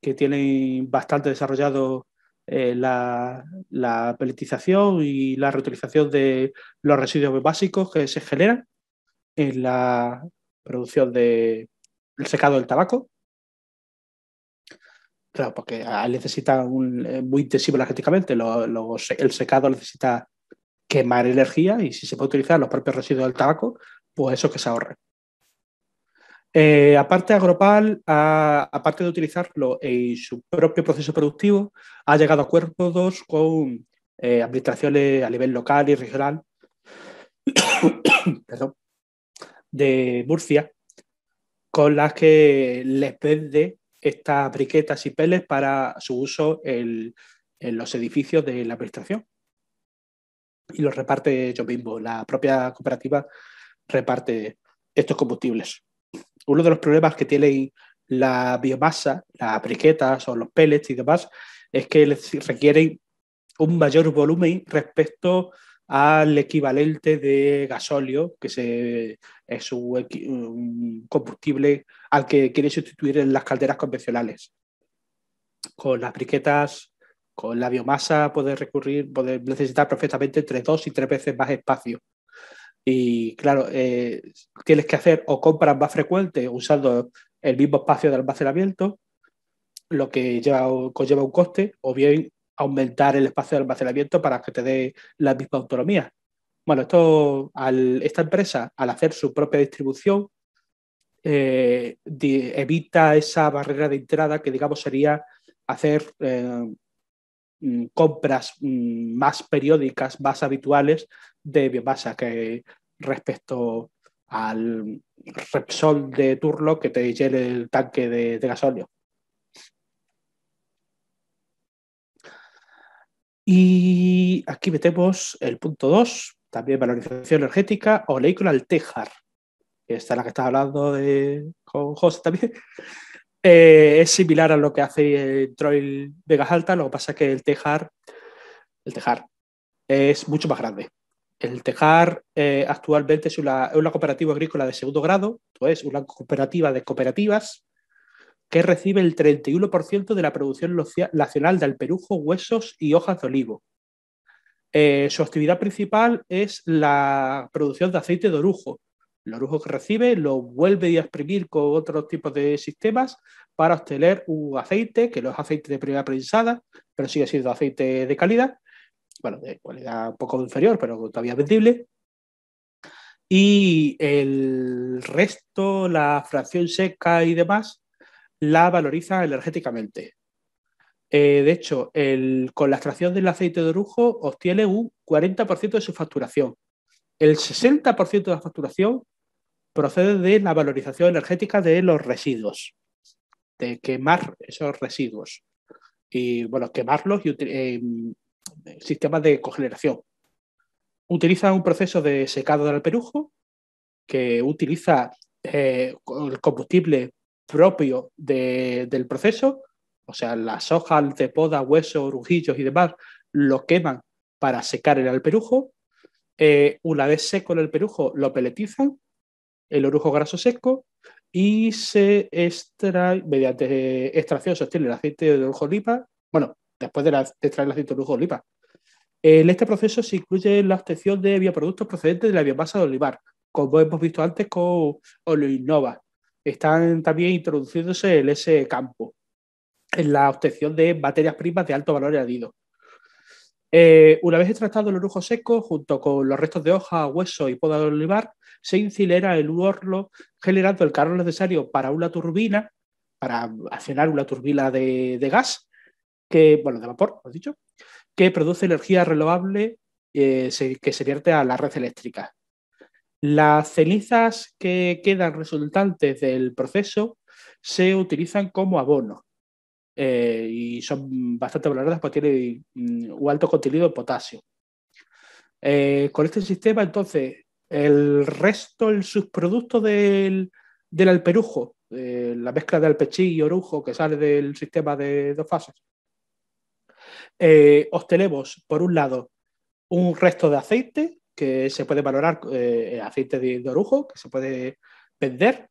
que tienen bastante desarrollado eh, la, la, peletización y la reutilización de los residuos básicos que se generan en, la, producción de secado del tabaco. Claro, porque necesita un, eh, muy intensivo energéticamente. el secado necesita quemar energía y si se puede utilizar los propios residuos del tabaco, pues eso que se ahorre. Eh, aparte, Agropal, aparte de utilizarlo en su propio proceso productivo, ha llegado a acuerdos con eh, administraciones a nivel local y regional Perdón de Murcia, con las que les vende estas briquetas y peles para su uso en, los edificios de la administración. Y los reparte yo mismo, la propia cooperativa reparte estos combustibles. Uno de los problemas que tienen la biomasa, las briquetas o los pellets y demás, es que requieren un mayor volumen respecto al equivalente de gasóleo, que se, es un, combustible al que quiere sustituir en las calderas convencionales. Con las briquetas, con la biomasa, puedes recurrir, puedes necesitar perfectamente entre dos y tres veces más espacio. Y claro, eh, tienes que hacer o compras más frecuente usando el mismo espacio de almacenamiento, lo que lleva, conlleva un coste, o bien aumentar el espacio de almacenamiento para que te dé la misma autonomía. Bueno, esto, al, esta empresa, al hacer su propia distribución, eh, evita esa barrera de entrada que, digamos, sería hacer eh, mm, compras mm, más periódicas, más habituales de biomasa que respecto al Repsol de turlo que te llene el tanque de, de gasóleo. Y aquí metemos el punto 2, también valorización energética o ley con Altejar. Esta es la que estaba hablando con José también. Eh, es similar a lo que hace el Troil Vegas Alta, lo que pasa es que el Tejar, el tejar es mucho más grande. El Tejar eh, actualmente es una, una, cooperativa agrícola de segundo grado, es pues una cooperativa de cooperativas que recibe el 31% de la producción nacional de alperujo, huesos y hojas de olivo. Eh, su actividad principal es la producción de aceite de orujo. El orujo que recibe lo vuelve a exprimir con otros tipos de sistemas para obtener un aceite, que no es aceite de primera prensada, pero sigue siendo aceite de calidad, bueno, de calidad un poco inferior, pero todavía vendible. Y el resto, la fracción seca y demás, la valoriza energéticamente. Eh, de hecho, con la extracción del aceite de orujo obtiene un 40% de su facturación. El 60% de la facturación procede de la valorización energética de los residuos, de quemar esos residuos y, bueno, quemarlos y eh, sistemas de cogeneración. Utiliza un proceso de secado del perujo que utiliza eh, el combustible propio del proceso, o sea, las hojas de poda, huesos, orujillos y demás, lo queman para secar el alperujo. Eh, una vez seco el alperujo, lo peletizan, el orujo graso seco, y se extrae, mediante extracción se el aceite de orujo lipa. bueno, después de, extraer el aceite de orujo lipa. En este proceso se incluye la obtención de bioproductos procedentes de la biomasa de olivar, como hemos visto antes con Oleoinnova, están también introduciéndose en ese campo, en la obtención de materias primas de alto valor añadido. Eh, una vez extractado el orujo seco, junto con los restos de hoja, hueso y poda de olivar, se incinera el horno generando el calor necesario para una turbina, para accionar una turbina de, gas, que, bueno, de vapor, os dicho, que produce energía renovable eh, que se vierte a la red eléctrica. Las cenizas que quedan resultantes del proceso se utilizan como abono eh, y son bastante valoradas porque tienen mm, un alto contenido de potasio. Eh, con este sistema, entonces, el resto, el subproducto del, alperujo, eh, la mezcla de alpechí y orujo que sale del sistema de dos fases, obtenemos, por un lado, un resto de aceite que se puede valorar eh, aceite de, orujo, que se puede vender.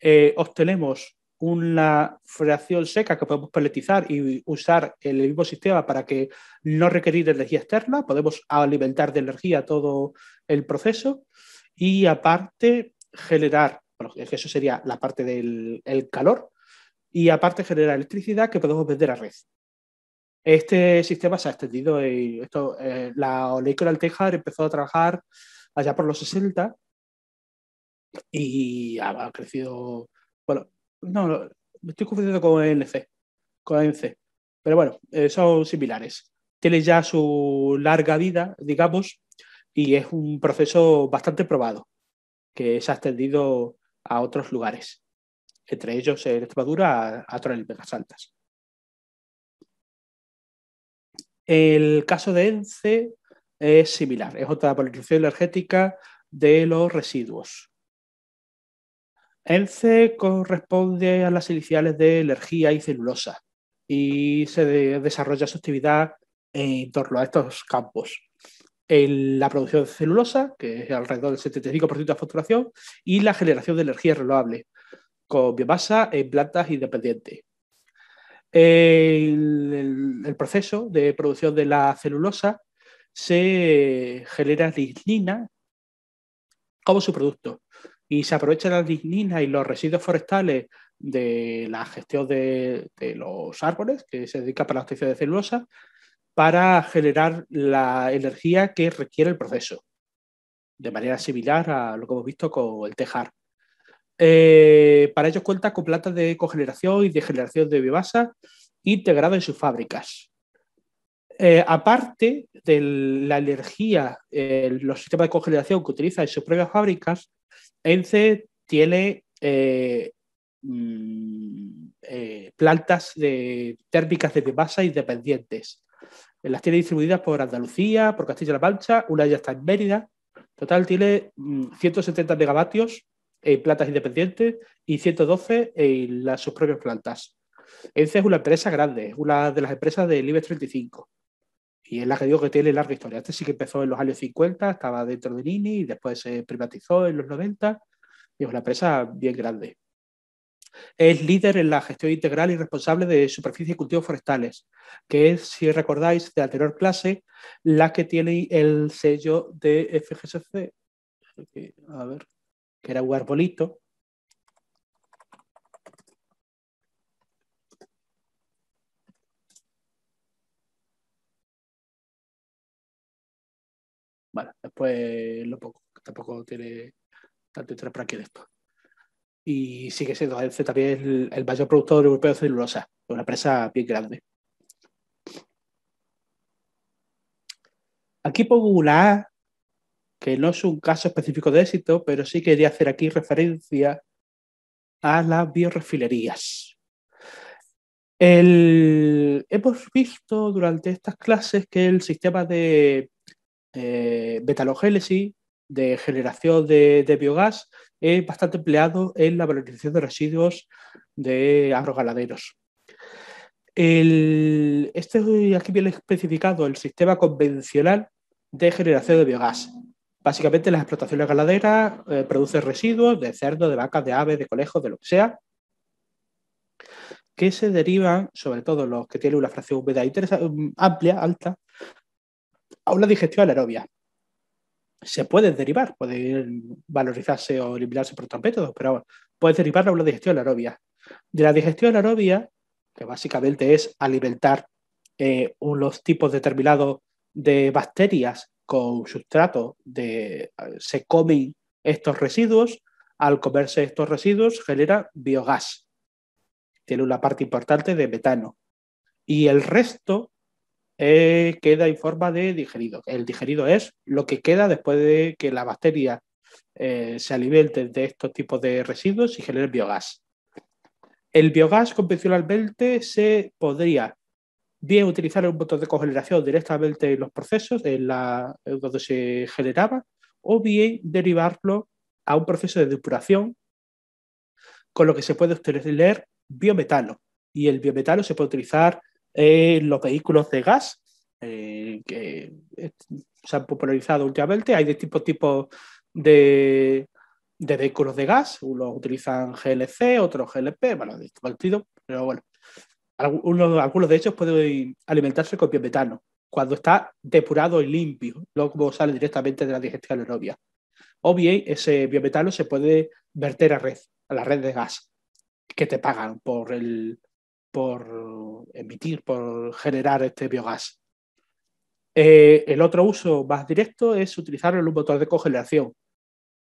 Eh, obtenemos una fracción seca que podemos pelletizar y usar el mismo sistema para que no requerir energía externa. Podemos alimentar de energía todo el proceso y aparte generar, bueno, eso sería la parte del calor, y aparte generar electricidad que podemos vender a red. Este sistema se ha extendido y esto, eh, la oleícola Altejar empezó a trabajar allá por los 60 y ha, crecido. Bueno, no, me estoy confundiendo con ENC, con NC, pero bueno, eh, son similares. Tiene ya su larga vida, digamos, y es un proceso bastante probado que se ha extendido a otros lugares, entre ellos en Extremadura a, a y altas. El caso de ENCE es similar, es otra producción energética de los residuos. ENCE corresponde a las iniciales de energía y celulosa y se desarrolla su actividad en torno a estos campos. En la producción de celulosa, que es alrededor del 75% de facturación, y la generación de energía renovable con biomasa en plantas independientes el, el, proceso de producción de la celulosa se genera lignina como su producto y se aprovecha la lignina y los residuos forestales de la gestión de, los árboles que se dedica para la obtención de celulosa para generar la energía que requiere el proceso, de manera similar a lo que hemos visto con el tejar. Eh, para ello cuenta con plantas de cogeneración y de generación de biomasa integradas en sus fábricas. Eh, aparte de la energía, eh, los sistemas de cogeneración que utiliza en sus propias fábricas, ENCE tiene mm, plantas de, térmicas de biomasa independientes. Las tiene distribuidas por Andalucía, por Castilla-La Mancha, una ya está en Mérida. Total tiene 170 mm, megavatios en eh, plantas independientes y 112 en eh, las, sus propias plantas. ENCE es una empresa grande, es una de las empresas del IBEX 35 y es la que digo que tiene larga historia. Este sí que empezó en los años 50, estaba dentro de Nini y después se privatizó en los 90 y es una empresa bien grande. Es líder en la gestión integral y responsable de superficie y cultivos forestales, que es, si recordáis, de anterior clase, la que tiene el sello de FGSC. A ver, que era un arbolito. Bueno, después lo poco, tampoco tiene tanto interés para aquí después. Y sigue siendo el también el, mayor productor europeo de celulosa, una empresa bien grande. Aquí por Google A que no es un caso específico de éxito, pero sí quería hacer aquí referencia a las biorefilerías. hemos visto durante estas clases que el sistema de eh, de generación de, biogás, es bastante empleado en la valorización de residuos de agrogaladeros. El, este, aquí viene especificado el sistema convencional de generación de biogás, Básicamente las explotaciones ganaderas eh, producen residuos de cerdo, de vacas, de aves, de conejos, de lo que sea, que se derivan, sobre todo los que tienen una fracción humedad mm, amplia, alta, a una digestión anaerobia. Se puede derivar, puede valorizarse o eliminarse por otros métodos, pero puede derivar a una digestión anaerobia. De la digestión anaerobia, que básicamente es alimentar eh, unos tipos determinados de bacterias con sustrato de, eh, se comen estos residuos, al comerse estos residuos genera biogás. Tiene una parte importante de metano. Y el resto eh, queda en forma de digerido. El digerido es lo que queda después de que la bacteria eh, se alimente de estos tipos de residuos y genere biogás. El biogás convencionalmente se podría bien Utilizar un botón de congelación directamente en los procesos, la, donde se generaba, o bien derivarlo a un proceso de depuración con lo que se puede obtener biometano. Y el biometano se puede utilizar en los vehículos de gas eh, que eh, se han popularizado últimamente. Hay distintos tipo de, de vehículos de gas. Unos utilizan GLC, otros GLP, bueno, de este partido, pero bueno algunos, de ellos pueden alimentarse con biometano, cuando está depurado y limpio, luego sale directamente de la digestión aeróbica. O bien ese biometano se puede verter a red, a la red de gas, que te pagan por, el, por emitir, por generar este biogás. Eh, el otro uso más directo es utilizarlo en un motor de cogelación.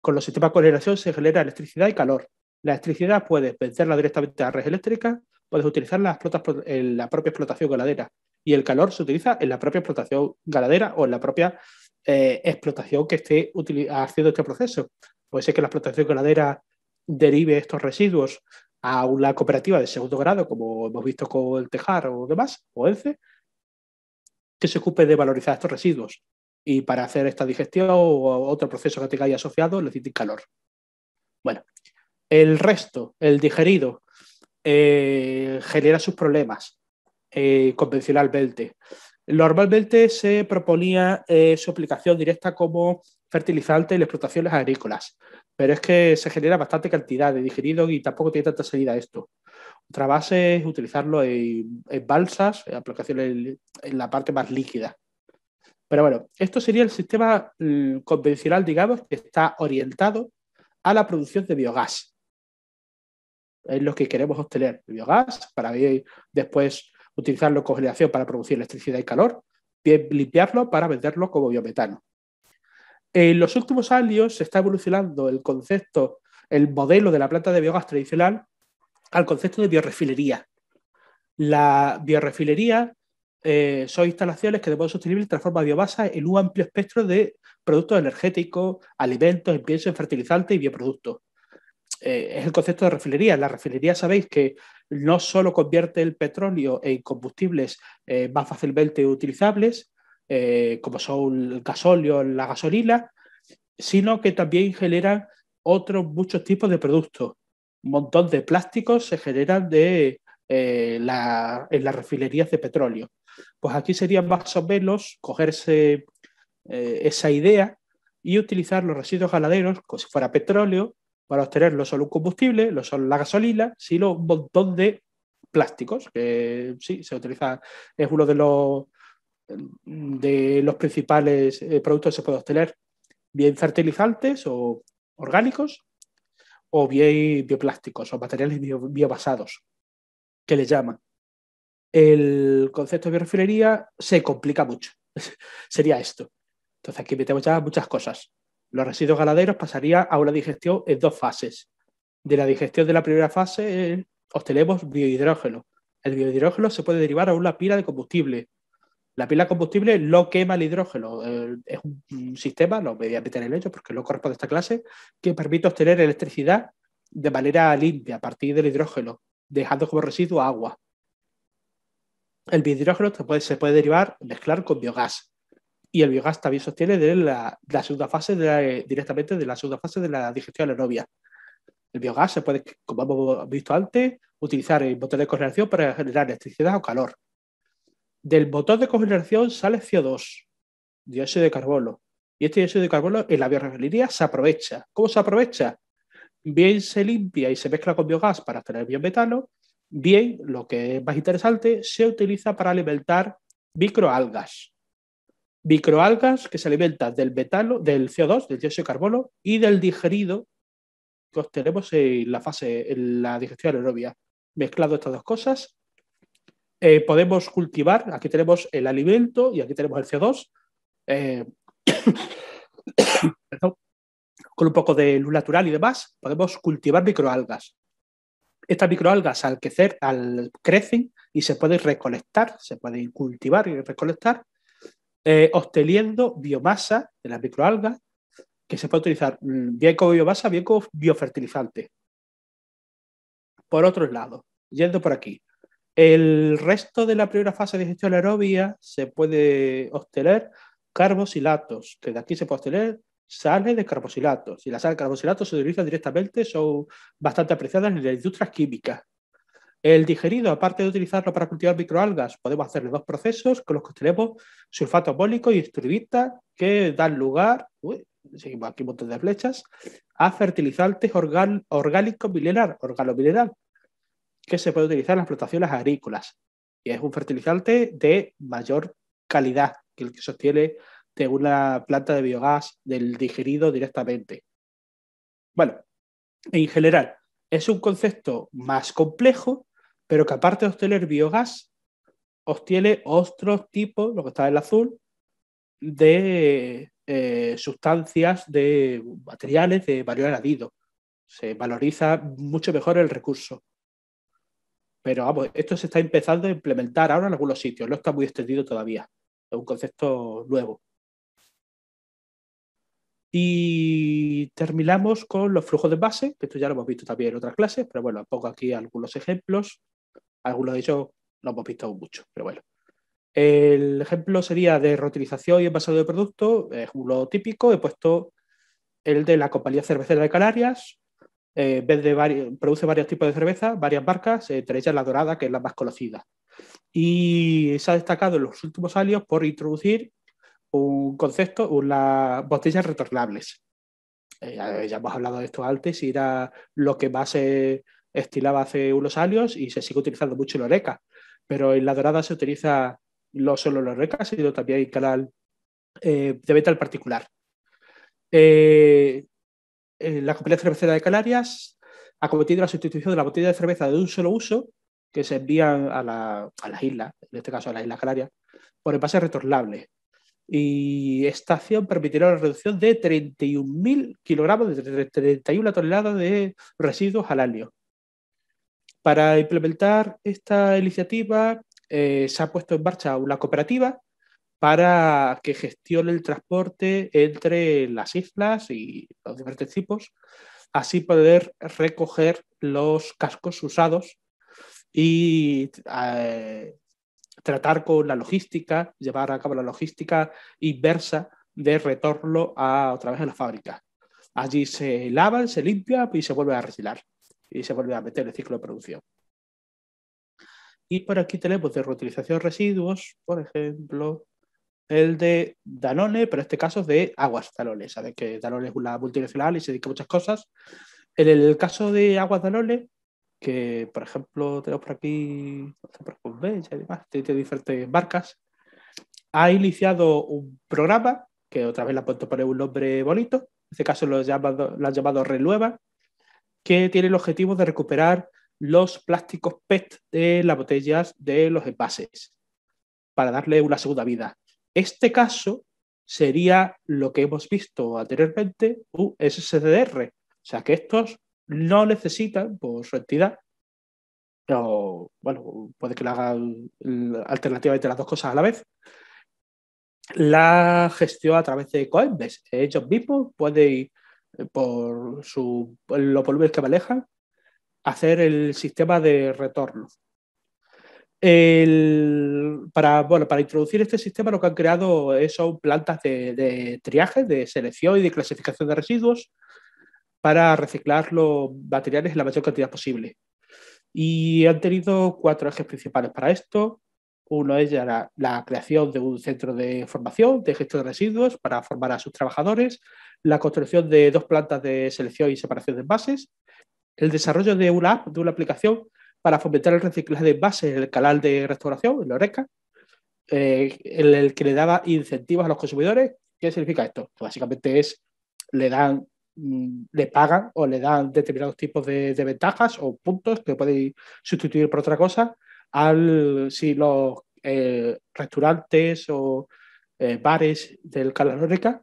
Con los sistemas de cogeneración se genera electricidad y calor. La electricidad puedes venderla directamente a la red eléctrica puedes utilizar las en la propia explotación ganadera y el calor se utiliza en la propia explotación ganadera o en la propia eh, explotación que esté haciendo este proceso. Puede ser que la explotación ganadera derive estos residuos a una cooperativa de segundo grado, como hemos visto con el Tejar o demás, o ENCE, que se ocupe de valorizar estos residuos. Y para hacer esta digestión o otro proceso que tengáis asociado, necesita calor. Bueno, el resto, el digerido, eh, genera sus problemas eh, convencionalmente. Normalmente se proponía eh, su aplicación directa como fertilizante en explotaciones agrícolas, pero es que se genera bastante cantidad de digerido y tampoco tiene tanta salida esto. Otra base es utilizarlo en, balsas, en aplicaciones en, la parte más líquida. Pero bueno, esto sería el sistema mm, convencional, digamos, que está orientado a la producción de biogás es lo que queremos obtener, biogás, para después utilizarlo en congelación para producir electricidad y calor, limpiarlo para venderlo como biometano. En los últimos años se está evolucionando el concepto, el modelo de la planta de biogás tradicional al concepto de biorefilería. La biorefilería eh, son instalaciones que de modo sostenible transforma biomasa en un amplio espectro de productos energéticos, alimentos, pienso, fertilizantes y bioproductos. Eh, es el concepto de refinería. La refinería, sabéis que no solo convierte el petróleo en combustibles eh, más fácilmente utilizables, eh, como son el gasóleo, la gasolina, sino que también genera otros muchos tipos de productos. Un montón de plásticos se generan de, en las refinerías de petróleo. Pues aquí sería más o menos cogerse esa idea y utilizar los residuos ganaderos como si fuera petróleo para obtenerlo solo un combustible, lo son la gasolina, sino un montón de plásticos, que sí, se utiliza, es uno de los, de los principales eh, productos que se puede obtener, bien fertilizantes o orgánicos, o bien bioplásticos o materiales biobasados, que le llaman. El concepto de biorefinería se complica mucho. Sería esto. Entonces aquí metemos ya muchas cosas. Los residuos ganaderos pasaría a una digestión en dos fases. De la digestión de la primera fase obtenemos biohidrógeno. El biohidrógeno se puede derivar a una pila de combustible. La pila de combustible lo quema el hidrógeno. es un, sistema, no voy a meter en ello porque no corresponde de esta clase, que permite obtener electricidad de manera limpia a partir del hidrógeno, dejando como residuo agua. El biohidrógeno se puede derivar, mezclar con biogás y el biogás también sostiene de la, de la segunda fase de la, directamente de la segunda fase de la digestión anaerobia. El biogás se puede, como hemos visto antes, utilizar en motor de cogeneración para generar electricidad o calor. Del motor de cogeneración sale CO2, dióxido de carbono, y este dióxido de carbono en la biorrefinería se aprovecha. ¿Cómo se aprovecha? Bien se limpia y se mezcla con biogás para obtener biometano, bien, lo que es más interesante, se utiliza para alimentar microalgas microalgas que se alimentan del metano, del CO2, del dióxido de carbono y del digerido que obtenemos en la fase, en la digestión aerobia. Mezclado estas dos cosas, eh, podemos cultivar, aquí tenemos el alimento y aquí tenemos el eh, CO2, con un poco de luz natural y demás, podemos cultivar microalgas. Estas microalgas al crecer, al crecen y se pueden recolectar, se pueden cultivar y recolectar eh, obteniendo biomasa de las microalgas que se puede utilizar mm, bien como biomasa, bien como biofertilizante. Por otro lado, yendo por aquí, el resto de la primera fase de gestión aerobia se puede obtener carbosilatos, que de aquí se puede obtener sales de carbosilatos. Y las sales de carbosilatos se utilizan directamente, son bastante apreciadas en las industrias químicas. El digerido, aparte de utilizarlo para cultivar microalgas, podemos hacerle dos procesos con los que tenemos sulfato bólico y estribita que dan lugar, seguimos aquí un montón de flechas, a fertilizantes orgánicos milenar, que se puede utilizar en las plantaciones agrícolas. Y es un fertilizante de mayor calidad que el que se de una planta de biogás del digerido directamente. Bueno, en general, es un concepto más complejo pero que aparte de obtener biogás, obtiene otros tipo, lo que está en el azul, de eh, sustancias, de materiales de valor añadido. Se valoriza mucho mejor el recurso. Pero vamos, esto se está empezando a implementar ahora en algunos sitios, no está muy extendido todavía. Es un concepto nuevo. Y terminamos con los flujos de base, que esto ya lo hemos visto también en otras clases, pero bueno, pongo aquí algunos ejemplos. Algunos de ellos no hemos visto mucho, pero bueno. El ejemplo sería de reutilización y envasado de producto. es lo típico, he puesto el de la compañía cervecera de Canarias, eh, produce varios tipos de cerveza, varias marcas, entre ellas la dorada, que es la más conocida. Y se ha destacado en los últimos años por introducir un concepto, las botellas retornables. Eh, ya, hemos hablado de esto antes y era lo que más se estilaba hace unos años y se sigue utilizando mucho el oreca, pero en la dorada se utiliza no solo el oreca, sino también el canal eh, de venta particular. Eh, eh, la compañía cervecera de Calarias ha cometido la sustitución de la botella de cerveza de un solo uso que se envían a, las islas, en este caso a las Islas Calarias, por envases retornables. Y esta acción permitirá la reducción de 31.000 kilogramos, de 31 toneladas de residuos al año. Para implementar esta iniciativa eh, se ha puesto en marcha una cooperativa para que gestione el transporte entre las islas y los diferentes tipos, así poder recoger los cascos usados y eh, tratar con la logística, llevar a cabo la logística inversa de retorno a, otra vez a la fábrica. Allí se lavan, se limpia y se vuelve a reciclar y se vuelve a meter el ciclo de producción. Y por aquí tenemos de reutilización de residuos, por ejemplo, el de Danone, pero este caso es de Aguas Danone. Sabes que Danone es una multinacional y se dedica a muchas cosas. En el caso de Aguas Danone, que por ejemplo tenemos por aquí Por y demás, tiene diferentes marcas, ha iniciado un programa que otra vez le han puesto poner un nombre bonito. En este caso lo, han llamado Relueva que tiene el objetivo de recuperar los plásticos PET de las botellas de los envases para darle una segunda vida. Este caso sería lo que hemos visto anteriormente, un SSDR. O sea que estos no necesitan por su entidad, o bueno, puede que lo hagan alternativamente las dos cosas a la vez, la gestión a través de Coembes. Ellos mismos pueden eh, por su, los volúmenes que manejan... hacer el sistema de retorno. para, bueno, para introducir este sistema lo que han creado son plantas de, triaje, de selección y de clasificación de residuos para reciclar los materiales en la mayor cantidad posible. Y han tenido cuatro ejes principales para esto. Uno es la creación de un centro de formación de gestión de residuos para formar a sus trabajadores la construcción de dos plantas de selección y separación de envases, el desarrollo de una app, de una aplicación para fomentar el reciclaje de envases en el canal de restauración, en la eh, en el que le daba incentivos a los consumidores. ¿Qué significa esto? Pues básicamente es, le dan mm, le pagan o le dan determinados tipos de, ventajas o puntos que pueden sustituir por otra cosa al si los eh, restaurantes o eh, bares del canal ORECA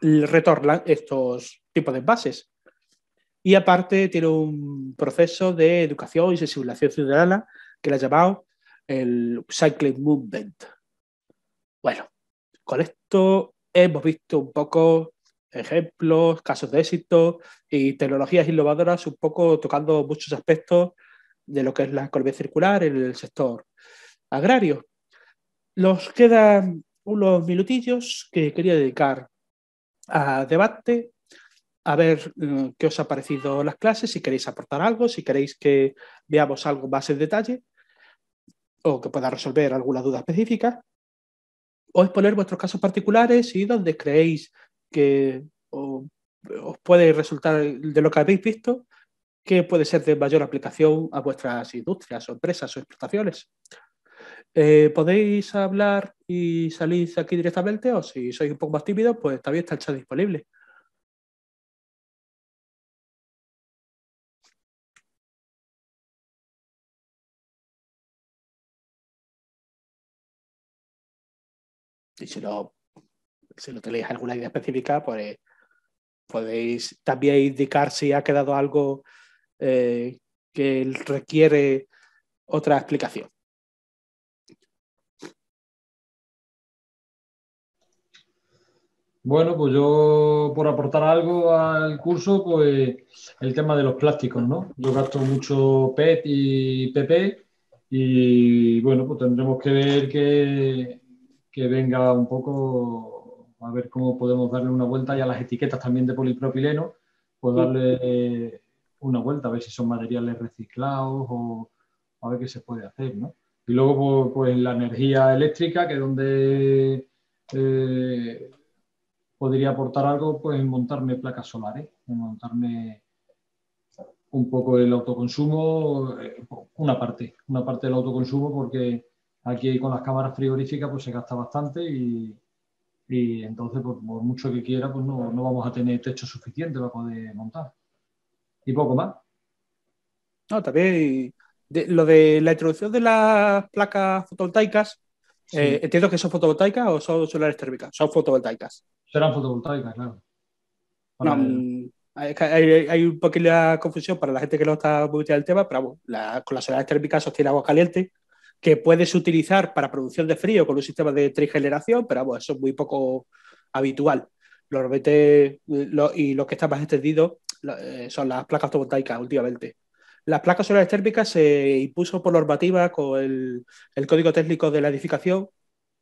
retornan estos tipos de envases. Y aparte tiene un proceso de educación y sensibilización ciudadana que le ha llamado el Cycling Movement. Bueno, con esto hemos visto un poco ejemplos, casos de éxito y tecnologías innovadoras, un poco tocando muchos aspectos de lo que es la economía circular en el sector agrario. Nos quedan unos minutillos que quería dedicar a debate, a ver eh, qué os ha parecido las clases, si queréis aportar algo, si queréis que veamos algo más en detalle o que pueda resolver alguna duda específica, o exponer vuestros casos particulares y donde creéis que os puede resultar de lo que habéis visto que puede ser de mayor aplicación a vuestras industrias o empresas o explotaciones. Eh, ¿podéis hablar y salir aquí directamente? O si sois un poco más tímidos, pues también está el chat disponible. Y si no, tenéis alguna idea específica, pues podéis también indicar si ha quedado algo eh, que requiere otra explicación. Bueno, pues yo por aportar algo al curso, pues el tema de los plásticos, ¿no? Yo gasto mucho PET y PP y bueno, pues tendremos que ver que, que venga un poco a ver cómo podemos darle una vuelta y a las etiquetas también de polipropileno, pues darle una vuelta, a ver si son materiales reciclados o a ver qué se puede hacer, ¿no? Y luego, pues, pues la energía eléctrica, que es donde... Eh, podría aportar algo pues, en montarme placas solares, en montarme un poco el autoconsumo, eh, una parte, una parte del autoconsumo, porque aquí con las cámaras frigoríficas pues se gasta bastante y, entonces pues, por mucho que quiera pues no, vamos a tener techo suficiente para poder montar. Y poco más. No, también lo de la introducción de las placas fotovoltaicas eh, entiendo que son fotovoltaicas o son solares térmicas. Son fotovoltaicas. Serán fotovoltaicas, claro. Mm, hay, un poquito de confusión para la gente que no está muy del tema, pero bueno, con las solares térmicas sostiene agua caliente que puedes utilizar para producción de frío con un sistema de trigeneración, pero eso es muy poco habitual. Eh, Los y lo que están más extendidos eh, son las placas fotovoltaicas últimamente. Las placas solares térmicas se impuso por normativa con el, Código Técnico de la Edificación,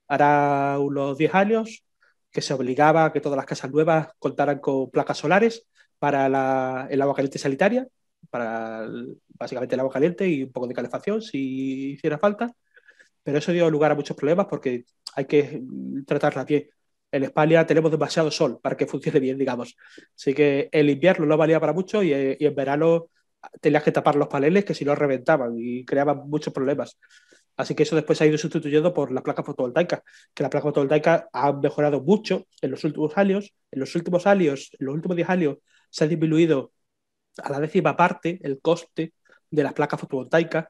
hará unos 10 años, que se obligaba a que todas las casas nuevas contaran con placas solares para el agua caliente sanitaria, para básicamente el agua caliente y un poco de calefacción si hiciera falta. Pero eso dio lugar a muchos problemas porque hay que tratarla bien. En España tenemos demasiado sol para que funcione bien, digamos. Así que el invierno no valía para mucho y, eh, y en verano tenías que tapar los paneles que si no reventaban y creaban muchos problemas. Así que eso después ha ido sustituyendo por la placa fotovoltaica, que la placa fotovoltaica ha mejorado mucho en los últimos años. En los últimos años, en los últimos 10 años, se ha disminuido a la décima parte el coste de las placas fotovoltaicas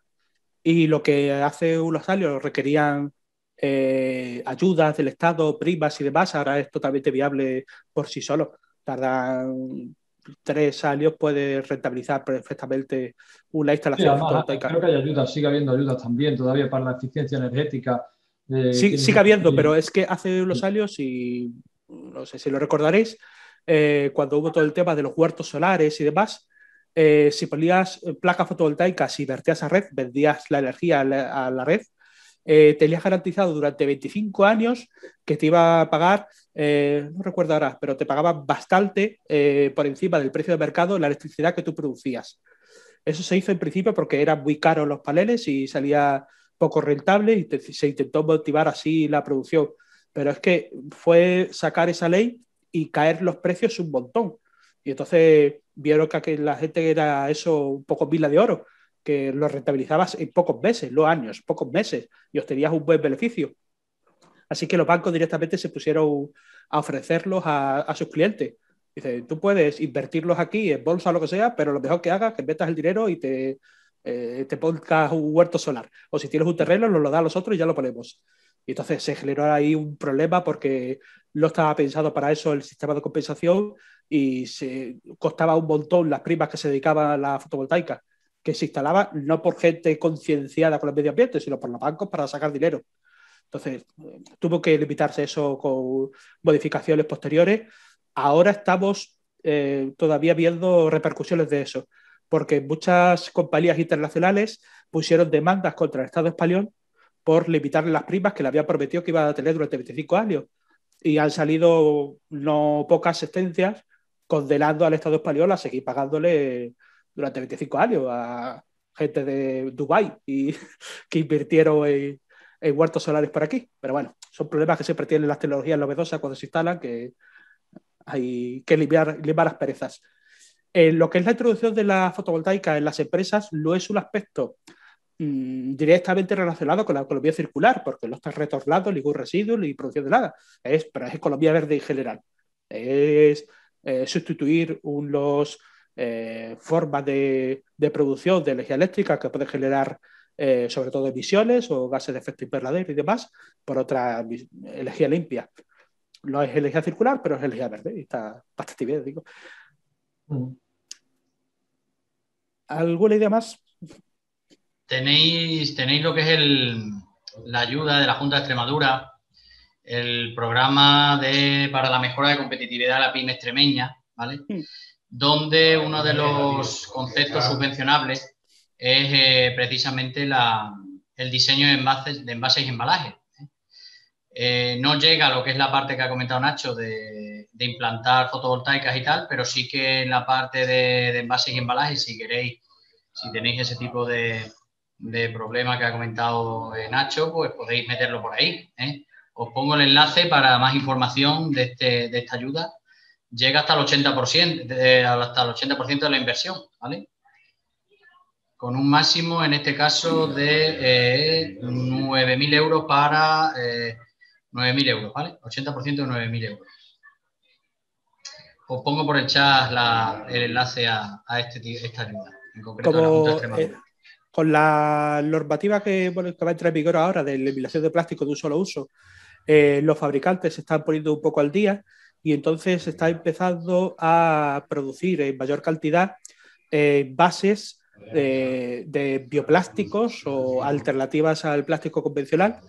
y lo que hace unos años requerían eh, ayudas del Estado, primas y demás, ahora es totalmente viable por sí solo. Tardan tres años puede rentabilizar perfectamente una instalación fotovoltaica. Creo que hay ayudas, sigue habiendo ayudas también todavía para la eficiencia energética. Eh, sí, sigue habiendo, pero es que hace los años, y no sé si lo recordaréis, eh, cuando hubo todo el tema de los huertos solares y demás, eh, si ponías placas fotovoltaicas y vertías a red, vendías la energía a la red eh, tenías garantizado durante 25 años que te iba a pagar, eh, no recuerdo ahora, pero te pagaba bastante eh, por encima del precio de mercado la electricidad que tú producías. Eso se hizo en principio porque eran muy caros los paneles y salía poco rentable y se intentó motivar así la producción. Pero es que fue sacar esa ley y caer los precios un montón. Y entonces vieron que la gente era eso un poco pila de oro que lo rentabilizabas en pocos meses, los años, pocos meses, y obtenías un buen beneficio. Así que los bancos directamente se pusieron a ofrecerlos a, sus clientes. Dice, tú puedes invertirlos aquí en bolsa o lo que sea, pero lo mejor que hagas es que metas el dinero y te, eh, te pongas un huerto solar. O si tienes un terreno, nos lo da a los otros y ya lo ponemos. Y entonces se generó ahí un problema porque no estaba pensado para eso el sistema de compensación y se costaba un montón las primas que se dedicaban a la fotovoltaica que se instalaba no por gente concienciada con el medio ambiente, sino por los bancos para sacar dinero. Entonces, tuvo que limitarse eso con modificaciones posteriores. Ahora estamos eh, todavía viendo repercusiones de eso, porque muchas compañías internacionales pusieron demandas contra el Estado español por limitarle las primas que le había prometido que iba a tener durante 25 años. Y han salido no pocas sentencias condenando al Estado español a seguir pagándole durante 25 años a gente de Dubái y que invirtieron en, huertos solares por aquí. Pero bueno, son problemas que siempre tienen las tecnologías novedosas cuando se instalan, que hay que limpiar, las perezas. lo que es la introducción de la fotovoltaica en las empresas no es un aspecto mm, directamente relacionado con la economía circular, porque no está retornado ningún residuo ni producción de nada. Es, pero es economía verde en general. Es eh, sustituir los... Eh, formas de, producción de energía eléctrica que puede generar eh, sobre todo emisiones o gases de efecto invernadero y demás por otra energía limpia. No es energía circular, pero es energía verde y está bastante bien, digo. Mm. ¿Alguna idea más? Tenéis, tenéis lo que es la ayuda de la Junta de Extremadura, el programa para la mejora de competitividad de la pyme extremeña, ¿vale? Mm donde uno de los conceptos subvencionables es eh, precisamente el diseño de envases, y embalajes. Eh, no llega a lo que es la parte que ha comentado Nacho de, implantar fotovoltaicas y tal, pero sí que en la parte de, envases y embalajes, si queréis, si tenéis ese tipo de, problema que ha comentado eh, Nacho, pues podéis meterlo por ahí. Os pongo el enlace para más información de este, esta ayuda llega hasta el 80%, de, eh, hasta el 80 de la inversión, ¿vale? Con un máximo, en este caso, de eh, 9.000 euros para eh, 9.000 euros, ¿vale? 80% de 9.000 euros. Os pongo por el chat el enlace a, este, esta ayuda, en concreto eh, con la normativa que, que va a entrar en vigor ahora de la eliminación de plástico de un solo uso, eh, los fabricantes se están poniendo un poco al día y entonces se está empezando a producir en mayor cantidad eh, bases eh, de, bioplásticos o alternativas al plástico convencional,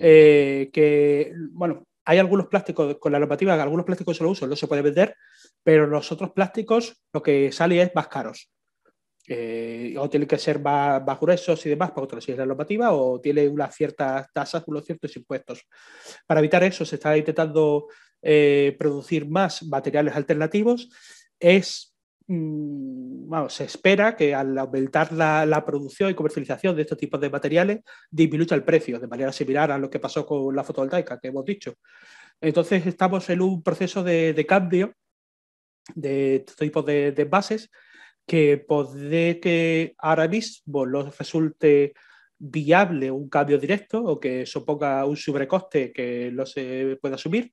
eh, que, bueno, hay algunos plásticos con la normativa, algunos plásticos solo uso, no se puede vender, pero los otros plásticos lo que sale es más caros. o tienen que ser más, gruesos y demás para otros, si es la normativa, o tiene unas ciertas tasas, unos ciertos impuestos. Para evitar eso, se está intentando eh, producir más materiales alternativos, es, mm, se espera que al aumentar la, producción y comercialización de estos tipos de materiales disminuya el precio, de manera similar a lo que pasó con la fotovoltaica que hemos dicho. Entonces estamos en un proceso de, cambio de este tipos de, bases que puede que ahora mismo los resulte viable un cambio directo o que suponga un sobrecoste que no se pueda asumir,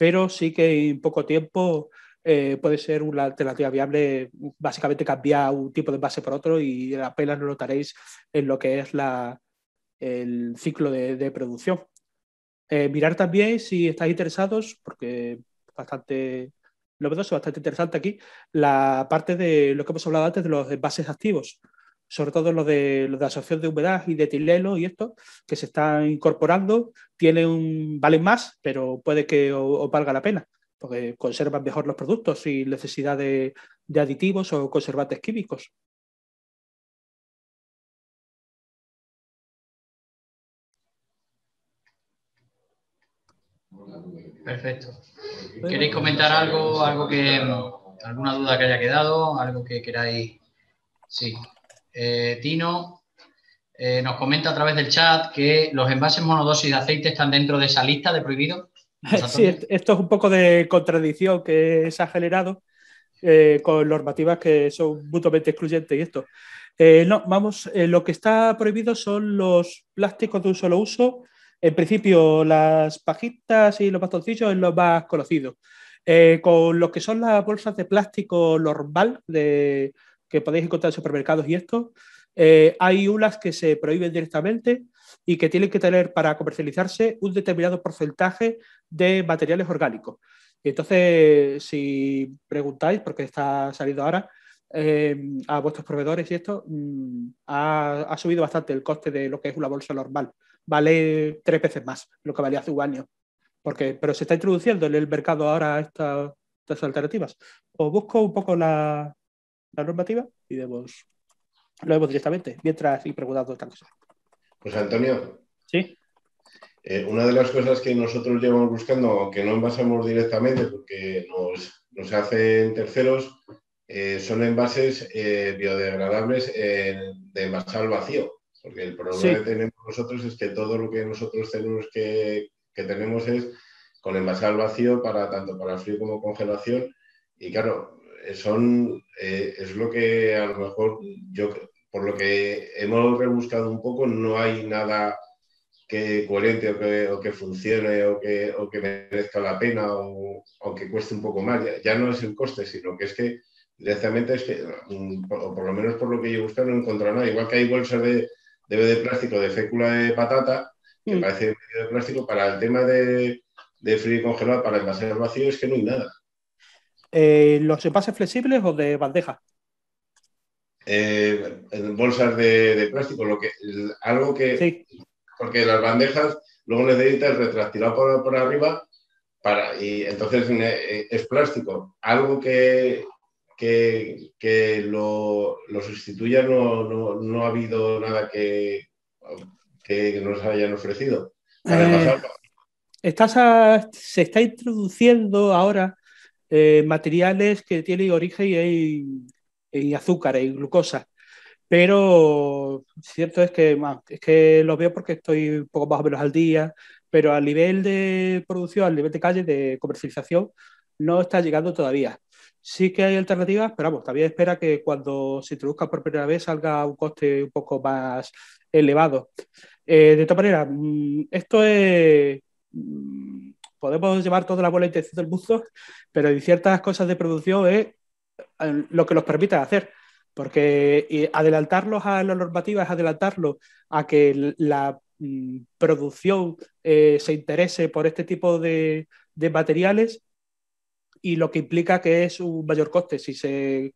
pero sí que en poco tiempo eh, puede ser una alternativa viable, básicamente cambiar un tipo de envase por otro y apenas lo notaréis en lo que es el ciclo de, producción. Eh, mirar también si estáis interesados, porque bastante novedoso, bastante interesante aquí, la parte de lo que hemos hablado antes de los envases activos sobre todo los de, los de asociación de humedad y de tilelo y esto, que se están incorporando, tiene un, valen más, pero puede que os valga la pena, porque conservan mejor los productos sin necesidad de, aditivos o conservantes químicos. Perfecto. ¿Queréis comentar algo, algo que, alguna duda que haya quedado, algo que queráis? Sí, eh, Tino eh, nos comenta a través del chat que los envases monodosis de aceite están dentro de esa lista de prohibidos. Sí, esto es un poco de contradicción que se ha generado eh, con normativas que son mutuamente excluyentes y esto. no, vamos, lo que está prohibido son los plásticos de un solo uso. En principio, las pajitas y los bastoncillos es lo más conocido. con lo que son las bolsas de plástico normal, de, que podéis encontrar en supermercados y esto. Eh, hay unas que se prohíben directamente y que tienen que tener para comercializarse un determinado porcentaje de materiales orgánicos. entonces, si preguntáis, porque está saliendo ahora, eh, a vuestros proveedores y esto, mm, ha, subido bastante el coste de lo que es una bolsa normal. Vale tres veces más lo que valía hace un año. Porque, pero se está introduciendo en el mercado ahora estas alternativas. Os busco un poco la, la normativa y lo vemos directamente, mientras y preguntando tanto cosa. Pues Antonio. Sí. Eh, una de las cosas que nosotros llevamos buscando, aunque no envasamos directamente porque nos, hacen terceros, eh, son envases eh, biodegradables de envasar vacío. Porque el problema que tenemos nosotros es que todo lo que nosotros tenemos que, que tenemos es con envasar vacío para tanto para frío como congelación. Y claro, son, eh, es lo que a lo mejor yo, por lo que hemos rebuscado un poco, no hay nada que coherente o que, funcione o que, merezca la pena o, que cueste un poco más. Ya, no es el coste, sino que es que directamente es que, mm, o por lo menos por lo que yo buscado no encontrado nada. Igual que hay bolsas de, de, de plástico de fécula de patata, que mm. parece de plástico, para el tema de, de frío y congelado, para envases vacío es que no hay nada. Eh, ¿Los envases flexibles o de bandeja? Eh, bolsas de, plástico, lo que, algo que... Porque las bandejas luego necesitas retractilar por, arriba para, y entonces eh, eh, es plástico. Algo que, que, lo, sustituya no, no, ha habido nada que, que nos hayan ofrecido. Para se está introduciendo ahora eh, materiales que tienen origen en, azúcar, y glucosa. Pero cierto es que, que lo veo porque estoy un poco más o menos al día, pero al nivel de producción, al nivel de calle, de comercialización, no está llegando todavía. Sí que hay alternativas, pero vamos, también espera que cuando se introduzca por primera vez salga un coste un poco más elevado. Eh, de todas maneras, mm, esto es mm, podemos llevar toda la buena intención del buzo, pero en ciertas cosas de producción es eh, lo que los permite hacer. Porque adelantarlos a la normativa es adelantarlos a que la mm, producción eh, se interese por este tipo de, materiales y lo que implica que es un mayor coste. Si se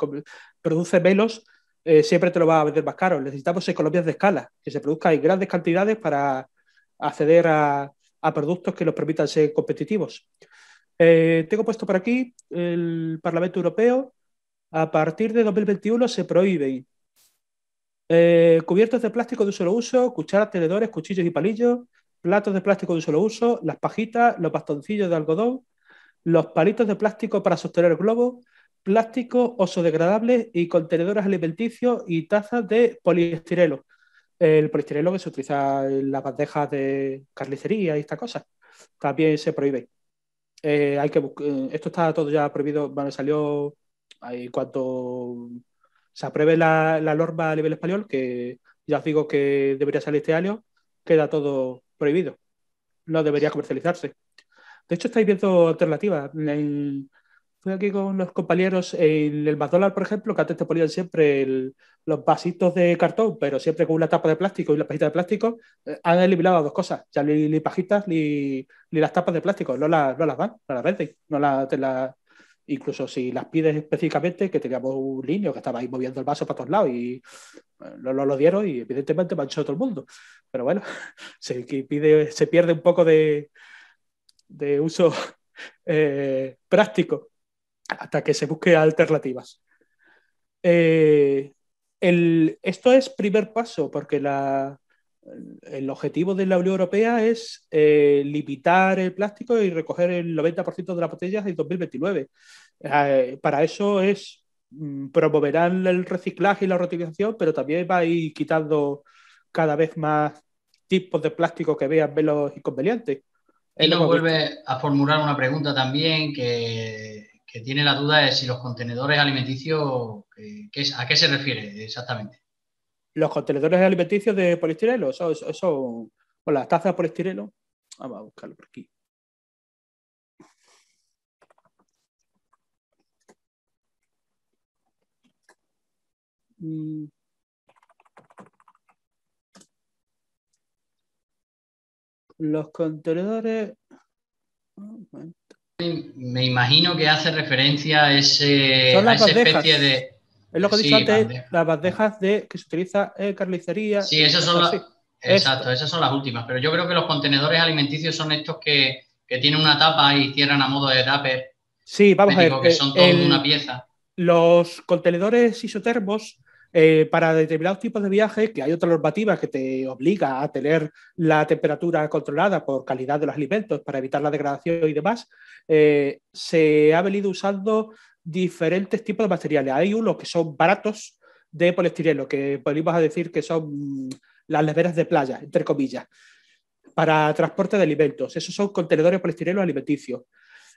produce menos, eh, siempre te lo va a vender más caro. Necesitamos economías de escala, que se produzca en grandes cantidades para acceder a, a productos que los permitan ser competitivos. Eh, tengo puesto por aquí el Parlamento Europeo. A partir de 2021 se prohíben eh, cubiertos de plástico de un solo uso, cucharas, tenedores, cuchillos y palillos, platos de plástico de un solo uso, las pajitas, los bastoncillos de algodón, los palitos de plástico para sostener el globo, plástico, oso y contenedores alimenticios y tazas de poliestirelo el poliestireno que se utiliza en las bandejas de carnicería y esta cosa También se prohíbe. Eh, hay que eh, esto está todo ya prohibido. Bueno, salió cuando cuando se apruebe la, la, norma a nivel español, que ya os digo que debería salir este año, queda todo prohibido. No debería comercializarse. De hecho, estáis viendo alternativas. En, Fui aquí con los compañeros, en el McDonald's, por ejemplo, que antes te ponían siempre los vasitos de cartón, pero siempre con una tapa de plástico y una pajita de plástico, eh, han eliminado dos cosas, ya ni, pajitas ni, las tapas de plástico, no, las van, no las venden, no la, incluso si las pides específicamente, que teníamos un niño que estaba ahí moviendo el vaso para todos lados y eh, no, lo dieron y evidentemente manchó todo el mundo. Pero bueno, se, pide, se pierde un poco de, uso eh, práctico hasta que se busque alternativas. Eh, esto es primer paso, porque el objetivo de la Unión Europea es eh, limitar el plástico y recoger el 90% de las botellas en 2029. Eh, para eso es mm, promoverán el reciclaje y la reutilización, pero también va a ir quitando cada vez más tipos de plástico que vean los inconvenientes. Él nos vuelve a formular una pregunta también que que tiene la duda es si los contenedores alimenticios, ¿a qué se refiere exactamente? Los contenedores alimenticios de poliestireno, eso, o las tazas de poliestireno. Vamos a buscarlo por aquí. Mm. Los contenedores. Ah, me imagino que hace referencia a, ese, esa especie de... Es lo que he las bandejas de, que se utiliza en carnicería. Sí, esas son, las, exacto, esas son las últimas. Pero yo creo que los contenedores alimenticios son estos que, tienen una tapa y cierran a modo de tapa Sí, vamos a ver. Que son eh, todos una pieza. Los contenedores isotermos eh, para determinados tipos de viajes, que hay otra normativa que te obliga a tener la temperatura controlada por calidad de los alimentos para evitar la degradación y demás, eh, se ha venido usando diferentes tipos de materiales. Hay unos que son baratos de poliestireno, que podríamos decir que son las neveras de playa, entre comillas, para transporte de alimentos. Esos son contenedores poliestireno alimenticios.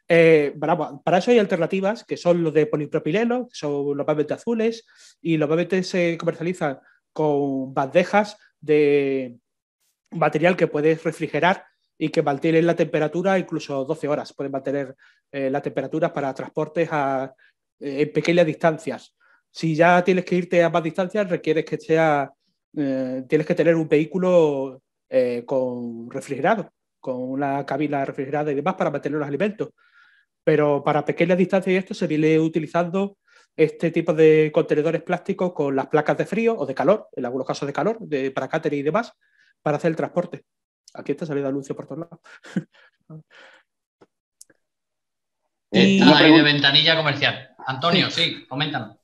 Eh, para, eso hay alternativas que son los de polipropileno, que son los paquetes azules, y los paquetes se comercializan con bandejas de material que puedes refrigerar y que mantienen la temperatura incluso 12 horas. Pueden mantener eh, la temperatura para transportes a, eh, en pequeñas distancias. Si ya tienes que irte a más distancias, requieres que sea, tienes que tener un vehículo con refrigerado, con una cabina refrigerada y demás para mantener los alimentos. Pero para pequeñas distancias y esto se viene utilizando este tipo de contenedores plásticos con las placas de frío o de calor, en algunos casos de calor, de, para catering y demás, para hacer el transporte. Aquí está saliendo anuncio por todos lados. Eh, está de ventanilla comercial. Antonio, sí, coméntanos.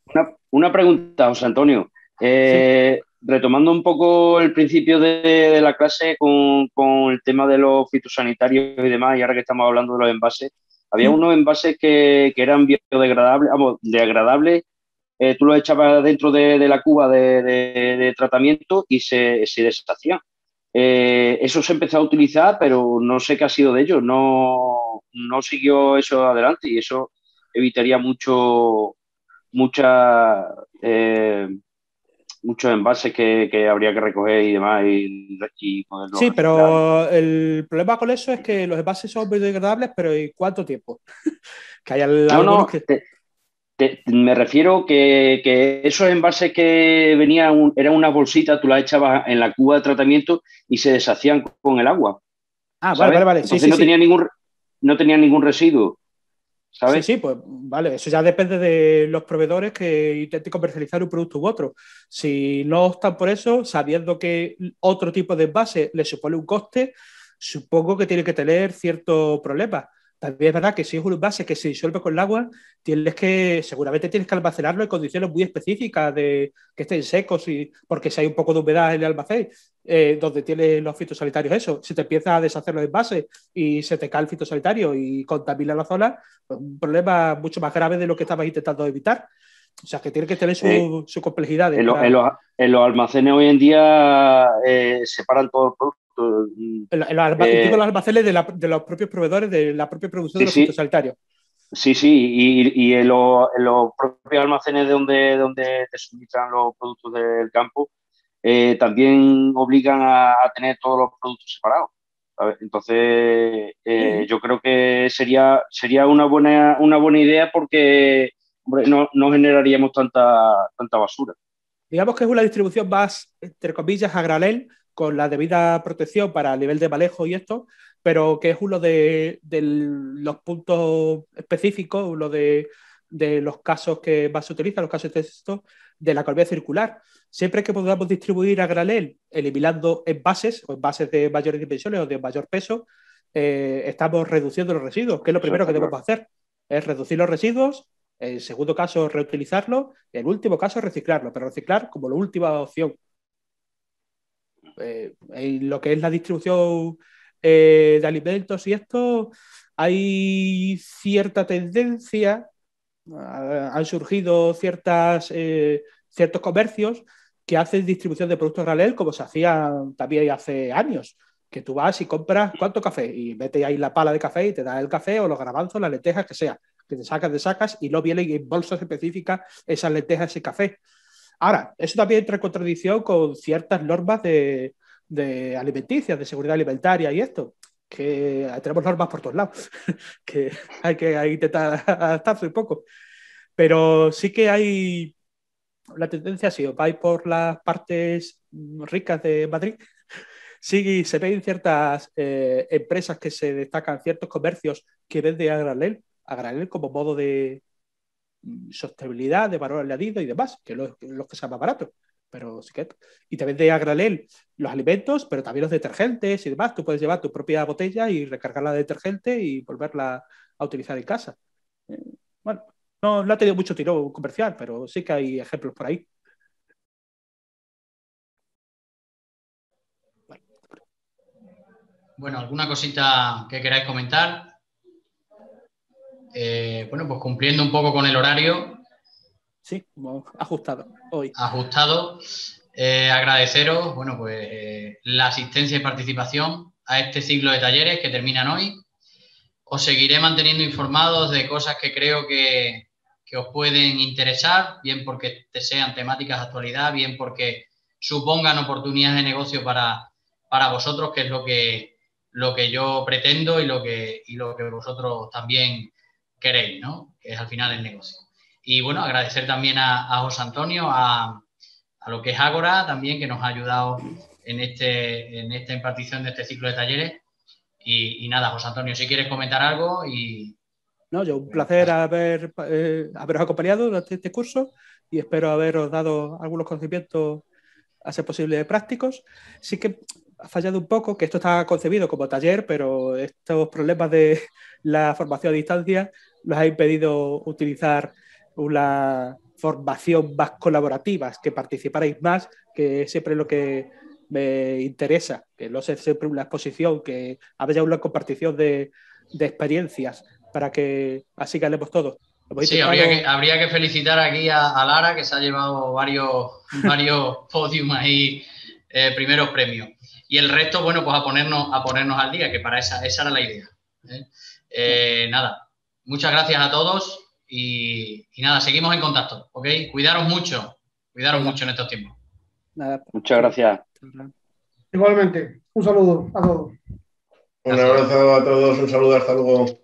Una, pregunta, José Antonio. Eh, retomando un poco el principio de, la clase con, con, el tema de los fitosanitarios y demás, y ahora que estamos hablando de los envases, había mm. unos envases que, eran biodegradables, vamos, degradables, eh, tú los echabas dentro de, la cuba de, tratamiento y se, se deshacía. Eh, eso se empezó a utilizar, pero no sé qué ha sido de ellos, no, siguió eso adelante y eso evitaría mucho, mucha, eh, muchos envases que, que, habría que recoger y demás y, Sí, pero el problema con eso es que los envases son biodegradables, pero ¿y cuánto tiempo? que no, me refiero que, que, esos envases que venían, era eran una bolsita, tú la echabas en la cuba de tratamiento y se deshacían con el agua. Ah, vale, vale, vale. Sí, no, Tenía ningún, no tenía ningún residuo. Sí, sí, pues vale, eso ya depende de los proveedores que intenten comercializar un producto u otro. Si no optan por eso, sabiendo que otro tipo de envase le supone un coste, supongo que tiene que tener ciertos problemas. También es verdad que si es un envase que se disuelve con el agua, tienes que, seguramente tienes que almacenarlo en condiciones muy específicas de que estén secos, y, porque si hay un poco de humedad en el almacén, eh, donde tienes los fitosanitarios, eso, si te empiezas a deshacer los envases y se te cae el fitosanitario y contamina la zona, pues, un problema mucho más grave de lo que estabas intentando evitar. O sea, que tiene que tener su, eh, complejidad. En, los, almacenes hoy en día eh, separan todo el producto eh, los almacenes de, los propios proveedores, de la propia producción de los productos Sí, sí, y, los, propios almacenes de donde, donde te suministran los productos del campo, eh, también obligan a, tener todos los productos separados. Entonces, eh, yo creo que sería, sería una, buena, una buena idea porque no, generaríamos tanta, tanta basura. Digamos que es una distribución más, entre comillas, a granel, con la debida protección para el nivel de malejo y esto, pero que es uno de, los puntos específicos, uno de, los casos que más se utilizan, los casos de de la economía circular. Siempre que podamos distribuir a granel, eliminando envases o envases de mayores dimensiones o de mayor peso, eh, estamos reduciendo los residuos, que es lo primero que debemos hacer, es reducir los residuos, en segundo caso reutilizarlos, en último caso reciclarlo, pero reciclar como la última opción. Eh, en lo que es la distribución eh, de alimentos y esto, hay cierta tendencia, han surgido ciertas, eh, ciertos comercios que hacen distribución de productos Ralel como se hacía también hace años, que tú vas y compras cuánto café y vete ahí la pala de café y te da el café o los garabanzos, las lentejas, que sea, que te sacas, te sacas y no vienen en bolsas específicas esas lentejas, ese café. Ahora, eso también entra en contradicción con ciertas normas de, de alimenticias, de seguridad alimentaria y esto, que tenemos normas por todos lados, que hay que intentar adaptarse un poco. Pero sí que hay la tendencia, si os vais por las partes ricas de Madrid, sí se ven ciertas eh, empresas que se destacan, ciertos comercios que venden a granel, a granel como modo de, sostenibilidad, de valor añadido y demás, que los lo, que sea más barato. Pero sí que... Y también de agralel los alimentos, pero también los detergentes y demás. Tú puedes llevar tu propia botella y recargarla de detergente y volverla a utilizar en casa. Eh, bueno, no, no ha tenido mucho tiro comercial, pero sí que hay ejemplos por ahí. Bueno, ¿alguna cosita que queráis comentar? Eh, bueno, pues cumpliendo un poco con el horario. Sí, ajustado hoy. Ajustado. Eh, agradeceros, bueno, pues eh, la asistencia y participación a este ciclo de talleres que terminan hoy. Os seguiré manteniendo informados de cosas que creo que, os pueden interesar, bien porque sean temáticas de actualidad, bien porque supongan oportunidades de negocio para, para vosotros, que es lo que, lo que yo pretendo y lo que, y lo que vosotros también queréis, ¿no? Que es al final el negocio. Y bueno, agradecer también a, José Antonio, a, lo que es Ágora también, que nos ha ayudado en, este, en esta impartición de este ciclo de talleres. Y, nada, José Antonio, si quieres comentar algo y... No, yo un placer haber, eh, haberos acompañado durante este curso y espero haberos dado algunos conocimientos a ser posible prácticos. Sí que ha fallado un poco, que esto está concebido como taller, pero estos problemas de la formación a distancia los ha impedido utilizar una formación más colaborativa, que participaréis más, que siempre lo que me interesa, que no sea siempre una exposición, que haya una compartición de, experiencias para que así ganemos todos. Sí, habría que, felicitar aquí a, Lara, que se ha llevado varios, varios podiums ahí, eh, primeros premios. Y el resto, bueno, pues a ponernos, a ponernos al día, que para esa, esa era la idea. ¿eh? Eh, nada, Muchas gracias a todos y, nada, seguimos en contacto, ¿ok? Cuidaros mucho, cuidaros mucho en estos tiempos. Muchas gracias. Igualmente, un saludo a todos. Un abrazo a todos, un saludo, hasta luego.